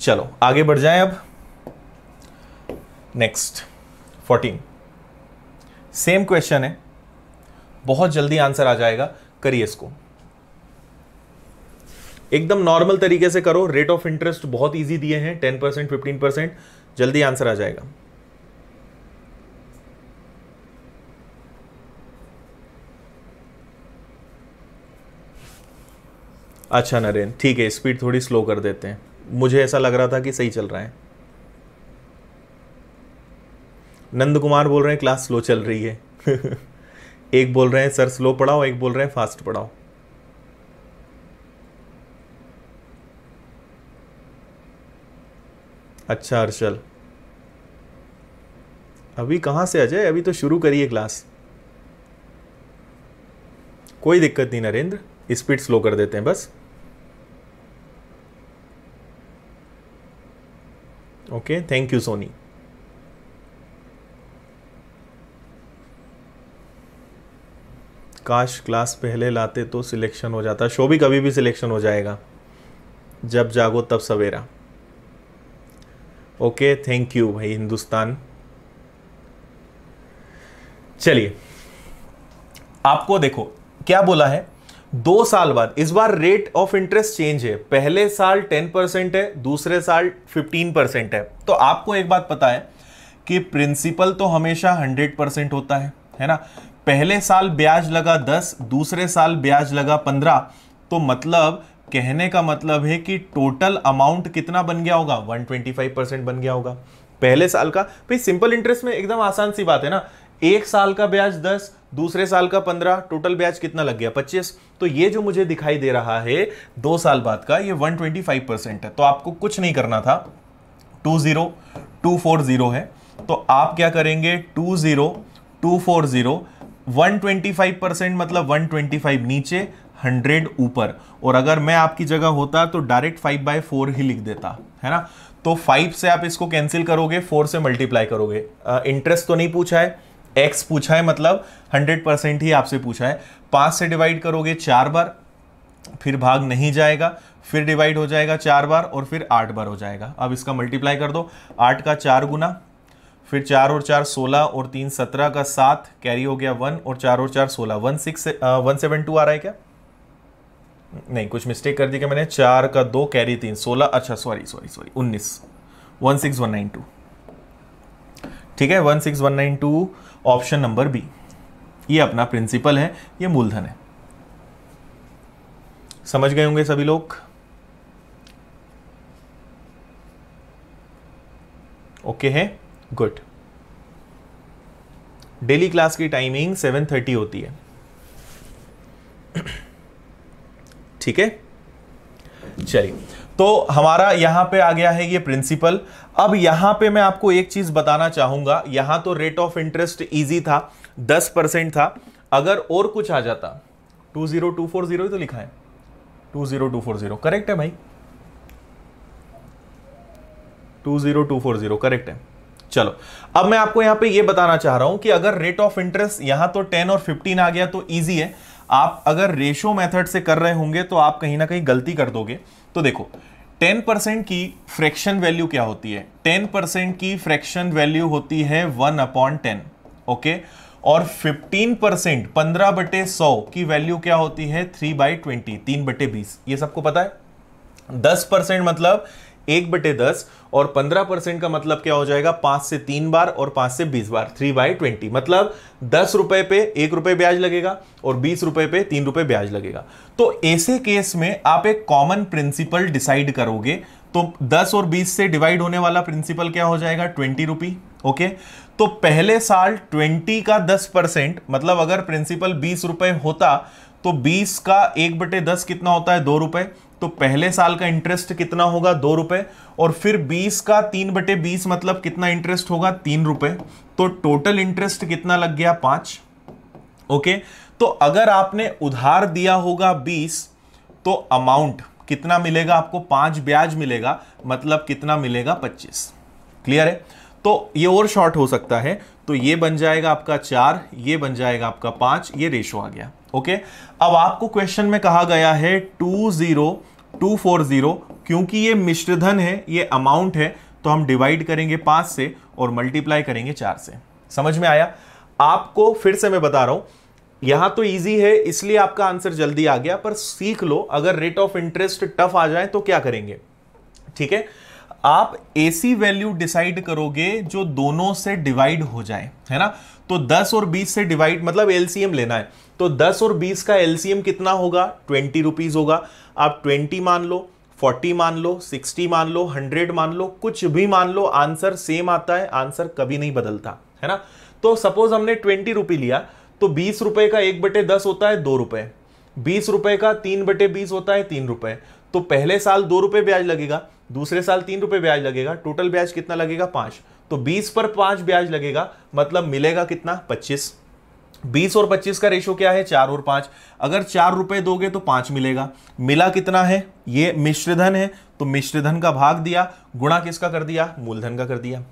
चलो आगे बढ़ जाएं अब नेक्स्ट फोर्टीन सेम क्वेश्चन है बहुत जल्दी आंसर आ जाएगा करिए इसको एकदम नॉर्मल तरीके से करो रेट ऑफ इंटरेस्ट बहुत इजी दिए हैं टेन परसेंट फिफ्टीन परसेंट जल्दी आंसर आ जाएगा अच्छा नरेन ठीक है स्पीड थोड़ी स्लो कर देते हैं मुझे ऐसा लग रहा था कि सही चल रहा है नंद कुमार बोल रहे हैं क्लास स्लो चल रही है एक बोल रहे हैं सर स्लो पढ़ाओ एक बोल रहे हैं फास्ट पढ़ाओ अच्छा हर्षल अभी कहां से अजय अभी तो शुरू करिए क्लास कोई दिक्कत नहीं नरेंद्र स्पीड स्लो कर देते हैं बस ओके थैंक यू सोनी काश क्लास पहले लाते तो सिलेक्शन हो जाता शो भी कभी भी सिलेक्शन हो जाएगा जब जागो तब सवेरा ओके थैंक यू भाई हिंदुस्तान चलिए आपको देखो क्या बोला है दो साल बाद इस बार रेट ऑफ इंटरेस्ट चेंज है पहले साल 10 परसेंट है दूसरे साल 15 परसेंट है तो आपको एक बात पता है कि प्रिंसिपल तो हमेशा 100 परसेंट होता है है ना पहले साल ब्याज लगा 10 दूसरे साल ब्याज लगा 15 तो मतलब कहने का मतलब है कि टोटल अमाउंट कितना बन गया होगा 125 परसेंट बन गया होगा पहले साल का भाई सिंपल इंटरेस्ट में एकदम आसान सी बात है ना एक साल का ब्याज दस दूसरे साल का पंद्रह टोटल ब्याज कितना लग गया पच्चीस तो ये जो मुझे दिखाई दे रहा है दो साल बाद का ये वन ट्वेंटी फाइव परसेंट है तो आपको कुछ नहीं करना था two zero two four zero है तो आप क्या करेंगे two zero two four zero one twenty five percent मतलब वन ट्वेंटी फाइव नीचे हंड्रेड ऊपर और अगर मैं आपकी जगह होता तो डायरेक्ट फाइव बाय फोर ही लिख देता है ना तो फाइव से आप इसको कैंसिल करोगे फोर से मल्टीप्लाई करोगे इंटरेस्ट तो नहीं पूछा है एक्स पूछा है मतलब हंड्रेड परसेंट ही आपसे पूछा है पाँच से डिवाइड करोगे चार बार फिर भाग नहीं जाएगा फिर डिवाइड हो जाएगा चार बार और फिर आठ बार हो जाएगा अब इसका मल्टीप्लाई कर दो आठ का चार गुना फिर चार और चार सोलह और तीन सत्रह का सात कैरी हो गया वन और चार और चार सोलह one six one seven two आ रहा है क्या नहीं कुछ मिस्टेक कर दी क्या मैंने चार का दो कैरी तीन सोलह अच्छा सॉरी सॉरी सॉरी उन्नीस one six one nine two ठीक है one six one nine two option number B ये अपना प्रिंसिपल है ये मूलधन है समझ गए होंगे सभी लोग ओके है गुड डेली क्लास की टाइमिंग सेवन थर्टी होती है ठीक है चलिए तो हमारा यहां पे आ गया है ये प्रिंसिपल अब यहां पे मैं आपको एक चीज़ बताना चाहूंगा यहां तो रेट ऑफ इंटरेस्ट इजी था दस परसेंट था अगर और कुछ आ जाता two zero two four zero तो लिखा है two zero two four zero correct है भाई two zero two four zero correct है चलो अब मैं आपको यहां पे ये बताना चाह रहा हूं कि अगर रेट ऑफ इंटरेस्ट यहां तो 10 और 15 आ गया तो इजी है आप अगर रेशो मेथड से कर रहे होंगे तो आप कहीं ना कहीं गलती कर दोगे तो देखो 10% की फ्रैक्शन वैल्यू क्या होती है 10% की फ्रैक्शन वैल्यू होती है वन अपॉन टेन ओके और 15 परसेंट पंद्रह बटे सौ की वैल्यू क्या होती है थ्री बाई ट्वेंटी तीन बटे बीस ये सबको पता है दस परसेंट मतलब एक बटे दस और पंद्रह परसेंट का मतलब क्या हो जाएगा पांच से तीन बार और पांच से बीस बार थ्री बाय ट्वेंटी मतलब दस रुपए पे एक रुपए ब्याज लगेगा और बीस रुपए पे तीन रुपए ब्याज लगेगा तो ऐसे केस में आप एक कॉमन प्रिंसिपल डिसाइड करोगे तो दस और बीस से डिवाइड होने वाला प्रिंसिपल क्या हो जाएगा ट्वेंटी रुपी ओके तो पहले साल ट्वेंटी का दस परसेंट मतलब अगर प्रिंसिपल बीस रुपए होता तो 20 का एक बटे दस कितना होता है दो रुपए तो पहले साल का इंटरेस्ट कितना होगा दो रुपए और फिर बीस का तीन बटे बीस मतलब कितना इंटरेस्ट होगा तीन रुपए तो टोटल इंटरेस्ट कितना लग गया पांच ओके तो अगर आपने उधार दिया होगा बीस तो अमाउंट कितना मिलेगा आपको पांच ब्याज मिलेगा मतलब कितना मिलेगा पच्चीस क्लियर है तो ये और शॉर्ट हो सकता है तो ये बन जाएगा आपका चार ये बन जाएगा आपका पांच ये रेशो आ गया ओके अब आपको क्वेश्चन में कहा गया है two zero two four zero क्योंकि ये मिश्रधन है ये अमाउंट है तो हम डिवाइड करेंगे पांच से और मल्टीप्लाई करेंगे चार से समझ में आया आपको फिर से मैं बता रहा हूं यहां तो इजी है इसलिए आपका आंसर जल्दी आ गया पर सीख लो अगर रेट ऑफ इंटरेस्ट टफ आ जाए तो क्या करेंगे ठीक है आप एसी वैल्यू डिसाइड करोगे जो दोनों से डिवाइड हो जाए है ना तो 10 और 20 से डिवाइड मतलब एलसीएम लेना है तो 10 और 20 का एलसीएम कितना होगा ट्वेंटी रुपीज होगा आप 20 मान लो 40 मान लो 60 मान लो 100 मान लो कुछ भी मान लो आंसर सेम आता है आंसर कभी नहीं बदलता है ना तो सपोज हमने ट्वेंटी रुपी लिया तो बीस रुपए का एक बटे दस होता है दो रुपए बीस रुपए का तीन बटे बीस होता है तीन रुपए तो पहले साल दो रुपए ब्याज लगेगा दूसरे साल तीन रुपये ब्याज लगेगा टोटल ब्याज कितना लगेगा पाँच तो बीस पर पाँच ब्याज लगेगा मतलब मिलेगा कितना पच्चीस बीस और पच्चीस का रेशो क्या है चार और पाँच अगर चार रुपये दोगे तो पाँच मिलेगा मिला कितना है ये मिश्रधन है तो मिश्रधन का भाग दिया गुणा किसका कर दिया मूलधन का कर दिया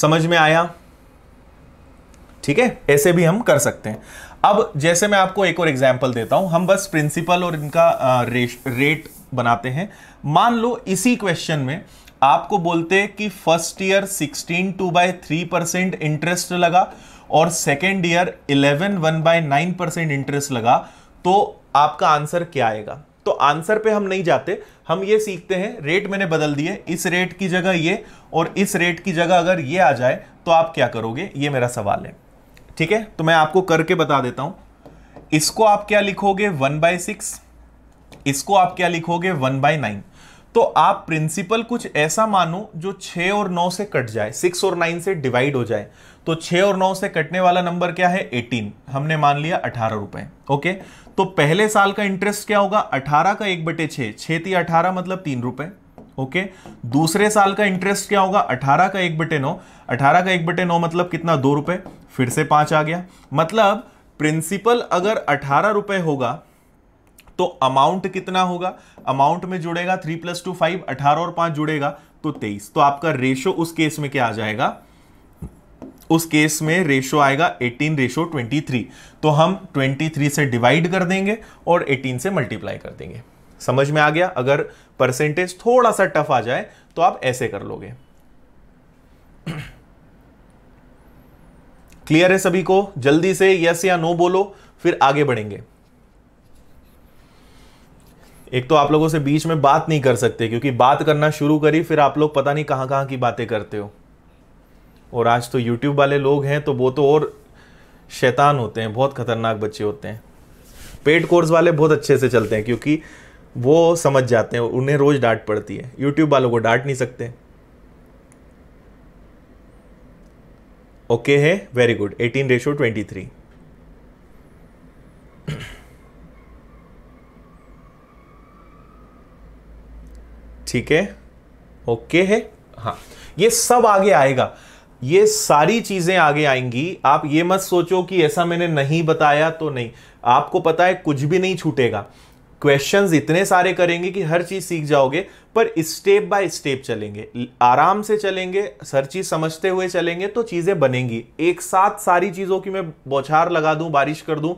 समझ में आया ठीक है ऐसे भी हम कर सकते हैं अब जैसे मैं आपको एक और एग्जाम्पल देता हूं हम बस प्रिंसिपल और इनका रेट बनाते हैं मान लो इसी क्वेश्चन में आपको बोलते कि first year 16 two by three percent interest लगा और second year 11 one by nine percent interest लगा तो आपका आंसर क्या आएगा तो आंसर पे हम नहीं जाते हम ये सीखते हैं रेट मैंने बदल दिए इस रेट की जगह ये और इस रेट की जगह अगर ये आ जाए तो आप क्या करोगे ये मेरा सवाल है ठीक है तो मैं आपको करके बता देता हूं इसको आप क्या लिखोगे वन बाय सिक्स इसको आप क्या लिखोगे वन बाय नाइन तो आप प्रिंसिपल कुछ ऐसा मानो जो छ और नौ से कट जाए सिक्स और नाइन से डिवाइड हो जाए तो छ और नौ से कटने वाला नंबर क्या है एटीन हमने मान लिया अठारह रुपए ओके तो पहले साल का इंटरेस्ट क्या होगा अठारह का एक बटे छः छः ती अठारह मतलब तीन रुपए ओके दूसरे साल का इंटरेस्ट क्या होगा अठारह का एक बटे नौ अठारह का एक बटे नौ मतलब कितना दो रुपए फिर से पांच आ गया मतलब प्रिंसिपल अगर अठारह रुपए होगा तो अमाउंट कितना होगा अमाउंट में जुड़ेगा थ्री प्लस टू फाइव अठारह और पांच जुड़ेगा तो तेईस तो आपका रेशो उस केस में क्या आ जाएगा उस केस में रेशो आएगा 18 रेशो 23 तो हम 23 से डिवाइड कर देंगे और 18 से मल्टीप्लाई कर देंगे समझ में आ गया अगर परसेंटेज थोड़ा सा टफ आ जाए तो आप ऐसे कर लोगे क्लियर है सभी को जल्दी से यस या नो बोलो फिर आगे बढ़ेंगे एक तो आप लोगों से बीच में बात नहीं कर सकते क्योंकि बात करना शुरू करी फिर आप लोग पता नहीं कहां कहां की बातें करते हो और आज तो यूट्यूब वाले लोग हैं तो वो तो और शैतान होते हैं बहुत खतरनाक बच्चे होते हैं पेड कोर्स वाले बहुत अच्छे से चलते हैं क्योंकि वो समझ जाते हैं उन्हें रोज़ डांट पड़ती है यूट्यूब वालों को डांट नहीं सकते ओके है very good eighteen ratio twenty three ठीक है ओके है हाँ ये सब आगे आएगा ये सारी चीज़ें आगे आएंगी आप ये मत सोचो कि ऐसा मैंने नहीं बताया तो नहीं आपको पता है कुछ भी नहीं छूटेगा क्वेश्चन इतने सारे करेंगे कि हर चीज़ सीख जाओगे पर स्टेप बाय स्टेप चलेंगे आराम से चलेंगे हर चीज़ समझते हुए चलेंगे तो चीज़ें बनेंगी एक साथ सारी चीज़ों की मैं बौछार लगा दूं बारिश कर दूं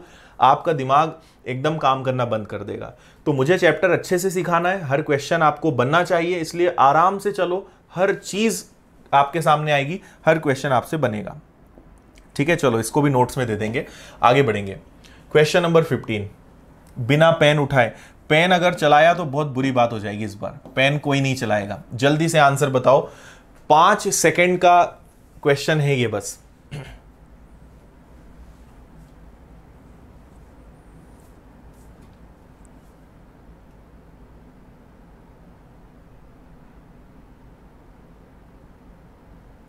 आपका दिमाग एकदम काम करना बंद कर देगा तो मुझे चैप्टर अच्छे से सिखाना है हर क्वेश्चन आपको बनना चाहिए इसलिए आराम से चलो हर चीज़ आपके सामने आएगी हर क्वेश्चन आपसे बनेगा ठीक है चलो इसको भी नोट्स में दे देंगे आगे बढ़ेंगे क्वेश्चन नंबर फिफ्टीन बिना पेन उठाए पेन अगर चलाया तो बहुत बुरी बात हो जाएगी इस बार पेन कोई नहीं चलाएगा जल्दी से आंसर बताओ पांच सेकंड का क्वेश्चन है ये बस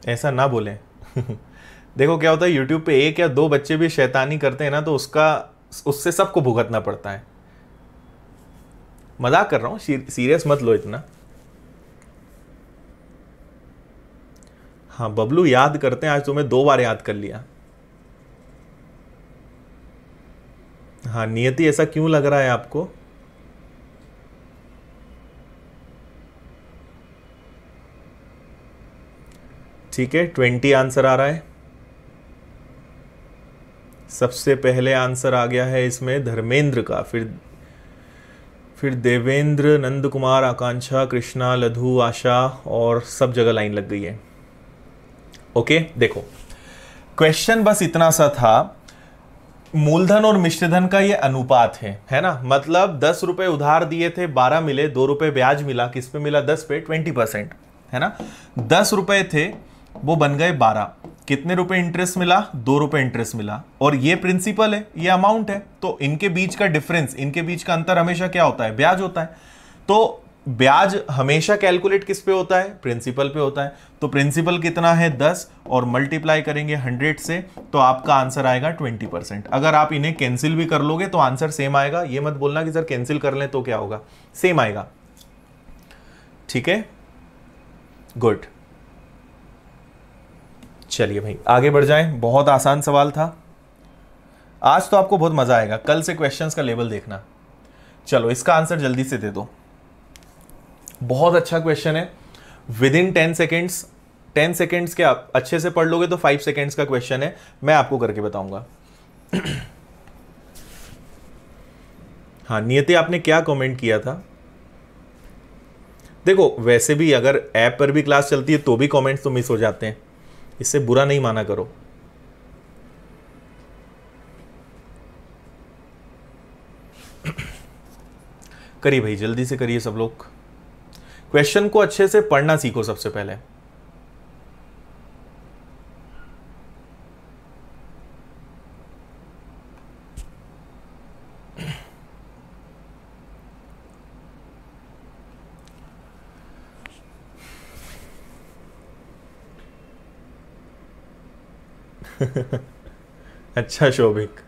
ऐसा ना बोले देखो क्या होता है यूट्यूब पे एक या दो बच्चे भी शैतानी करते हैं ना तो उसका उससे सबको भुगतना पड़ता है मजाक कर रहा हूं सीरियस मत लो इतना हाँ बबलू याद करते हैं आज तुम्हें दो बार याद कर लिया हाँ नियति ऐसा क्यों लग रहा है आपको ठीक है ट्वेंटी आंसर आ रहा है सबसे पहले आंसर आ गया है इसमें धर्मेंद्र का फिर फिर देवेंद्र नंद कुमार आकांक्षा कृष्णा लधु आशा और सब जगह लाइन लग गई है ओके देखो क्वेश्चन बस इतना सा था मूलधन और मिश्रधन का ये अनुपात है है ना मतलब दस रुपए उधार दिए थे बारह मिले दो रुपए ब्याज मिला किस पे मिला दस पे ट्वेंटी परसेंट है ना दस रुपए थे वो बन गए बारह कितने रुपए इंटरेस्ट मिला दो रुपए इंटरेस्ट मिला और ये प्रिंसिपल है ये अमाउंट है तो इनके बीच का डिफरेंस इनके बीच का अंतर हमेशा क्या होता है ब्याज होता है तो ब्याज हमेशा कैलकुलेट किस पे होता है प्रिंसिपल पे होता है तो प्रिंसिपल कितना है दस और मल्टीप्लाई करेंगे हंड्रेड से तो आपका आंसर आएगा ट्वेंटी परसेंट अगर आप इन्हें कैंसिल भी कर लोगे तो आंसर सेम आएगा ये मत बोलना कि सर कैंसिल कर लें तो क्या होगा सेम आएगा ठीक है गुड चलिए भाई आगे बढ़ जाएं बहुत आसान सवाल था आज तो आपको बहुत मज़ा आएगा कल से क्वेश्चंस का लेवल देखना चलो इसका आंसर जल्दी से दे दो बहुत अच्छा क्वेश्चन है within ten seconds ten seconds के आप अच्छे से पढ़ लोगे तो फाइव सेकेंड्स का क्वेश्चन है मैं आपको करके बताऊंगा हाँ नियति आपने क्या कमेंट किया था देखो वैसे भी अगर ऐप पर भी क्लास चलती है तो भी कमेंट्स तो मिस हो जाते हैं इससे बुरा नहीं माना करो करिए भाई जल्दी से करिए सब लोग क्वेश्चन को अच्छे से पढ़ना सीखो सबसे पहले अच्छा शोभिक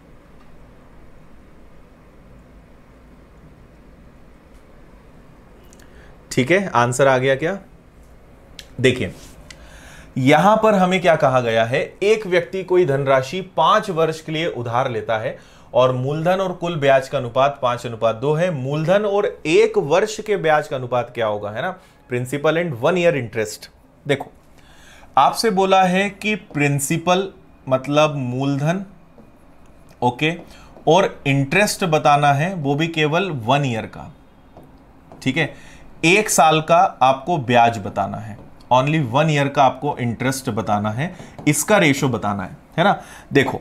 ठीक है आंसर आ गया क्या देखिए यहां पर हमें क्या कहा गया है एक व्यक्ति कोई धनराशि पांच वर्ष के लिए उधार लेता है और मूलधन और कुल ब्याज का अनुपात पांच अनुपात दो है मूलधन और एक वर्ष के ब्याज का अनुपात क्या होगा है ना principal and one year interest देखो आपसे बोला है कि प्रिंसिपल मतलब मूलधन ओके और इंटरेस्ट बताना है वो भी केवल वन ईयर का ठीक है एक साल का आपको ब्याज बताना है ओनली वन ईयर का आपको इंटरेस्ट बताना है इसका रेशो बताना है है ना देखो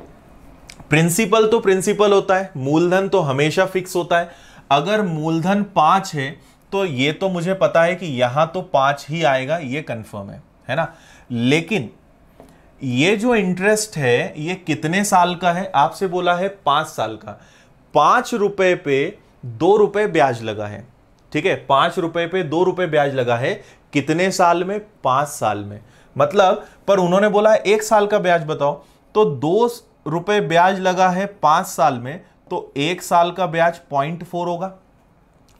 प्रिंसिपल तो प्रिंसिपल होता है मूलधन तो हमेशा फिक्स होता है अगर मूलधन पांच है तो ये तो मुझे पता है कि यहां तो पांच ही आएगा ये कन्फर्म है है ना लेकिन ये जो इंटरेस्ट है ये कितने साल का है आपसे बोला है पांच साल का पांच रुपए पे दो रुपये ब्याज लगा है ठीक है पांच रुपए पे दो रुपए ब्याज लगा है कितने साल में पांच साल में मतलब पर उन्होंने बोला एक साल का ब्याज बताओ तो दो रुपये ब्याज लगा है पांच साल में तो एक साल का ब्याज पॉइंट फोर होगा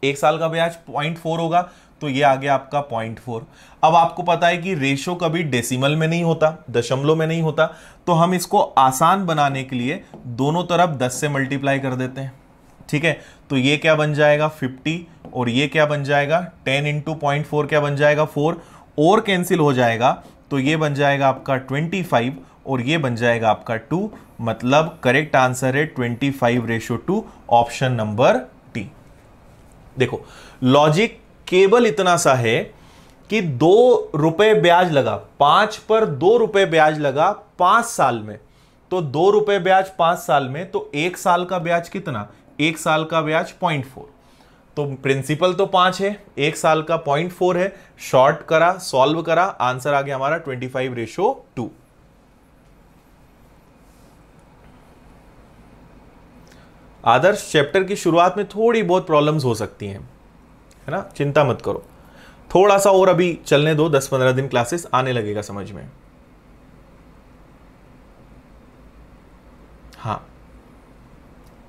एक साल का ब्याज पॉइंट फोर होगा तो ये आ गया आपका पॉइंट फोर अब आपको पता है कि रेशो कभी डेसिमल में नहीं होता दशमलव में नहीं होता तो हम इसको आसान बनाने के लिए दोनों तरफ दस से मल्टीप्लाई कर देते हैं ठीक है तो ये क्या बन जाएगा फिफ्टी और ये क्या बन जाएगा टेन इंटू पॉइंट फोर क्या बन जाएगा फोर और कैंसिल हो जाएगा तो ये बन जाएगा आपका ट्वेंटी फाइव और ये बन जाएगा आपका टू मतलब करेक्ट आंसर है twenty five ratio two option number D देखो लॉजिक केवल इतना सा है कि दो रुपए ब्याज लगा पांच पर दो रुपए ब्याज लगा पांच साल में तो दो रुपए ब्याज पांच साल में तो एक साल का ब्याज कितना एक साल का ब्याज पॉइंट फोर तो प्रिंसिपल तो पांच है एक साल का पॉइंट फोर है शॉर्ट करा सॉल्व करा आंसर आ गया हमारा twenty five ratio two Adarsh chapter की शुरुआत में थोड़ी बहुत प्रॉब्लम्स हो सकती हैं है ना चिंता मत करो थोड़ा सा और अभी चलने दो दस पंद्रह दिन क्लासेस आने लगेगा समझ में हाँ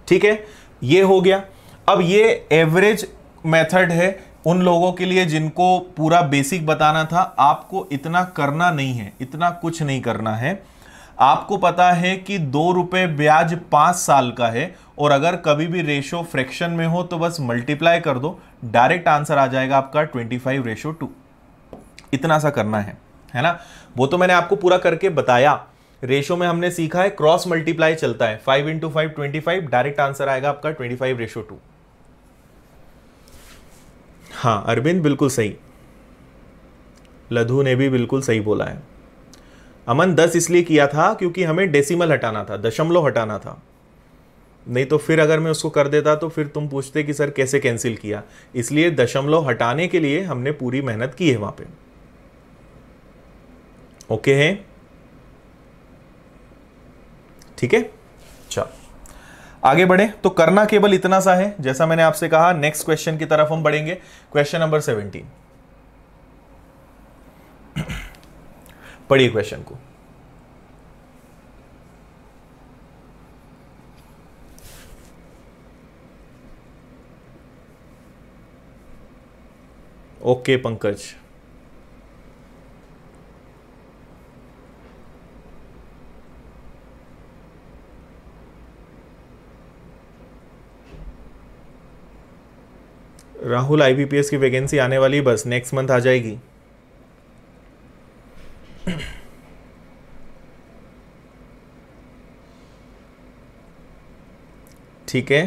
ठीक है ये हो गया अब ये एवरेज मेथड है उन लोगों के लिए जिनको पूरा बेसिक बताना था आपको इतना करना नहीं है इतना कुछ नहीं करना है आपको पता है कि दो रुपये ब्याज पाँच साल का है और अगर कभी भी रेशो फ्रैक्शन में हो तो बस मल्टीप्लाई कर दो डायरेक्ट आंसर आ जाएगा आपका ट्वेंटी फाइव रेशो टू इतना सा करना है है ना वो तो मैंने आपको पूरा करके बताया रेशो में हमने सीखा है क्रॉस मल्टीप्लाई चलता है five into five twenty five direct answer आएगा आपका ट्वेंटी फाइव रेशो टू हाँ अरविंद बिल्कुल सही लधु ने भी बिल्कुल सही बोला है अमन दस इसलिए किया था क्योंकि हमें डेसिमल हटाना था दशमलव हटाना था नहीं तो फिर अगर मैं उसको कर देता तो फिर तुम पूछते कि सर कैसे कैंसिल किया इसलिए दशमलव हटाने के लिए हमने पूरी मेहनत की है वहां पे ओके है ठीक है चल आगे बढ़े तो करना केवल इतना सा है जैसा मैंने आपसे कहा नेक्स्ट क्वेश्चन की तरफ हम बढ़ेंगे क्वेश्चन नंबर सेवेंटीन पढ़िए क्वेश्चन को ओके पंकज राहुल आईबीपीएस की वैकेंसी आने वाली बस नेक्स्ट मंथ आ जाएगी ठीक है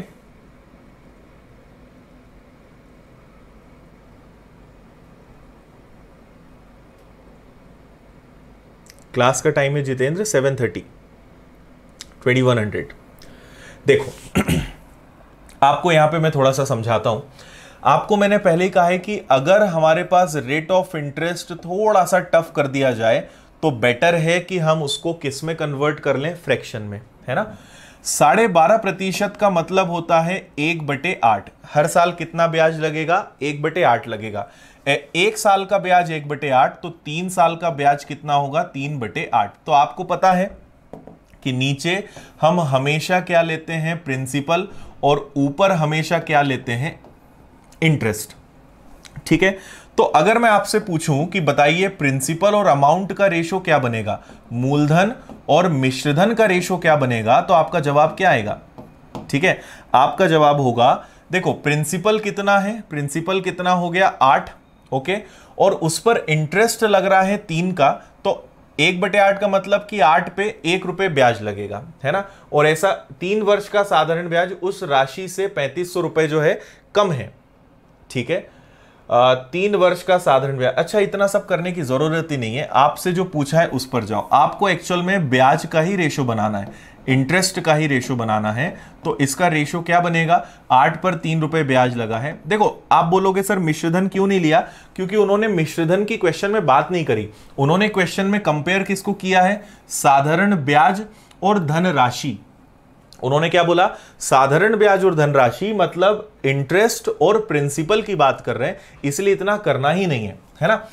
क्लास का टाइम है Jitendra seven thirty twenty one hundred देखो आपको यहां पे मैं थोड़ा सा समझाता हूं आपको मैंने पहले ही कहा है कि अगर हमारे पास रेट ऑफ इंटरेस्ट थोड़ा सा टफ कर दिया जाए तो बेटर है कि हम उसको किस में कन्वर्ट कर लें फ्रैक्शन में है ना साढ़े बारह प्रतिशत का मतलब होता है एक बटे आठ हर साल कितना ब्याज लगेगा एक बटे आठ लगेगा एक साल का ब्याज एक बटे आठ तो तीन साल का ब्याज कितना होगा तीन बटे आठ तो आपको पता है कि नीचे हम हमेशा क्या लेते हैं प्रिंसिपल और ऊपर हमेशा क्या लेते हैं इंटरेस्ट ठीक है तो अगर मैं आपसे पूछूं कि बताइए प्रिंसिपल और अमाउंट का रेशो क्या बनेगा मूलधन और मिश्रधन का रेशो क्या बनेगा तो आपका जवाब क्या आएगा ठीक है आपका जवाब होगा देखो प्रिंसिपल कितना है प्रिंसिपल कितना हो गया आठ ओके और उस पर इंटरेस्ट लग रहा है तीन का तो एक बटे आठ का मतलब कि आठ पे एक रुपये ब्याज लगेगा है ना और ऐसा तीन वर्ष का साधारण ब्याज उस राशि से पैंतीस सौ रुपए जो है कम है ठीक है तीन वर्ष का साधारण ब्याज अच्छा इतना सब करने की ज़रूरत ही नहीं है आपसे जो पूछा है उस पर जाओ आपको एक्चुअल में ब्याज का ही रेशो बनाना है इंटरेस्ट का ही रेशो बनाना है तो इसका रेशो क्या बनेगा आठ पर तीन रुपए ब्याज लगा है देखो आप बोलोगे सर मिश्रधन क्यों नहीं लिया क्योंकि उन्होंने मिश्रधन की क्वेश्चन में बात नहीं करी उन्होंने क्वेश्चन में कंपेयर किसको किया है साधारण ब्याज और धनराशि उन्होंने क्या बोला साधारण ब्याज और धनराशि मतलब इंटरेस्ट और प्रिंसिपल की बात कर रहे हैं इसलिए इतना करना ही नहीं है है ना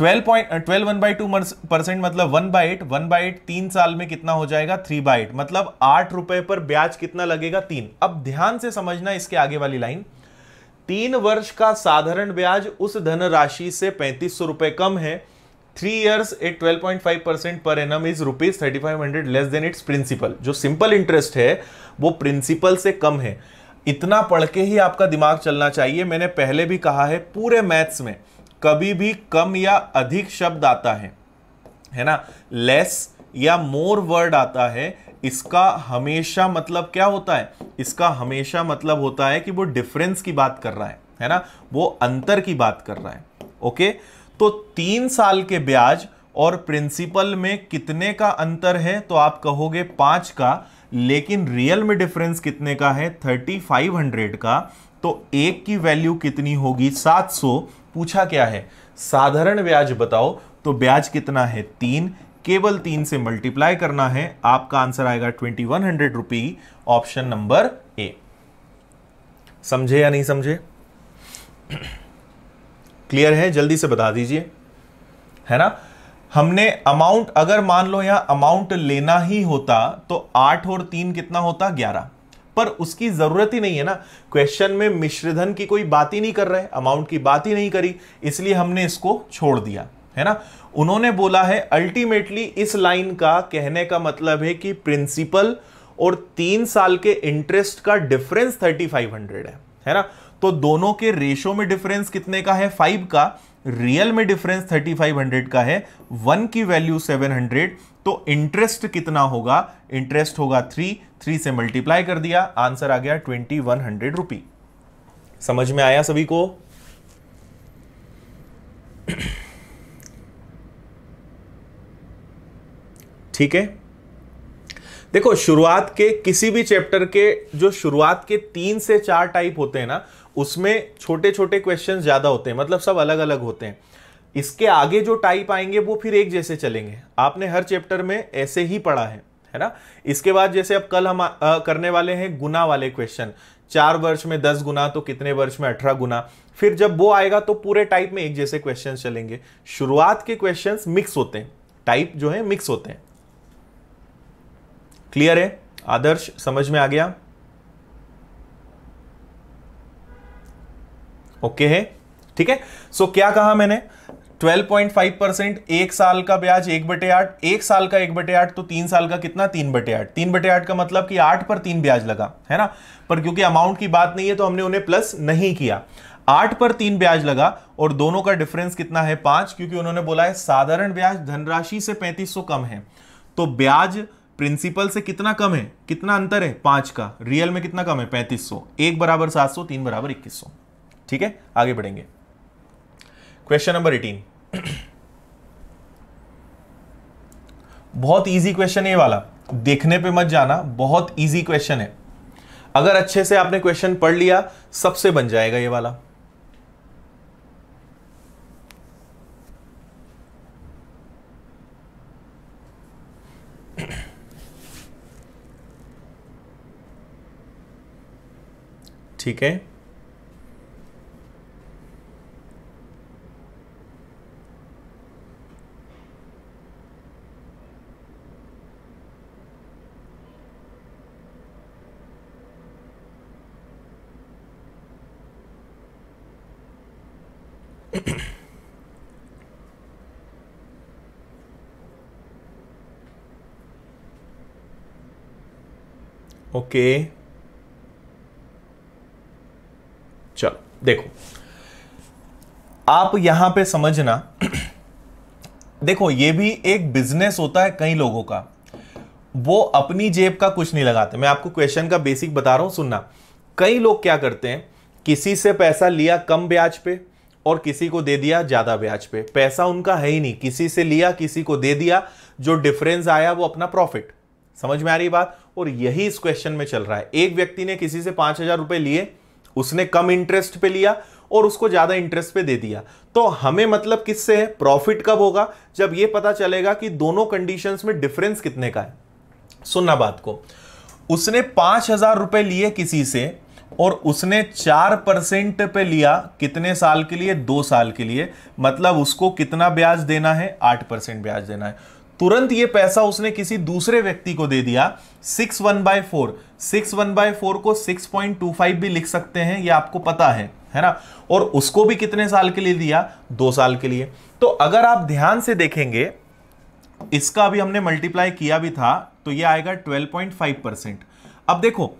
12 point twelve one by two percent मतलब one by eight one by eight तीन साल में कितना हो जाएगा थ्री बाई एट मतलब आठ रुपए पर ब्याज कितना लगेगा तीन अब ध्यान से समझना इसके आगे वाली लाइन तीन वर्ष का साधारण ब्याज उस धनराशि से पैंतीस सौ रुपए कम है three years at 12.5 percent per annum is rupees thirty five hundred less than it's principal जो सिंपल इंटरेस्ट है वो प्रिंसिपल से कम है इतना पढ़ के ही आपका दिमाग चलना चाहिए मैंने पहले भी कहा है पूरे मैथ्स में कभी भी कम या अधिक शब्द आता है है ना लेस या मोर वर्ड आता है इसका हमेशा मतलब क्या होता है इसका हमेशा मतलब होता है कि वो डिफरेंस की बात कर रहा है है ना वो अंतर की बात कर रहा है ओके okay? तो तीन साल के ब्याज और प्रिंसिपल में कितने का अंतर है तो आप कहोगे पांच का लेकिन रियल में डिफरेंस कितने का है थर्टी फाइव हंड्रेड का तो एक की वैल्यू कितनी होगी सात सौ पूछा क्या है साधारण ब्याज बताओ तो ब्याज कितना है तीन केवल तीन से मल्टीप्लाई करना है आपका आंसर आएगा twenty one hundred rupee option number A समझे या नहीं समझे क्लियर है जल्दी से बता दीजिए है ना हमने अमाउंट अगर मान लो यहां अमाउंट लेना ही होता तो आठ और तीन कितना होता ग्यारह पर उसकी जरूरत ही नहीं है ना क्वेश्चन में मिश्रधन की कोई बात ही नहीं कर रहे अमाउंट की बात ही नहीं करी इसलिए हमने इसको छोड़ दिया है ना उन्होंने बोला है अल्टीमेटली इस लाइन का कहने का मतलब है कि प्रिंसिपल और तीन साल के इंटरेस्ट का डिफरेंस थर्टी फाइव हंड्रेड है है ना तो दोनों के रेशो में डिफरेंस कितने का है फाइव का रियल में डिफरेंस 3500 का है वन की वैल्यू 700 तो इंटरेस्ट कितना होगा इंटरेस्ट होगा थ्री थ्री से मल्टीप्लाई कर दिया आंसर आ गया ट्वेंटी वन हंड्रेड रुपी समझ में आया सभी को ठीक है देखो शुरुआत के किसी भी चैप्टर के जो शुरुआत के तीन से चार टाइप होते हैं ना उसमें छोटे छोटे क्वेश्चन ज़्यादा होते हैं मतलब सब अलग अलग होते हैं इसके आगे जो टाइप आएंगे वो फिर एक जैसे चलेंगे आपने हर चैप्टर में ऐसे ही पढ़ा है है ना इसके बाद जैसे अब कल हम आ, करने वाले हैं गुना वाले क्वेश्चन चार वर्ष में दस गुना तो कितने वर्ष में अठारह गुना फिर जब वो आएगा तो पूरे टाइप में एक जैसे क्वेश्चन चलेंगे शुरुआत के क्वेश्चन मिक्स होते हैं टाइप जो है मिक्स होते हैं क्लियर है आदर्श समझ में आ गया ओके है ठीक है सो क्या कहा मैंने 12.5 परसेंट एक साल का ब्याज एक बटे आठ एक साल का एक बटे आठ तो तीन साल का कितना तीन बटे आठ तीन बटे आठ का मतलब कि आठ पर तीन ब्याज लगा है ना पर क्योंकि अमाउंट की बात नहीं है तो हमने उन्हें प्लस नहीं किया आठ पर तीन ब्याज लगा और दोनों का डिफरेंस कितना है पांच क्योंकि उन्होंने बोला है साधारण ब्याज धनराशि से पैंतीस कम है तो ब्याज प्रिंसिपल से कितना कम है कितना अंतर है पांच का रियल में कितना कम है पैंतीस एक बराबर सात सौ तीन बराबर इक्कीस सौ ठीक है आगे बढ़ेंगे क्वेश्चन नंबर एटीन बहुत इजी क्वेश्चन ये वाला देखने पे मत जाना बहुत इजी क्वेश्चन है अगर अच्छे से आपने क्वेश्चन पढ़ लिया सबसे बन जाएगा ये वाला ठीक है ओके चल देखो आप यहां पे समझना देखो ये भी एक बिजनेस होता है कई लोगों का वो अपनी जेब का कुछ नहीं लगाते मैं आपको क्वेश्चन का बेसिक बता रहा हूं सुनना कई लोग क्या करते हैं किसी से पैसा लिया कम ब्याज पे और किसी को दे दिया ज़्यादा ब्याज पे पैसा उनका है ही नहीं किसी से लिया किसी को दे दिया जो डिफरेंस आया वो अपना प्रॉफिट समझ में आ रही बात और यही इस क्वेश्चन में चल रहा है एक व्यक्ति ने किसी से पांच हज़ार रुपए लिए उसने कम इंटरेस्ट पे लिया और उसको ज़्यादा इंटरेस्ट पे दे दिया तो हमें मतलब किससे है प्रॉफिट कब होगा जब ये पता चलेगा कि दोनों कंडीशंस में डिफरेंस कितने का है सुनना बात को उसने पांच हज़ार रुपए लिए किसी से और उसने चार परसेंट पे लिया कितने साल के लिए दो साल के लिए मतलब उसको कितना ब्याज देना है आठ परसेंट ब्याज देना है तुरंत ये पैसा उसने किसी दूसरे व्यक्ति को दे दिया six one by four six one by four को सिक्स पॉइंट टू फाइव भी लिख सकते हैं ये आपको पता है है ना और उसको भी कितने साल के लिए दिया दो साल के लिए तो अगर आप ध्यान से देखेंगे इसका भी हमने मल्टीप्लाई किया भी था तो ये आएगा ट्वेल्व पॉइंट फाइव परसेंट अब देखो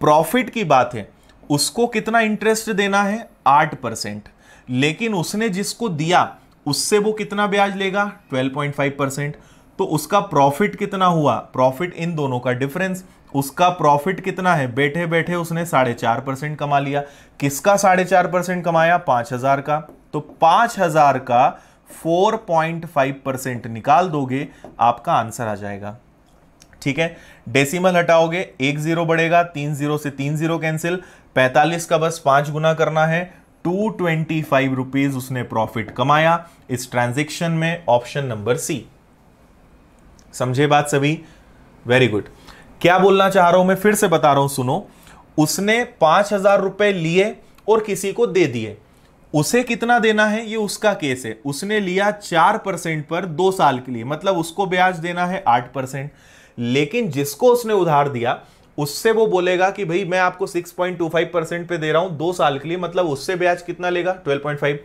प्रॉफिट की बात है उसको कितना इंटरेस्ट देना है आठ परसेंट लेकिन उसने जिसको दिया उससे वो कितना ब्याज लेगा ट्वेल्व पॉइंट फाइव परसेंट तो उसका प्रॉफिट कितना हुआ प्रॉफिट इन दोनों का डिफरेंस उसका प्रॉफिट कितना है बैठे बैठे उसने साढ़े चार परसेंट कमा लिया किसका साढ़े चार परसेंट कमाया पांच हजार का तो पांच हजार का फोर पॉइंट फाइव परसेंट निकाल दोगे आपका आंसर आ जाएगा ठीक है डेसिमल हटाओगे एक जीरो बढ़ेगा तीन जीरो से तीन जीरो कैंसिल पैंतालीस का बस पांच गुना करना है टू ट्वेंटी फाइव रुपीज उसने प्रॉफिट कमाया इस ट्रांजेक्शन में ऑप्शन नंबर सी समझे बात सभी वेरी गुड क्या बोलना चाह रहा हूं मैं फिर से बता रहा हूं सुनो उसने पांच हजार रुपए लिए और किसी को दे दिए उसे कितना देना है ये उसका केस है उसने लिया चार परसेंट पर दो साल के लिए मतलब उसको ब्याज देना है आठ परसेंट लेकिन जिसको उसने उधार दिया उससे वो बोलेगा कि भाई मैं आपको 6.25 परसेंट पे दे रहा हूं दो साल के लिए मतलब उससे ब्याज कितना लेगा 12.5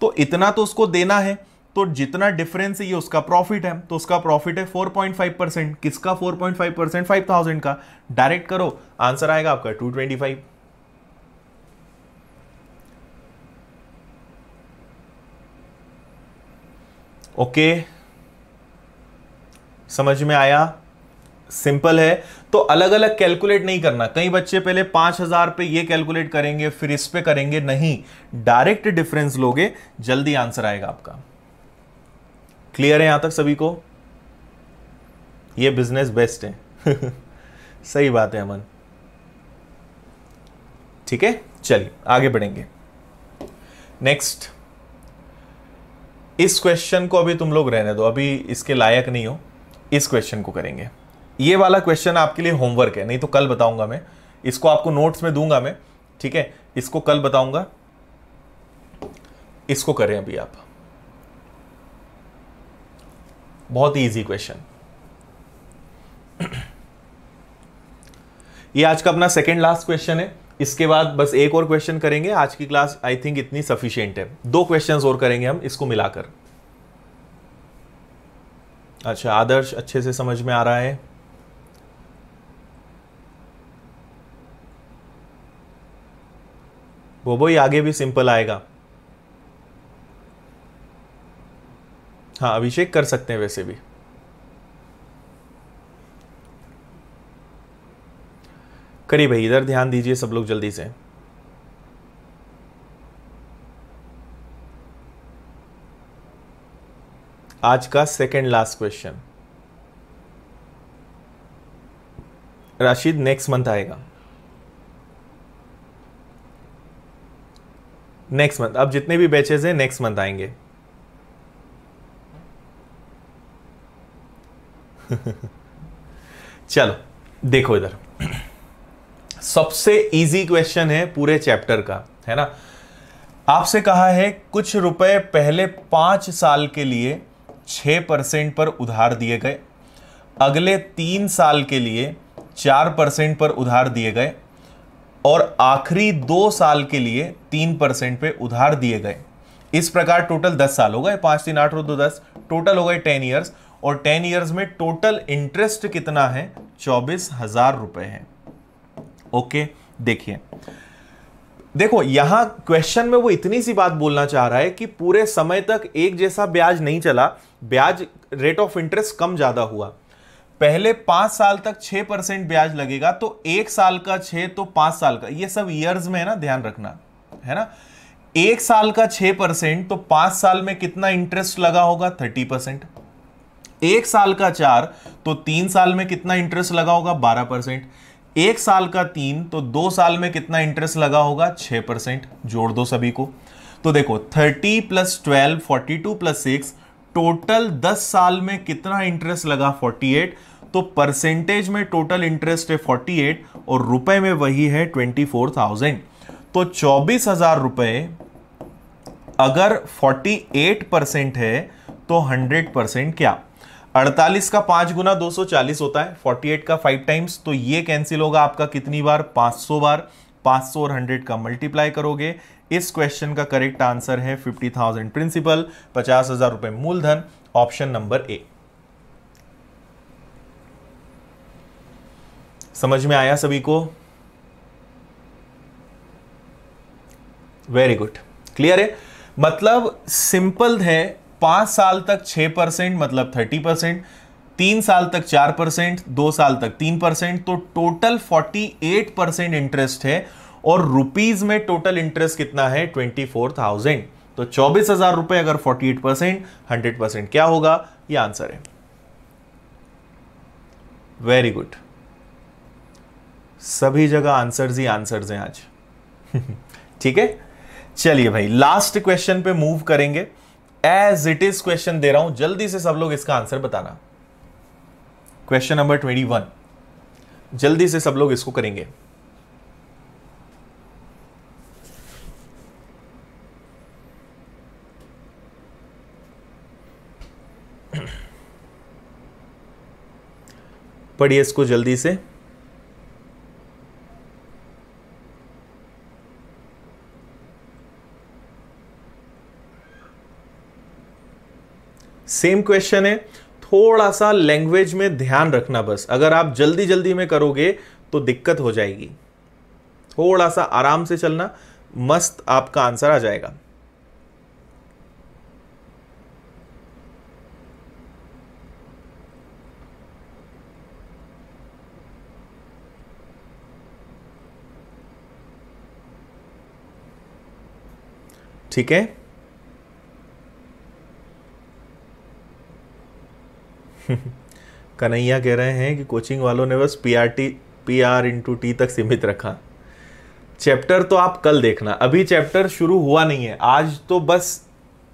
तो इतना तो उसको देना है तो जितना डिफरेंस है ये उसका प्रॉफिट है तो उसका प्रॉफिट है 4.5 परसेंट किसका 4.5 परसेंट फाइव थाउजेंड का डायरेक्ट करो आंसर आएगा आपका 225 ओके okay. समझ में आया सिंपल है तो अलग अलग कैलकुलेट नहीं करना कई बच्चे पहले पांच हज़ार पे ये कैलकुलेट करेंगे फिर इस पे करेंगे नहीं डायरेक्ट डिफरेंस लोगे जल्दी आंसर आएगा आपका क्लियर है यहां तक सभी को ये बिजनेस बेस्ट है सही बात है अमन ठीक है चलिए आगे बढ़ेंगे नेक्स्ट इस क्वेश्चन को अभी तुम लोग रहने दो अभी इसके लायक नहीं हो इस क्वेश्चन को करेंगे ये वाला क्वेश्चन आपके लिए होमवर्क है नहीं तो कल बताऊंगा मैं इसको आपको नोट्स में दूंगा मैं ठीक है इसको कल बताऊंगा इसको करें अभी आप बहुत इजी क्वेश्चन ये आज का अपना सेकेंड लास्ट क्वेश्चन है इसके बाद बस एक और क्वेश्चन करेंगे आज की क्लास आई थिंक इतनी सफिशियंट है दो क्वेश्चन और करेंगे हम इसको मिलाकर अच्छा आदर्श अच्छे से समझ में आ रहा है वो वही आगे भी सिंपल आएगा हाँ अभिषेक कर सकते हैं वैसे भी करी भाई इधर ध्यान दीजिए सब लोग जल्दी से आज का second last question Rashid next month आएगा नेक्स्ट मंथ अब जितने भी बैचेज हैं नेक्स्ट मंथ आएंगे चलो देखो इधर सबसे इजी क्वेश्चन है पूरे चैप्टर का है ना आपसे कहा है कुछ रुपए पहले पांच साल के लिए छह परसेंट पर उधार दिए गए अगले तीन साल के लिए चार परसेंट पर उधार दिए गए और आखिरी दो साल के लिए तीन परसेंट पे उधार दिए गए इस प्रकार टोटल दस साल हो गए पांच तीन आठ और दो दस टोटल हो गए टेन ईयर्स और टेन ईयर्स में टोटल इंटरेस्ट कितना है चौबीस हजार रुपए है ओके देखिए देखो यहां क्वेश्चन में वो इतनी सी बात बोलना चाह रहा है कि पूरे समय तक एक जैसा ब्याज नहीं चला ब्याज रेट ऑफ इंटरेस्ट कम ज्यादा हुआ पहले पांच साल तक छह परसेंट ब्याज लगेगा तो एक साल का छह तो पांच साल का ये सब इयर्स में है ना ध्यान रखना है ना एक साल का छह परसेंट तो पांच साल में कितना इंटरेस्ट लगा होगा थर्टी परसेंट एक साल का चार तो तीन साल में कितना इंटरेस्ट लगा होगा बारह परसेंट एक साल का तीन तो दो साल में कितना इंटरेस्ट लगा होगा छह परसेंट जोड़ दो सभी को तो देखो thirty plus twelve forty two plus six total दस साल में कितना इंटरेस्ट लगा फोर्टी एट तो परसेंटेज में टोटल इंटरेस्ट है 48 और रुपए में वही है 24,000 तो चौबीस हजार रुपए अगर 48 परसेंट है तो 100 परसेंट क्या 48 का पांच गुना 240 होता है 48 का फाइव टाइम्स तो ये कैंसिल होगा आपका कितनी बार 500 बार 500 और 100 का मल्टीप्लाई करोगे इस क्वेश्चन का करेक्ट आंसर है 50,000 प्रिंसिपल पचास हजार रुपए मूलधन ऑप्शन नंबर ए समझ में आया सभी को वेरी गुड क्लियर है मतलब सिंपल है पांच साल तक छह परसेंट मतलब थर्टी परसेंट तीन साल तक चार परसेंट दो साल तक तीन परसेंट तो total forty eight percent interest है और रुपीज में टोटल इंटरेस्ट कितना है ट्वेंटी फोर थाउजेंड तो चौबीस हजार रुपए अगर forty eight percent hundred percent क्या होगा ये आंसर है वेरी गुड सभी जगह आंसर्स ही आंसर्स हैं आज ठीक है चलिए भाई लास्ट क्वेश्चन पे मूव करेंगे एज इट इज क्वेश्चन दे रहा हूं जल्दी से सब लोग इसका आंसर बताना क्वेश्चन नंबर ट्वेंटी वन जल्दी से सब लोग इसको करेंगे पढ़िए इसको जल्दी से सेम क्वेश्चन है थोड़ा सा लैंग्वेज में ध्यान रखना बस अगर आप जल्दी जल्दी में करोगे तो दिक्कत हो जाएगी थोड़ा सा आराम से चलना मस्त आपका आंसर आ जाएगा ठीक है कन्हैया कह रहे हैं कि कोचिंग वालों ने बस P R T P R into T तक सीमित रखा चैप्टर तो आप कल देखना अभी चैप्टर शुरू हुआ नहीं है आज तो बस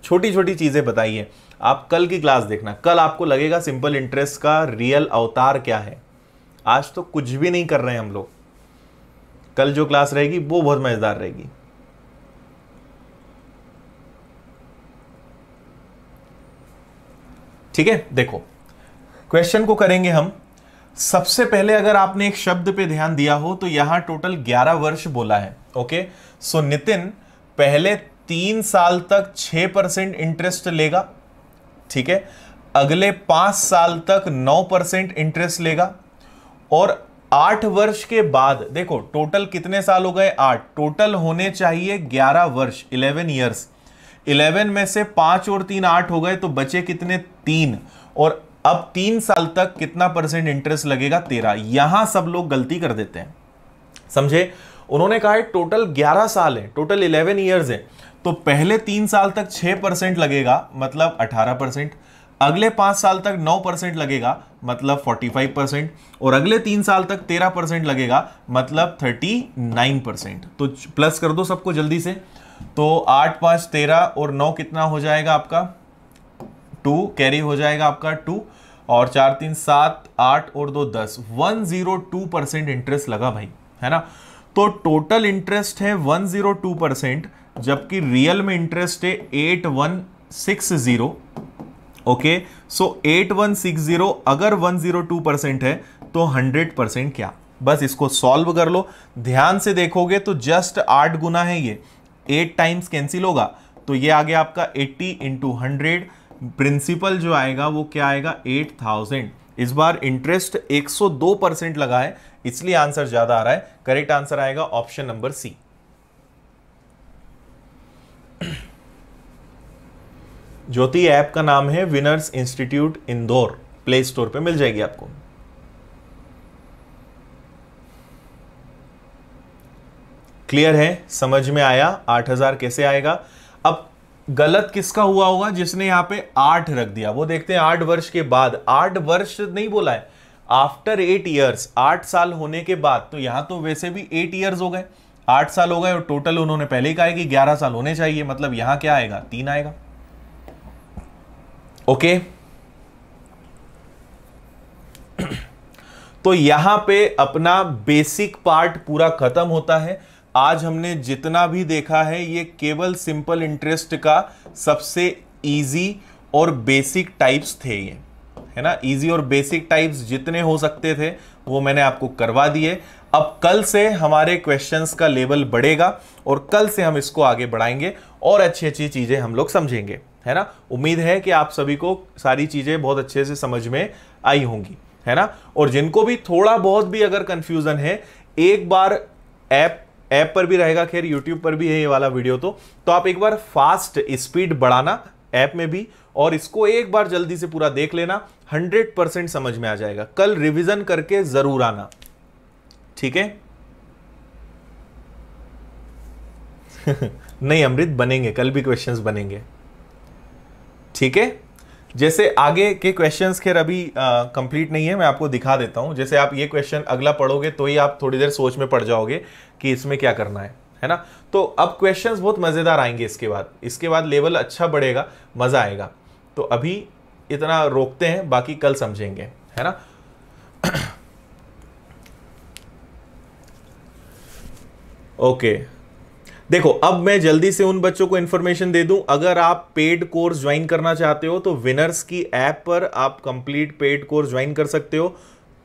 छोटी छोटी चीज़ें बताइए आप कल की क्लास देखना कल आपको लगेगा सिंपल इंटरेस्ट का रियल अवतार क्या है आज तो कुछ भी नहीं कर रहे हैं हम लोग कल जो क्लास रहेगी वो बहुत मज़ेदार रहेगी ठीक है देखो क्वेश्चन को करेंगे हम सबसे पहले अगर आपने एक शब्द पे ध्यान दिया हो तो यहां टोटल 11 वर्ष बोला है ओके सो नितिन पहले तीन साल तक 6 परसेंट इंटरेस्ट लेगा ठीक है अगले पांच साल तक 9 परसेंट इंटरेस्ट लेगा और आठ वर्ष के बाद देखो टोटल कितने साल हो गए आठ टोटल होने चाहिए ग्यारह वर्ष इलेवन ईयर्स इलेवन में से पांच और तीन आठ हो गए तो बचे कितने तीन और अब तीन साल तक कितना परसेंट इंटरेस्ट लगेगा तेरह यहां सब लोग गलती कर देते हैं समझे उन्होंने कहा है टोटल ग्यारह साल है टोटल इलेवन ईयर्स है तो पहले तीन साल तक छह परसेंट लगेगा मतलब अठारह परसेंट अगले पांच साल तक नौ परसेंट लगेगा मतलब फोर्टी फाइव परसेंट और अगले तीन साल तक तेरह परसेंट लगेगा मतलब थर्टी नाइन परसेंट तो प्लस कर दो सबको जल्दी से तो आठ पांच तेरह और नौ कितना हो जाएगा आपका टू कैरी हो जाएगा आपका टू और चार तीन सात आठ और दो दस one zero two percent interest लगा भाई है ना तो टोटल इंटरेस्ट है वन जीरो टू परसेंट जबकि रियल में इंटरेस्ट है eight one six zero okay so eight one six zero अगर वन जीरो टू परसेंट है तो हंड्रेड परसेंट क्या बस इसको सॉल्व कर लो ध्यान से देखोगे तो जस्ट आठ गुना है ये एट टाइम्स कैंसिल होगा तो ये आ गया आपका एट्टी इंटू हंड्रेड प्रिंसिपल जो आएगा वो क्या आएगा एट थाउजेंड इस बार इंटरेस्ट 102 परसेंट लगा है इसलिए आंसर ज्यादा आ रहा है करेक्ट आंसर आएगा option number C Jyoti app का नाम है winners institute Indore play store पे मिल जाएगी आपको क्लियर है समझ में आया 8000 कैसे आएगा गलत किसका हुआ होगा जिसने यहां पे आठ रख दिया वो देखते हैं आठ वर्ष के बाद आठ वर्ष नहीं बोला है आफ्टर एट ईयर्स आठ साल होने के बाद तो यहां तो वैसे भी एट ईयर्स हो गए आठ साल हो गए और टोटल उन्होंने पहले ही कहा है कि ग्यारह साल होने चाहिए मतलब यहां क्या आएगा तीन आएगा ओके तो यहां पे अपना बेसिक पार्ट पूरा खत्म होता है आज हमने जितना भी देखा है ये केवल सिंपल इंटरेस्ट का सबसे इजी और बेसिक टाइप्स थे ये है ना इजी और बेसिक टाइप्स जितने हो सकते थे वो मैंने आपको करवा दिए अब कल से हमारे क्वेश्चंस का लेवल बढ़ेगा और कल से हम इसको आगे बढ़ाएंगे और अच्छी अच्छी चीज़ें हम लोग समझेंगे है ना उम्मीद है कि आप सभी को सारी चीज़ें बहुत अच्छे से समझ में आई होंगी है ना और जिनको भी थोड़ा बहुत भी अगर कन्फ्यूज़न है एक बार ऐप ऐप पर भी रहेगा खैर यूट्यूब पर भी है ये वाला वीडियो तो तो आप एक बार फास्ट स्पीड बढ़ाना ऐप में भी और इसको एक बार जल्दी से पूरा देख लेना 100% समझ में आ जाएगा कल रिवीजन करके जरूर आना ठीक है नहीं अमृत बनेंगे कल भी क्वेश्चंस बनेंगे ठीक है जैसे आगे के क्वेश्चंस खैर अभी कंप्लीट नहीं है मैं आपको दिखा देता हूँ जैसे आप ये क्वेश्चन अगला पढ़ोगे तो ही आप थोड़ी देर सोच में पड़ जाओगे कि इसमें क्या करना है है ना तो अब क्वेश्चंस बहुत मज़ेदार आएंगे इसके बाद इसके बाद लेवल अच्छा बढ़ेगा मज़ा आएगा तो अभी इतना रोकते हैं बाकी कल समझेंगे है ना ओके okay. देखो अब मैं जल्दी से उन बच्चों को इन्फॉर्मेशन दे दूं अगर आप पेड कोर्स ज्वाइन करना चाहते हो तो विनर्स की ऐप पर आप कंप्लीट पेड कोर्स ज्वाइन कर सकते हो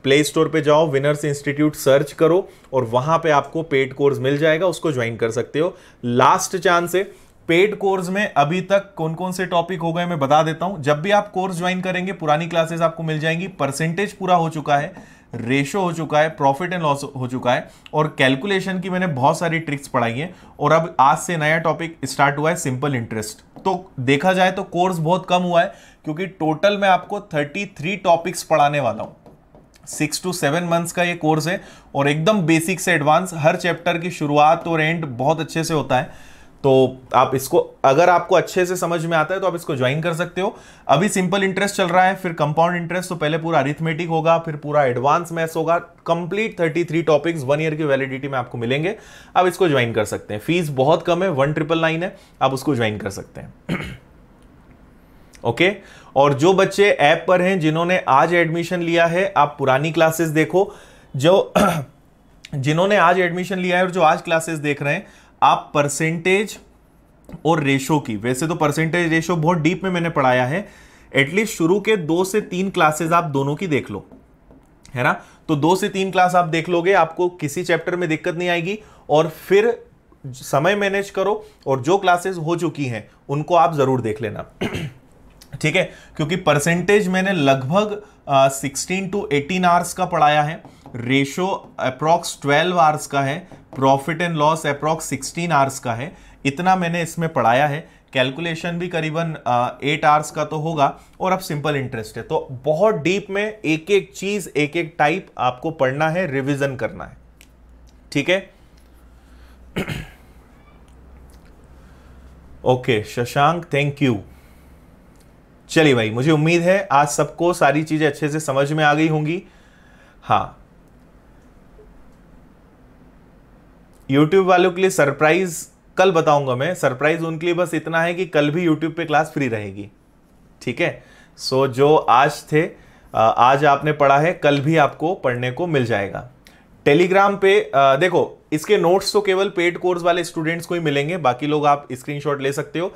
प्ले स्टोर पे जाओ विनर्स इंस्टीट्यूट सर्च करो और वहां पे आपको पेड कोर्स मिल जाएगा उसको ज्वाइन कर सकते हो लास्ट चांस है पेड कोर्स में अभी तक कौन कौन से टॉपिक हो गए मैं बता देता हूं जब भी आप कोर्स ज्वाइन करेंगे पुरानी क्लासेस आपको मिल जाएंगी परसेंटेज पूरा हो चुका है रेशो हो चुका है प्रॉफिट एंड लॉस हो चुका है और कैलकुलेशन की मैंने बहुत सारी ट्रिक्स पढ़ाई हैं और अब आज से नया टॉपिक स्टार्ट हुआ है सिंपल इंटरेस्ट तो देखा जाए तो कोर्स बहुत कम हुआ है क्योंकि टोटल मैं आपको थर्टी थ्री टॉपिक्स पढ़ाने वाला हूँ सिक्स टू सेवन मंथ्स का ये कोर्स है और एकदम बेसिक से एडवांस हर चैप्टर की शुरुआत और एंड बहुत अच्छे से होता है तो आप इसको अगर आपको अच्छे से समझ में आता है तो आप इसको ज्वाइन कर सकते हो अभी सिंपल इंटरेस्ट चल रहा है फिर कंपाउंड इंटरेस्ट तो पहले पूरा अरिथमेटिक होगा फिर पूरा एडवांस मैथ्स होगा कंप्लीट 33 टॉपिक्स वन ईयर की वैलिडिटी में आपको मिलेंगे आप इसको ज्वाइन कर सकते हैं फीस बहुत कम है वन ट्रिपल नाइन है आप उसको ज्वाइन कर सकते हैं ओके okay? और जो बच्चे ऐप पर हैं जिन्होंने आज एडमिशन लिया है आप पुरानी क्लासेस देखो जो जिन्होंने आज एडमिशन लिया है और जो आज क्लासेस देख रहे हैं आप परसेंटेज और रेशो की वैसे तो परसेंटेज रेशो बहुत डीप में मैंने पढ़ाया है एटलीस्ट शुरू के दो से तीन क्लासेस आप दोनों की देख लो है ना तो दो से तीन क्लास आप देख लोगे आपको किसी चैप्टर में दिक्कत नहीं आएगी और फिर समय मैनेज करो और जो क्लासेस हो चुकी हैं उनको आप ज़रूर देख लेना ठीक है क्योंकि परसेंटेज मैंने लगभग सिक्सटीन टू एटीन आवर्स का पढ़ाया है रेशो अप्रॉक्स 12 आवर्स का है profit and loss approx 16 hours का है इतना मैंने इसमें पढ़ाया है कैलकुलेशन भी करीबन एट आवर्स का तो होगा और अब सिंपल इंटरेस्ट है तो बहुत डीप में एक एक चीज़ एक एक टाइप आपको पढ़ना है रिविजन करना है ठीक है ओके शशांक थैंक यू चलिए भाई मुझे उम्मीद है आज सबको सारी चीज़ें अच्छे से समझ में आ गई होंगी हाँ यूट्यूब वालों के लिए सरप्राइज कल बताऊंगा मैं सरप्राइज उनके लिए बस इतना है कि कल भी यूट्यूब पे क्लास फ्री रहेगी ठीक है सो so, जो आज थे आज आपने पढ़ा है कल भी आपको पढ़ने को मिल जाएगा टेलीग्राम पे देखो इसके नोट्स तो केवल पेड कोर्स वाले स्टूडेंट्स को ही मिलेंगे बाकी लोग आप स्क्रीनशॉट ले सकते हो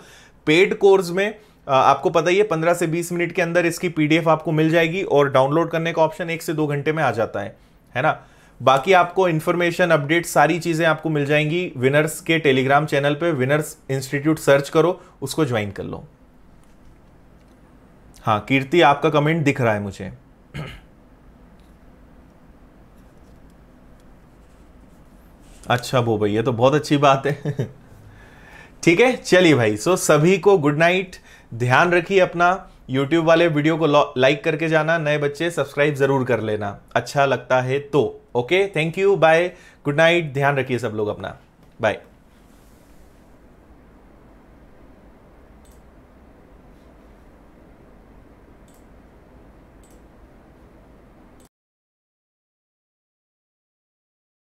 पेड कोर्स में आपको पता ही है पंद्रह से बीस मिनट के अंदर इसकी पीडीएफ आपको मिल जाएगी और डाउनलोड करने का ऑप्शन एक से दो घंटे में आ जाता है है ना बाकी आपको इन्फॉर्मेशन अपडेट सारी चीज़ें आपको मिल जाएंगी विनर्स के टेलीग्राम चैनल पे विनर्स इंस्टीट्यूट सर्च करो उसको ज्वाइन कर लो हाँ कीर्ति आपका कमेंट दिख रहा है मुझे अच्छा वो भैया तो बहुत अच्छी बात है ठीक है चलिए भाई सो सभी को गुड नाइट ध्यान रखिए अपना यूट्यूब वाले वीडियो को लाइक करके जाना नए बच्चे सब्सक्राइब ज़रूर कर लेना अच्छा लगता है तो okay thank you bye good night ध्यान रखिए सब लोग अपना बाय